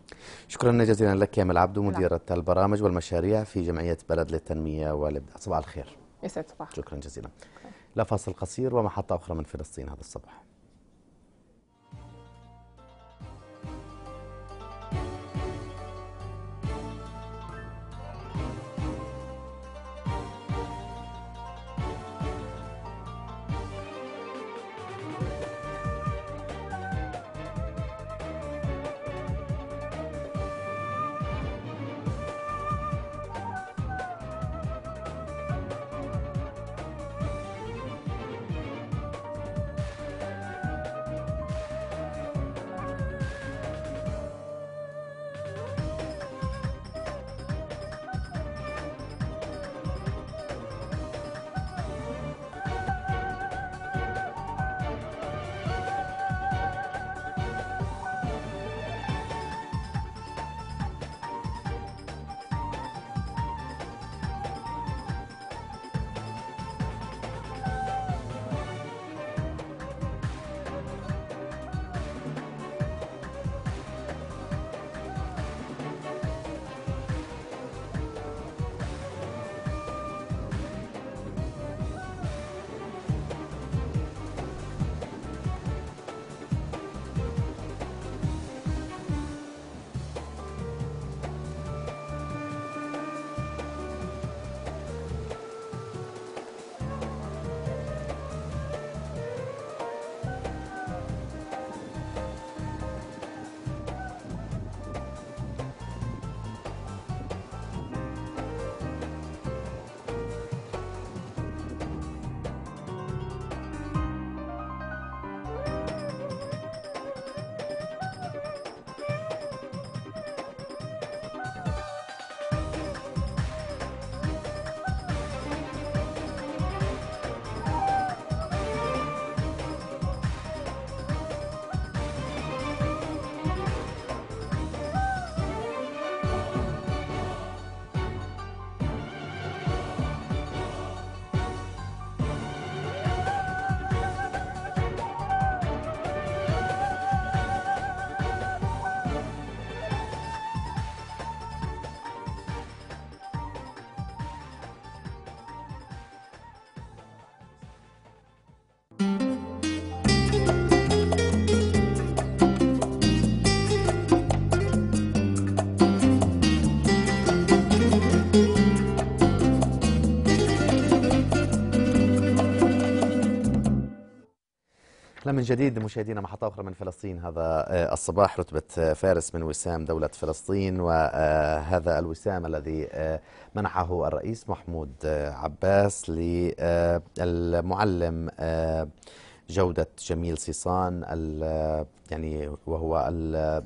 S1: شكرا جزيلا لك يا مل عبدو مديره نعم. البرامج والمشاريع في جمعيه بلد للتنميه والابداع صباح الخير. يسعد صباحك. شكرا جزيلا. لفاصل قصير ومحطه اخرى من فلسطين هذا الصباح. من جديد مشاهدينا محطة أخرى من فلسطين هذا آه، الصباح رتبة آه، فارس من وسام دولة فلسطين وهذا آه، الوسام الذي منحه الرئيس محمود عباس للمعلم جودة جميل سيصان يعني وهو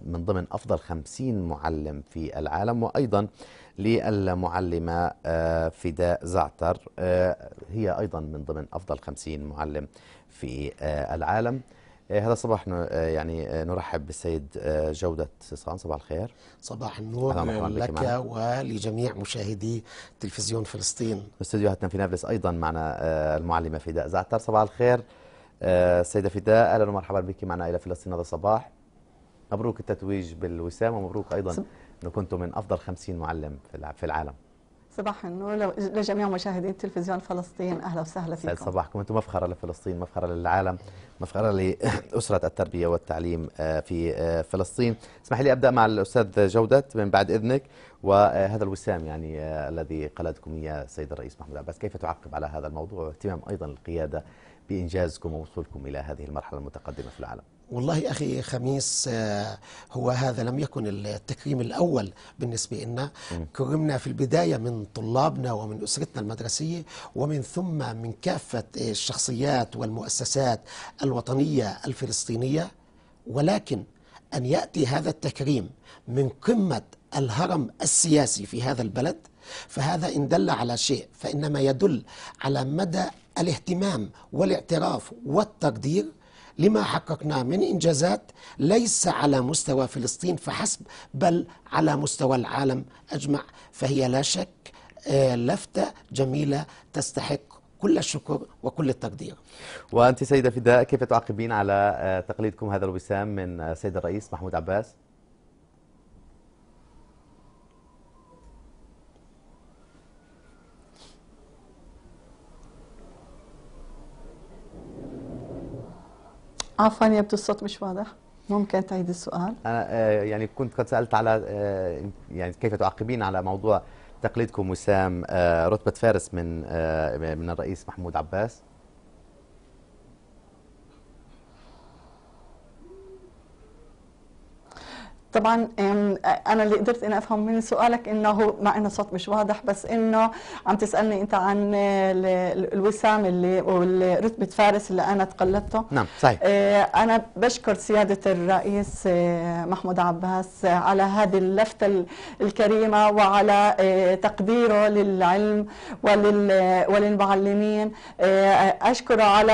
S1: من ضمن أفضل خمسين معلم في العالم وأيضا للمعلمة فداء زعتر هي أيضا من ضمن أفضل خمسين معلم في آه، العالم آه، هذا الصباح آه، يعني نرحب بالسيد جودة صيصان صباح الخير صباح النور لك ولجميع مشاهدي تلفزيون فلسطين استديوهاتنا في نابلس أيضا معنا المعلمة فداء زعتر صباح الخير السيدة فداء أهلا ومرحبا بك معنا إلى فلسطين هذا الصباح مبروك التتويج بالوسام ومبروك أيضا أنه كنتم من أفضل 50 معلم في العالم
S7: صباح النور لجميع مشاهدين تلفزيون فلسطين اهلا وسهلا فيكم سعد
S1: صباحكم انتم مفخره لفلسطين مفخره للعالم مفخره لاسره التربيه والتعليم آه، في آه، فلسطين اسمح لي ابدا مع الاستاذ جودت من بعد اذنك وهذا الوسام يعني آه، الذي قلدكم اياه السيد الرئيس محمود عباس كيف تعقب على هذا الموضوع واهتمام ايضا القياده بانجازكم ووصولكم الى هذه المرحله المتقدمه في العالم
S12: والله أخي خميس آه، هو هذا لم يكن التكريم الأول بالنسبة لنا كرمنا في البداية من طلابنا ومن أسرتنا المدرسية ومن ثم من كافة آه، الشخصيات والمؤسسات الوطنية الفلسطينية ولكن أن يأتي هذا التكريم من قمة الهرم السياسي في هذا البلد فهذا إن دل على شيء فإنما يدل على مدى الاهتمام والاعتراف والتقدير لما حققناه من إنجازات ليس على مستوى فلسطين فحسب بل على مستوى العالم أجمع فهي لا شك آه، لفتة جميلة تستحق كل الشكر وكل التقدير
S1: وأنت سيدة فداء كيف تعقبين على آه، تقليدكم هذا الوسام من آه، سيد الرئيس محمود عباس؟
S7: عفوا يا بت الصوت مش واضح ممكن تعيد السؤال
S1: أنا آه، يعني كنت قد سألت على آه، يعني كيف تعاقبين على موضوع تقليدكم وسام آه، رتبة فارس من من الرئيس محمود عباس
S7: طبعا انا اللي قدرت اني افهم من سؤالك انه مع انه الصوت مش واضح بس انه عم تسالني انت عن الوسام اللي ورتبه فارس اللي انا تقلدته نعم صحيح آه، انا بشكر سياده الرئيس آه، محمود عباس على هذه اللفته الكريمه وعلى آه، تقديره للعلم ولل وللمعلمين اشكره على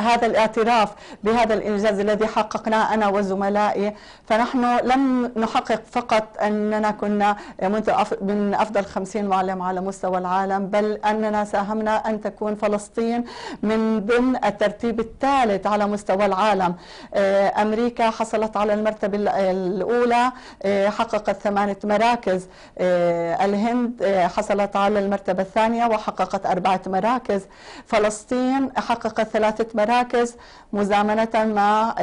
S7: هذا الاعتراف بهذا الانجاز الذي حققناه انا وزملائي فنحن نحن لم نحقق فقط أننا كنا منذ من أفضل 50 معلم على مستوى العالم بل أننا ساهمنا أن تكون فلسطين من ضمن الترتيب الثالث على مستوى العالم آه، أمريكا حصلت على المرتبة الأولى آه، حققت ثمانية مراكز آه، الهند حصلت على المرتبة الثانية وحققت أربعة مراكز فلسطين حققت ثلاثة مراكز مزامنة مع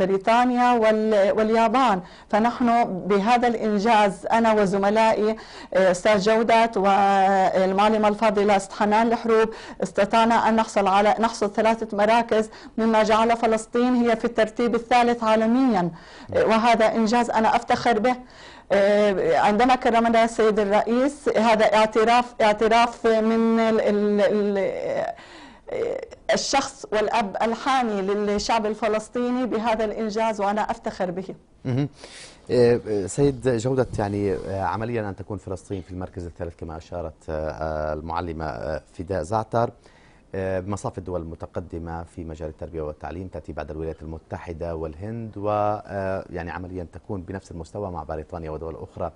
S7: بريطانيا وال اليابان فنحن بهذا الإنجاز أنا وزملائي آه، أستاذ جودات والمعلمة الفاضلة أست حنان الحروب استطعنا أن نحصل على نحصل ثلاثة مراكز مما جعل فلسطين هي في الترتيب الثالث عالميا آه، وهذا إنجاز أنا أفتخر به آه، عندما كرمنا السيد الرئيس هذا اعتراف اعتراف من ال ال ال الشخص والأب الحامي للشعب الفلسطيني بهذا الإنجاز وأنا أفتخر به
S1: آه، آه، سيد جودة يعني آه، عمليا أن تكون فلسطين في المركز الثالث كما أشارت المعلمة فداء زعتر مصاف الدول المتقدمة في مجال التربية والتعليم تأتي بعد الولايات المتحدة والهند ويعني عمليا تكون بنفس المستوى مع بريطانيا ودول أخرى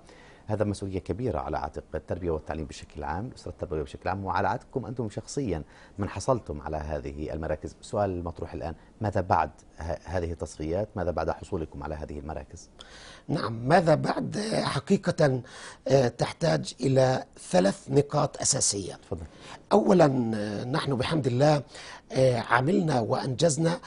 S1: هذا مسؤولية كبيرة على عاتق التربية والتعليم بشكل عام الأسرة التربوية بشكل عام وعلى عاتقكم أنتم شخصيا من حصلتم على هذه المراكز سؤال المطروح الآن ماذا بعد هذه التصفيات ماذا بعد حصولكم على هذه المراكز نعم ماذا بعد حقيقة آه، تحتاج إلى
S12: ثلاث نقاط أساسية تفضل. أولا آه، نحن بحمد الله آه، عملنا وأنجزنا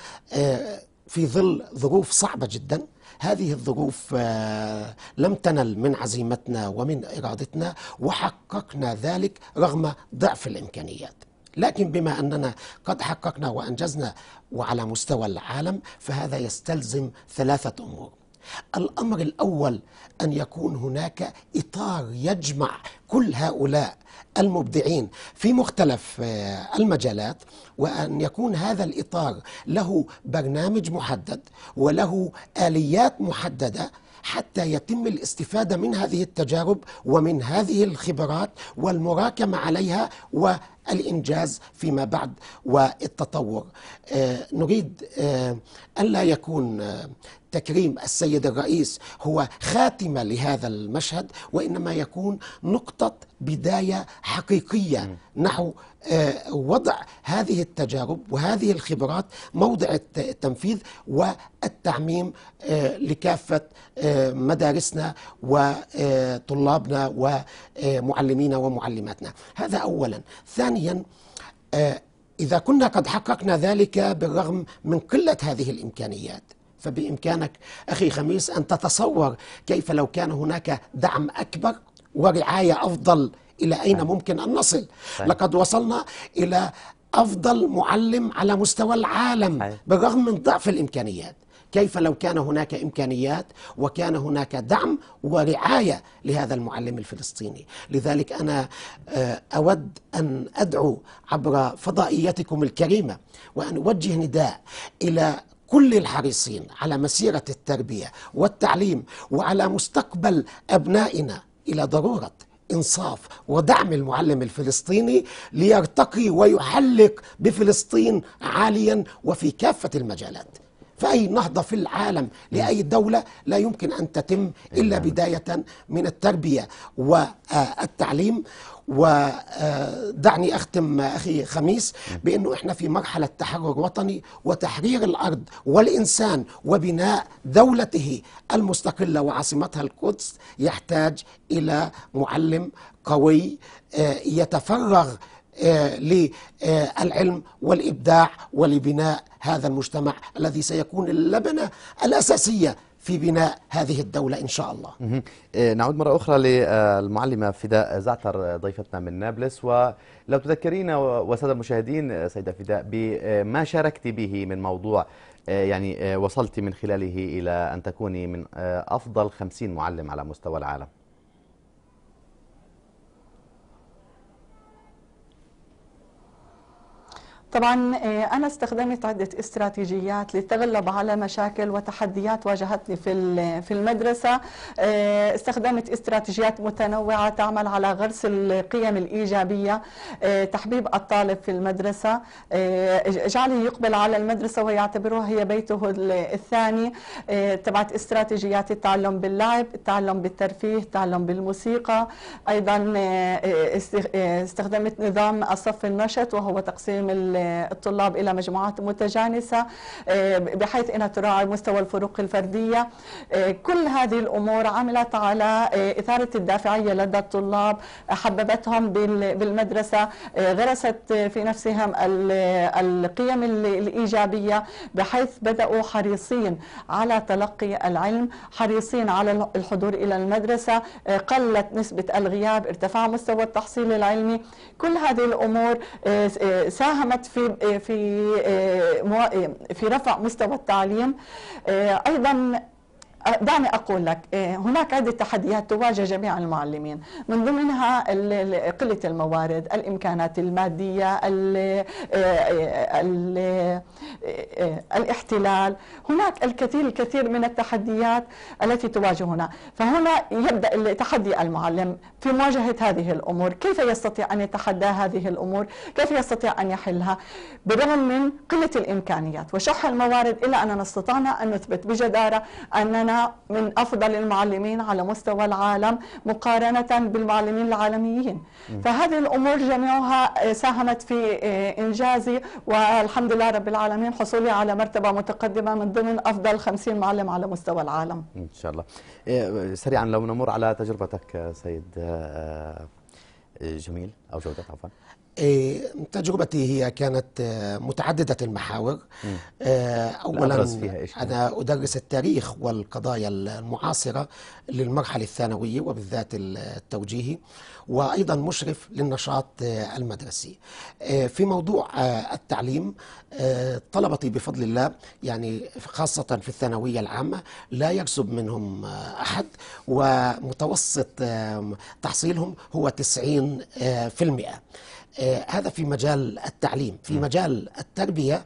S12: في ظل ظروف صعبة جدا هذه الظروف آه، لم تنل من عزيمتنا ومن إرادتنا وحققنا ذلك رغم ضعف الإمكانيات لكن بما أننا قد حققنا وأنجزنا وعلى مستوى العالم فهذا يستلزم ثلاثة أمور الأمر الأول أن يكون هناك إطار يجمع كل هؤلاء المبدعين في مختلف آه، المجالات وأن يكون هذا الإطار له برنامج محدد وله آليات محددة حتى يتم الاستفادة من هذه التجارب ومن هذه الخبرات والمراكمة عليها والإنجاز فيما بعد والتطور آه، نريد آه، ألا يكون تكريم السيد الرئيس هو خاتمه لهذا المشهد وانما يكون نقطه بدايه حقيقيه نحو آه، وضع هذه التجارب وهذه الخبرات موضع التنفيذ والتعميم آه، لكافه آه، مدارسنا وطلابنا ومعلمينا ومعلماتنا هذا اولا ثانيا إذا كنا قد حققنا ذلك بالرغم من قلة هذه الإمكانيات فبإمكانك أخي خميس أن تتصور كيف لو كان هناك دعم أكبر ورعاية أفضل إلى أين نعم. ممكن أن نصل لقد وصلنا إلى أفضل معلم على مستوى العالم بالرغم من ضعف الإمكانيات كيف لو كان هناك امكانيات وكان هناك دعم ورعايه لهذا المعلم الفلسطيني، لذلك انا آه، اود ان ادعو عبر فضائيتكم الكريمه وان اوجه نداء الى كل الحريصين على مسيرة التربية والتعليم وعلى مستقبل أبنائنا إلى ضرورة إنصاف ودعم المعلم الفلسطيني ليرتقي ويحلق بفلسطين عاليا وفي كافة المجالات فأي نهضة في العالم لأي دولة لا يمكن أن تتم إلا نعم. بداية من التربية والتعليم ودعني أختم أخي خميس بأنه إحنا في مرحلة تحرر وطني وتحرير الأرض والإنسان وبناء دولته المستقلة وعاصمتها القدس يحتاج إلى معلم قوي آه، يتفرغ آه، للعلم والإبداع ولبناء هذا المجتمع الذي سيكون اللبنة الأساسية في بناء
S1: هذه الدولة إن شاء الله آه، نعود مرة أخرى للمعلمة فداء زعتر آه، ضيفتنا من نابلس ولو تذكرينا وسادة المشاهدين آه، سيدة فداء بما شاركت به من موضوع يعني وصلت من خلاله إلى أن تكوني من أفضل خمسين معلم على مستوى العالم
S7: طبعا آه، أنا استخدمت عدة استراتيجيات للتغلب على مشاكل وتحديات واجهتني في في المدرسة آه، استخدمت استراتيجيات متنوعة تعمل على غرس القيم الإيجابية آه، تحبيب الطالب في المدرسة جعله يقبل على المدرسة ويعتبرها هي بيته الثاني تبعت استراتيجيات التعلم باللعب التعلم بالترفيه التعلم بالموسيقى أيضا استخدمت نظام الصف النشط وهو تقسيم الطلاب إلى مجموعات متجانسة آه، بحيث أنها تراعي مستوى الفروق الفردية آه، كل هذه الأمور عملت على آه، إثارة الدافعية لدى الطلاب حببتهم بالمدرسة غرست في نفسهم القيم الإيجابية بحيث بدأوا حريصين على تلقي العلم حريصين على الحضور إلى المدرسة قلت نسبة الغياب ارتفع مستوى التحصيل العلمي كل هذه الأمور ساهمت في في آه، آه، في رفع مستوى التعليم آه، ايضا أه، دعني أقول لك أه، هناك عدة تحديات تواجه جميع المعلمين من ضمنها قلة الموارد الإمكانات المادية الـ أه، الـ الاحتلال هناك الكثير الكثير من التحديات التي تواجهنا فهنا يبدأ تحدي المعلم في مواجهة هذه الأمور كيف يستطيع أن يتحدى هذه الأمور كيف يستطيع أن يحلها بالرغم من قلة الإمكانيات وشح الموارد إلا أننا استطعنا أن نثبت بجدارة أننا من افضل المعلمين على مستوى العالم مقارنه بالمعلمين العالميين فهذه الامور جميعها آه، ساهمت في آه، انجازي والحمد لله رب العالمين حصولي على مرتبه متقدمه من ضمن افضل 50 معلم على مستوى العالم
S1: ان شاء الله آه، سريعا لو نمر على تجربتك سيد جميل او جودة عفوا
S12: إيه، تجربتي هي كانت آه، متعددة المحاور آه، أولا أنا أدرس التاريخ والقضايا المعاصرة للمرحلة الثانوية وبالذات التوجيهي وأيضا مشرف للنشاط آه، المدرسي في موضوع التعليم طلبتي بفضل الله يعني خاصة في الثانوية العامة لا يرسب منهم أحد ومتوسط تحصيلهم هو 90% آه، هذا في مجال التعليم في مجال التربية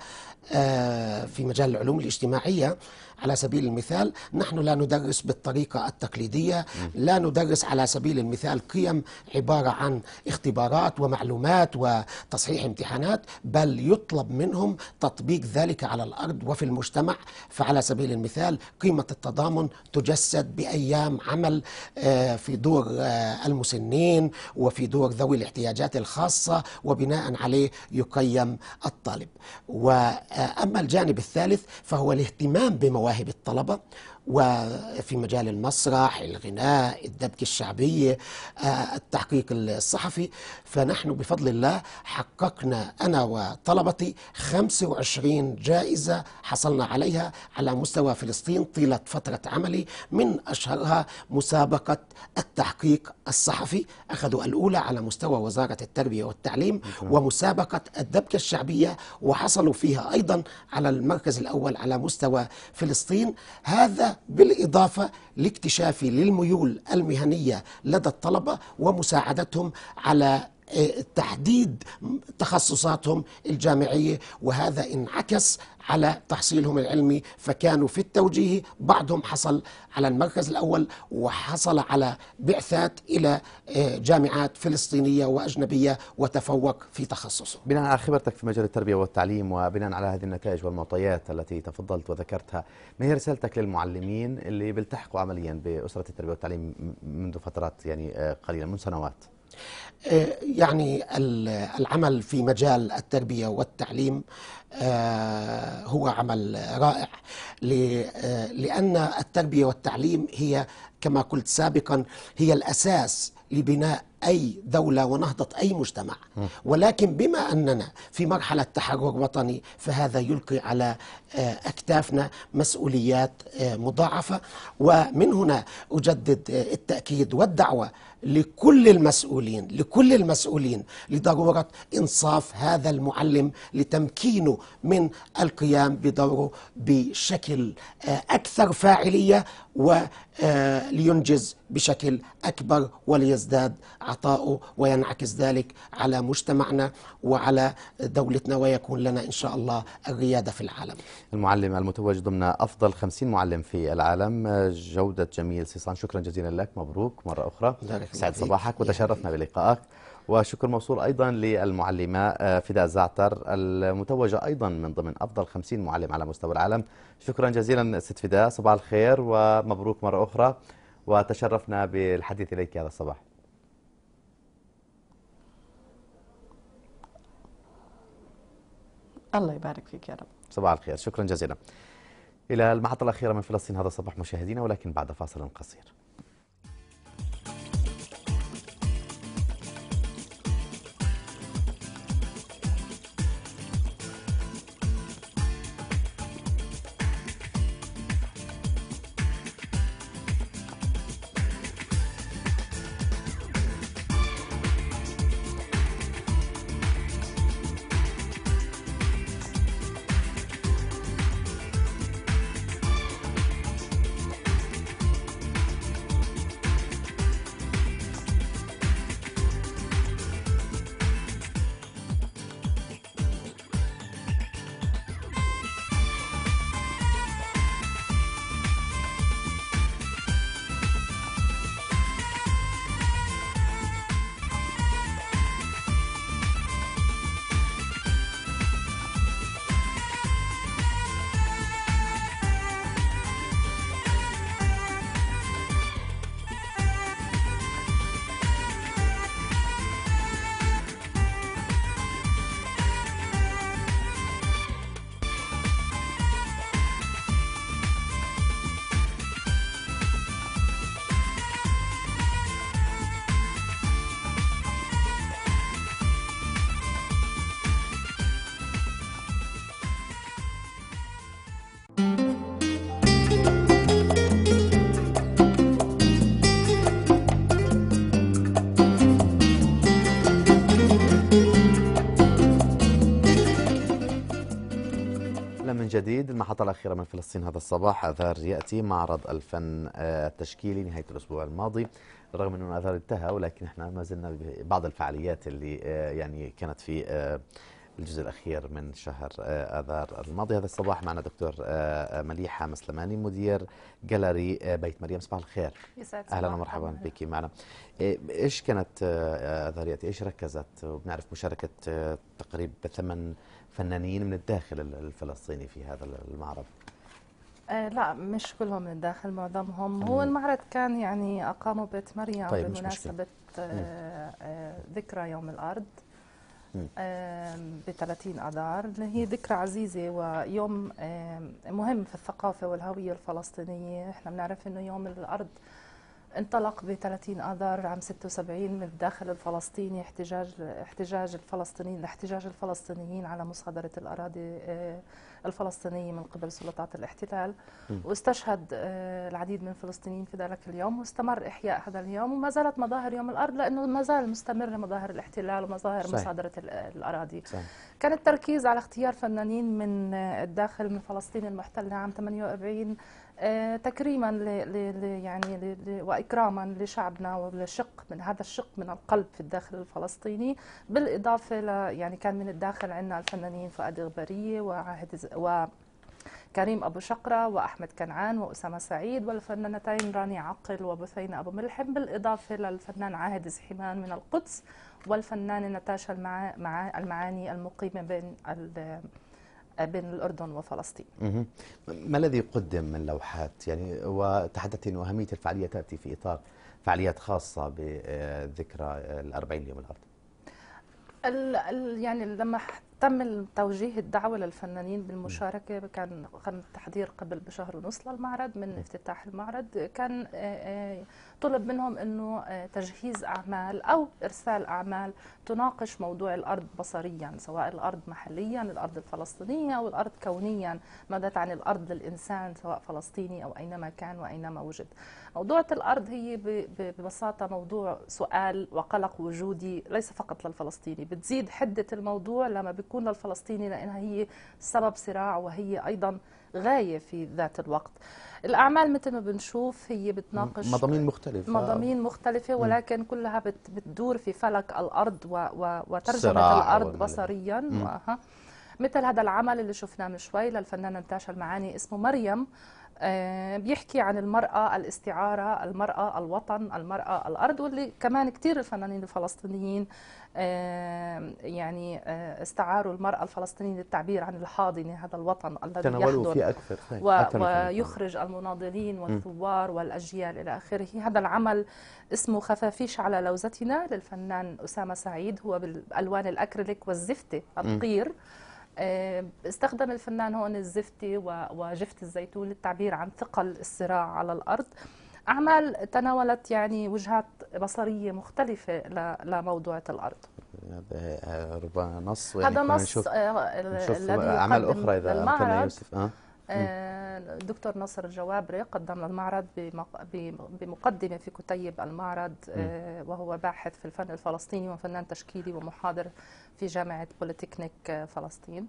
S12: آه، في مجال العلوم الاجتماعية على سبيل المثال نحن لا ندرس بالطريقة التقليدية لا ندرس على سبيل المثال قيم عبارة عن اختبارات ومعلومات وتصحيح امتحانات بل يطلب منهم تطبيق ذلك على الأرض وفي المجتمع فعلى سبيل المثال قيمة التضامن تجسد بأيام عمل آه، في دور آه، المسنين وفي دور ذوي الاحتياجات الخاصة وبناء عليه يقيم الطالب وأما آه، الجانب الثالث فهو الاهتمام بمواد مواهب الطلبة وفي مجال المسرح الغناء الدبكة الشعبية آه، التحقيق الصحفي فنحن بفضل الله حققنا أنا وطلبتي 25 جائزة حصلنا عليها على مستوى فلسطين طيلة فترة عملي من أشهرها مسابقة التحقيق الصحفي أخذوا الأولى على مستوى وزارة التربية والتعليم ومسابقة الدبكة الشعبية وحصلوا فيها أيضا على المركز الأول على مستوى فلسطين هذا بالإضافة لاكتشاف للميول المهنية لدى الطلبة ومساعدتهم على إيه، تحديد تخصصاتهم الجامعيه وهذا انعكس على تحصيلهم العلمي فكانوا في التوجيه بعضهم حصل على المركز الأول وحصل على بعثات إلى إيه، جامعات فلسطينية
S1: وأجنبية وتفوق في تخصصه بناء على خبرتك في مجال التربية والتعليم وبناء على هذه النتائج والمعطيات التي تفضلت وذكرتها ما هي رسالتك للمعلمين اللي بيلتحقوا عمليا بأسرة التربية والتعليم منذ فترات يعني آه، قليلة من سنوات
S12: آه، يعني العمل في مجال التربية والتعليم آه، هو عمل رائع آه، لأن التربية والتعليم هي كما قلت سابقا هي الأساس لبناء أي دولة ونهضة أي مجتمع ولكن بما أننا في مرحلة تحرر وطني فهذا يلقي على آه، أكتافنا مسؤوليات آه، مضاعفة ومن هنا أجدد آه، التأكيد والدعوة لكل المسؤولين لكل المسؤولين لضرورة إنصاف هذا المعلم لتمكينه من القيام بدوره بشكل أكثر فاعلية ولينجز بشكل أكبر وليزداد عطاؤه وينعكس ذلك على مجتمعنا وعلى دولتنا ويكون لنا إن شاء الله الريادة في العالم
S1: المعلم المتوج ضمن أفضل 50 معلم في العالم جودة جميل سيصان شكرا جزيلا لك مبروك مرة أخرى سعد صباحك وتشرفنا بلقائك وشكر موصول أيضا للمعلمة آه، فداء زعتر المتوجة أيضا من ضمن أفضل 50 معلم على مستوى العالم شكرا جزيلا ست فداء صباح الخير ومبروك مرة أخرى وتشرفنا بالحديث إليك هذا الصباح
S7: الله يبارك فيك يا رب
S1: صباح الخير شكرا جزيلا إلى المحطة الأخيرة من فلسطين هذا الصباح مشاهدينا ولكن بعد فاصل قصير الأخيرة من فلسطين هذا الصباح أثار يأتي معرض الفن آه، التشكيلي نهاية الأسبوع الماضي رغم أنه الأثار انتهى ولكن احنا ما زلنا بعض الفعاليات اللي آه، يعني كانت في آه، الجزء الأخير من شهر آذار الماضي هذا الصباح معنا دكتور مليحة مسلماني مدير جالري بيت مريم صباح الخير أهلا ومرحبا بك معنا إيش كانت يأتي إيش ركزت وبنعرف مشاركة تقريبا ثمان فنانين من الداخل الفلسطيني في هذا المعرض
S13: آه، لا مش كلهم من الداخل معظمهم هو المعرض كان يعني أقاموا بيت مريم طيب بمناسبة آه، آه، ذكرى يوم الأرض ب 30 اذار اللي هي ذكرى عزيزه ويوم مهم في الثقافه والهويه الفلسطينيه احنا بنعرف انه يوم الارض انطلق ب 30 اذار عام 76 من الداخل الفلسطيني احتجاج احتجاج الفلسطينيين احتجاج الفلسطينيين على مصادره الاراضي آه، الفلسطينيه من قبل سلطات الاحتلال واستشهد آه، العديد من الفلسطينيين في ذلك اليوم واستمر احياء هذا اليوم وما زالت مظاهر يوم الارض لانه ما زال مستمره مظاهر الاحتلال ومظاهر صحيح. مصادره الاراضي صحيح. كان التركيز على اختيار فنانين من الداخل من فلسطين المحتله عام 48 آه، تكريما ل يعني واكراما لشعبنا ولشق من هذا الشق من القلب في الداخل الفلسطيني بالاضافه ل يعني كان من الداخل عندنا الفنانين فؤاد غبريه وعهد و كريم أبو شقرة وأحمد كنعان وأسامة سعيد والفنانتين راني عقل وبثينة أبو ملحم بالإضافة للفنان عاهد زحيمان من القدس والفنانة نتاشا المعاني المقيمة بين بين الأردن وفلسطين
S1: ما الذي قدم من لوحات يعني وتحدثت انه أهمية الفعالية تأتي في إطار فعاليات خاصة بذكرى ال 40 يوم الأرض
S13: يعني لما تم توجيه الدعوة للفنانين بالمشاركة كان تم التحضير قبل بشهر ونص للمعرض من افتتاح المعرض كان طلب منهم انه آه، تجهيز اعمال او ارسال اعمال تناقش موضوع الارض بصريا سواء الارض محليا الارض الفلسطينيه او الارض كونيا ماذا تعني الارض للانسان سواء فلسطيني او اينما كان واينما وجد موضوع الارض هي ببساطه موضوع سؤال وقلق وجودي ليس فقط للفلسطيني بتزيد حده الموضوع لما بيكون للفلسطيني لانها هي سبب صراع وهي ايضا غايه في ذات الوقت الاعمال مثل ما بنشوف هي بتناقش مضامين مختلفه مضامين مختلفه ولكن كلها بت بتدور في فلك الارض وترجمه الارض بصريا مثل هذا العمل اللي شفناه من شوي للفنانه نتاشا المعاني اسمه مريم آه، بيحكي عن المرأة الاستعارة المرأة الوطن المرأة الأرض واللي كمان كتير الفنانين الفلسطينيين آه، يعني آه، استعاروا المرأة الفلسطينية للتعبير عن الحاضنة هذا الوطن الذي يحضر طيب، فيه أكثر ويخرج المناضلين والثوار والأجيال إلى آخره هذا العمل اسمه خفافيش على لوزتنا للفنان أسامة سعيد هو بالألوان الأكريليك والزفتة القير م. آه، استخدم الفنان هون الزفتي وجفت الزيتون للتعبير عن ثقل الصراع على الأرض أعمال تناولت يعني وجهات بصرية مختلفة لموضوعة الأرض
S1: هذا ربما نص يعني هذا نص الذي آه، أعمال أخرى إذا المعرض يوسف. أه؟
S13: الدكتور آه، نصر الجوابري قدم المعرض بمقدمة في كتيب المعرض آه، وهو باحث في الفن الفلسطيني وفنان تشكيلي ومحاضر في جامعة بوليتكنيك آه، فلسطين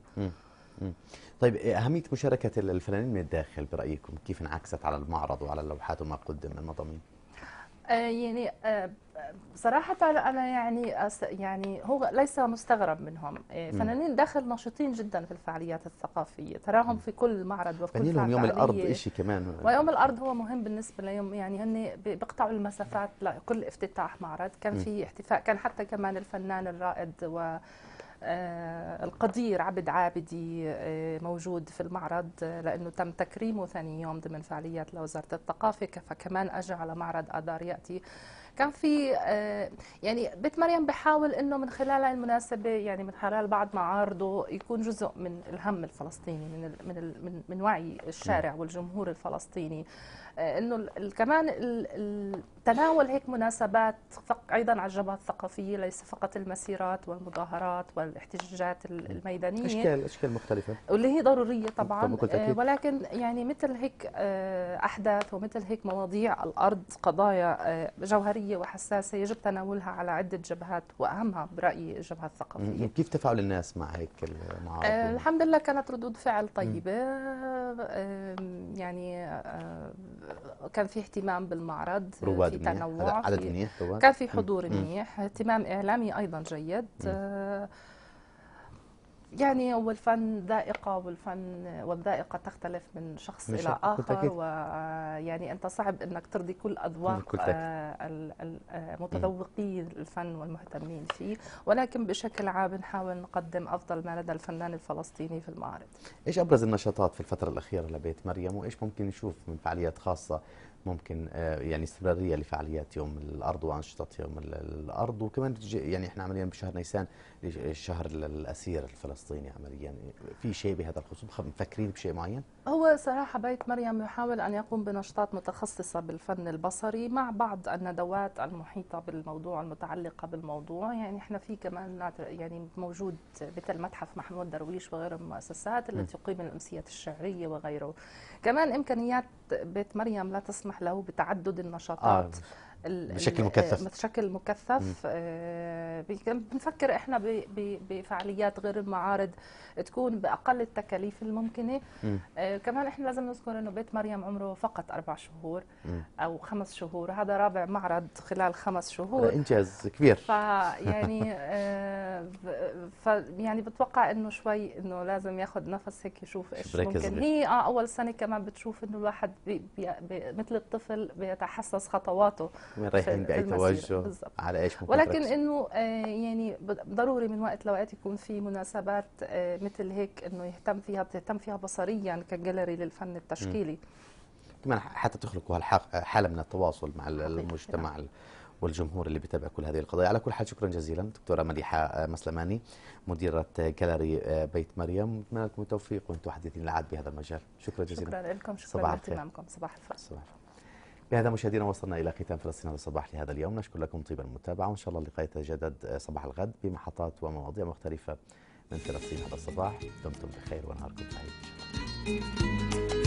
S1: طيب أهمية مشاركة الفنانين من الداخل برأيكم كيف انعكست على المعرض وعلى اللوحات وما قدم من مضامين؟
S13: آه، يعني آه، آه، صراحة أنا يعني يعني هو ليس مستغرب منهم فنانين داخل نشيطين جدا في الفعاليات الثقافية تراهم في كل معرض وفي كل لهم يوم الأرض شيء
S1: كمان ويوم
S13: الأرض هو مهم بالنسبة لهم يعني هن بيقطعوا المسافات لكل افتتاح معرض كان في احتفاء كان حتى كمان الفنان الرائد و آه، القدير عبد عابدي آه، موجود في المعرض آه، لأنه تم تكريمه ثاني يوم ضمن فعاليات لوزارة الثقافة فكمان اجى على معرض أدار يأتي كان في يعني بيت مريم بحاول انه من خلال المناسبه يعني من خلال بعض معارضه يكون جزء من الهم الفلسطيني من الـ من الـ من, من وعي الشارع والجمهور الفلسطيني انه كمان ال ال تناول هيك مناسبات ايضا على الجبهه الثقافيه ليس فقط المسيرات والمظاهرات والاحتجاجات الميدانيه اشكال
S1: اشكال مختلفه
S13: واللي هي ضروريه طبعا آه، ولكن يعني مثل هيك آه، احداث ومثل هيك مواضيع الارض قضايا آه، جوهريه وحساسه يجب تناولها على عده جبهات واهمها برايي الجبهه الثقافيه
S1: كيف تفاعل الناس مع هيك المعارض
S13: الحمد لله كانت ردود فعل طيبه يعني كان في اهتمام بالمعرض رواد عدد في تنوع عدد, عدد منيح طبعا. كان في حضور مم. منيح اهتمام اعلامي ايضا جيد آه، يعني والفن ذائقة والفن والذائقة تختلف من شخص إلى آخر ويعني أنت صعب أنك ترضي كل أذواق آه، آه، متذوقي الفن والمهتمين فيه ولكن بشكل عام نحاول نقدم أفضل ما لدى الفنان الفلسطيني في المعرض
S1: إيش أبرز النشاطات في الفترة الأخيرة لبيت مريم وإيش ممكن نشوف من فعاليات خاصة ممكن آه، يعني استمراريه لفعاليات يوم الارض وانشطه يوم الارض وكمان يعني احنا عمليا بشهر نيسان الشهر الاسير الفلسطيني عمليا في شيء بهذا الخصوص مفكرين بشيء معين
S13: هو صراحه بيت مريم يحاول ان يقوم بنشاطات متخصصه بالفن البصري مع بعض الندوات المحيطه بالموضوع المتعلقه بالموضوع يعني احنا في كمان يعني موجود مثل متحف محمود درويش وغيره من المؤسسات التي تقيم الامسيات الشعريه وغيره كمان امكانيات بيت مريم لا تسمح له بتعدد النشاطات آه. بشكل مكثف بشكل مكثف آه، بنفكر احنا بفعاليات غير المعارض تكون باقل التكاليف الممكنه آه، كمان احنا لازم نذكر انه بيت مريم عمره فقط اربع شهور او خمس شهور هذا رابع معرض خلال خمس شهور انجاز كبير فيعني آه، ف يعني بتوقع انه شوي انه لازم ياخذ نفس هيك يشوف ايش ممكن هي اه اول سنه كمان بتشوف انه الواحد بي بي بي مثل الطفل بيتحسس خطواته رايحين باي توجه بالزبط.
S1: على ايش ممكن ولكن انه
S13: آه، يعني ضروري من وقت لوقت يكون في مناسبات آه، مثل هيك انه يهتم فيها بتهتم فيها بصريا كجاليري للفن التشكيلي
S1: كمان حتى تخلقوا حاله من التواصل مع المجتمع نعم. والجمهور اللي بيتابع كل هذه القضايا على كل حال شكرا جزيلا دكتورة مليحة آه، مسلماني مديرة جاليري بيت مريم نتمنى لكم التوفيق وانتم حديثين العهد بهذا المجال شكرا جزيلا شكرا لكم شكرا لاهتمامكم
S13: صباح الفل صباح الفل
S1: بهذا مشاهدينا وصلنا إلى ختام فلسطين هذا الصباح لهذا اليوم نشكر لكم طيب المتابعة وإن شاء الله اللقاء يتجدد صباح الغد بمحطات ومواضيع مختلفة من فلسطين هذا الصباح دمتم بخير ونهاركم سعيد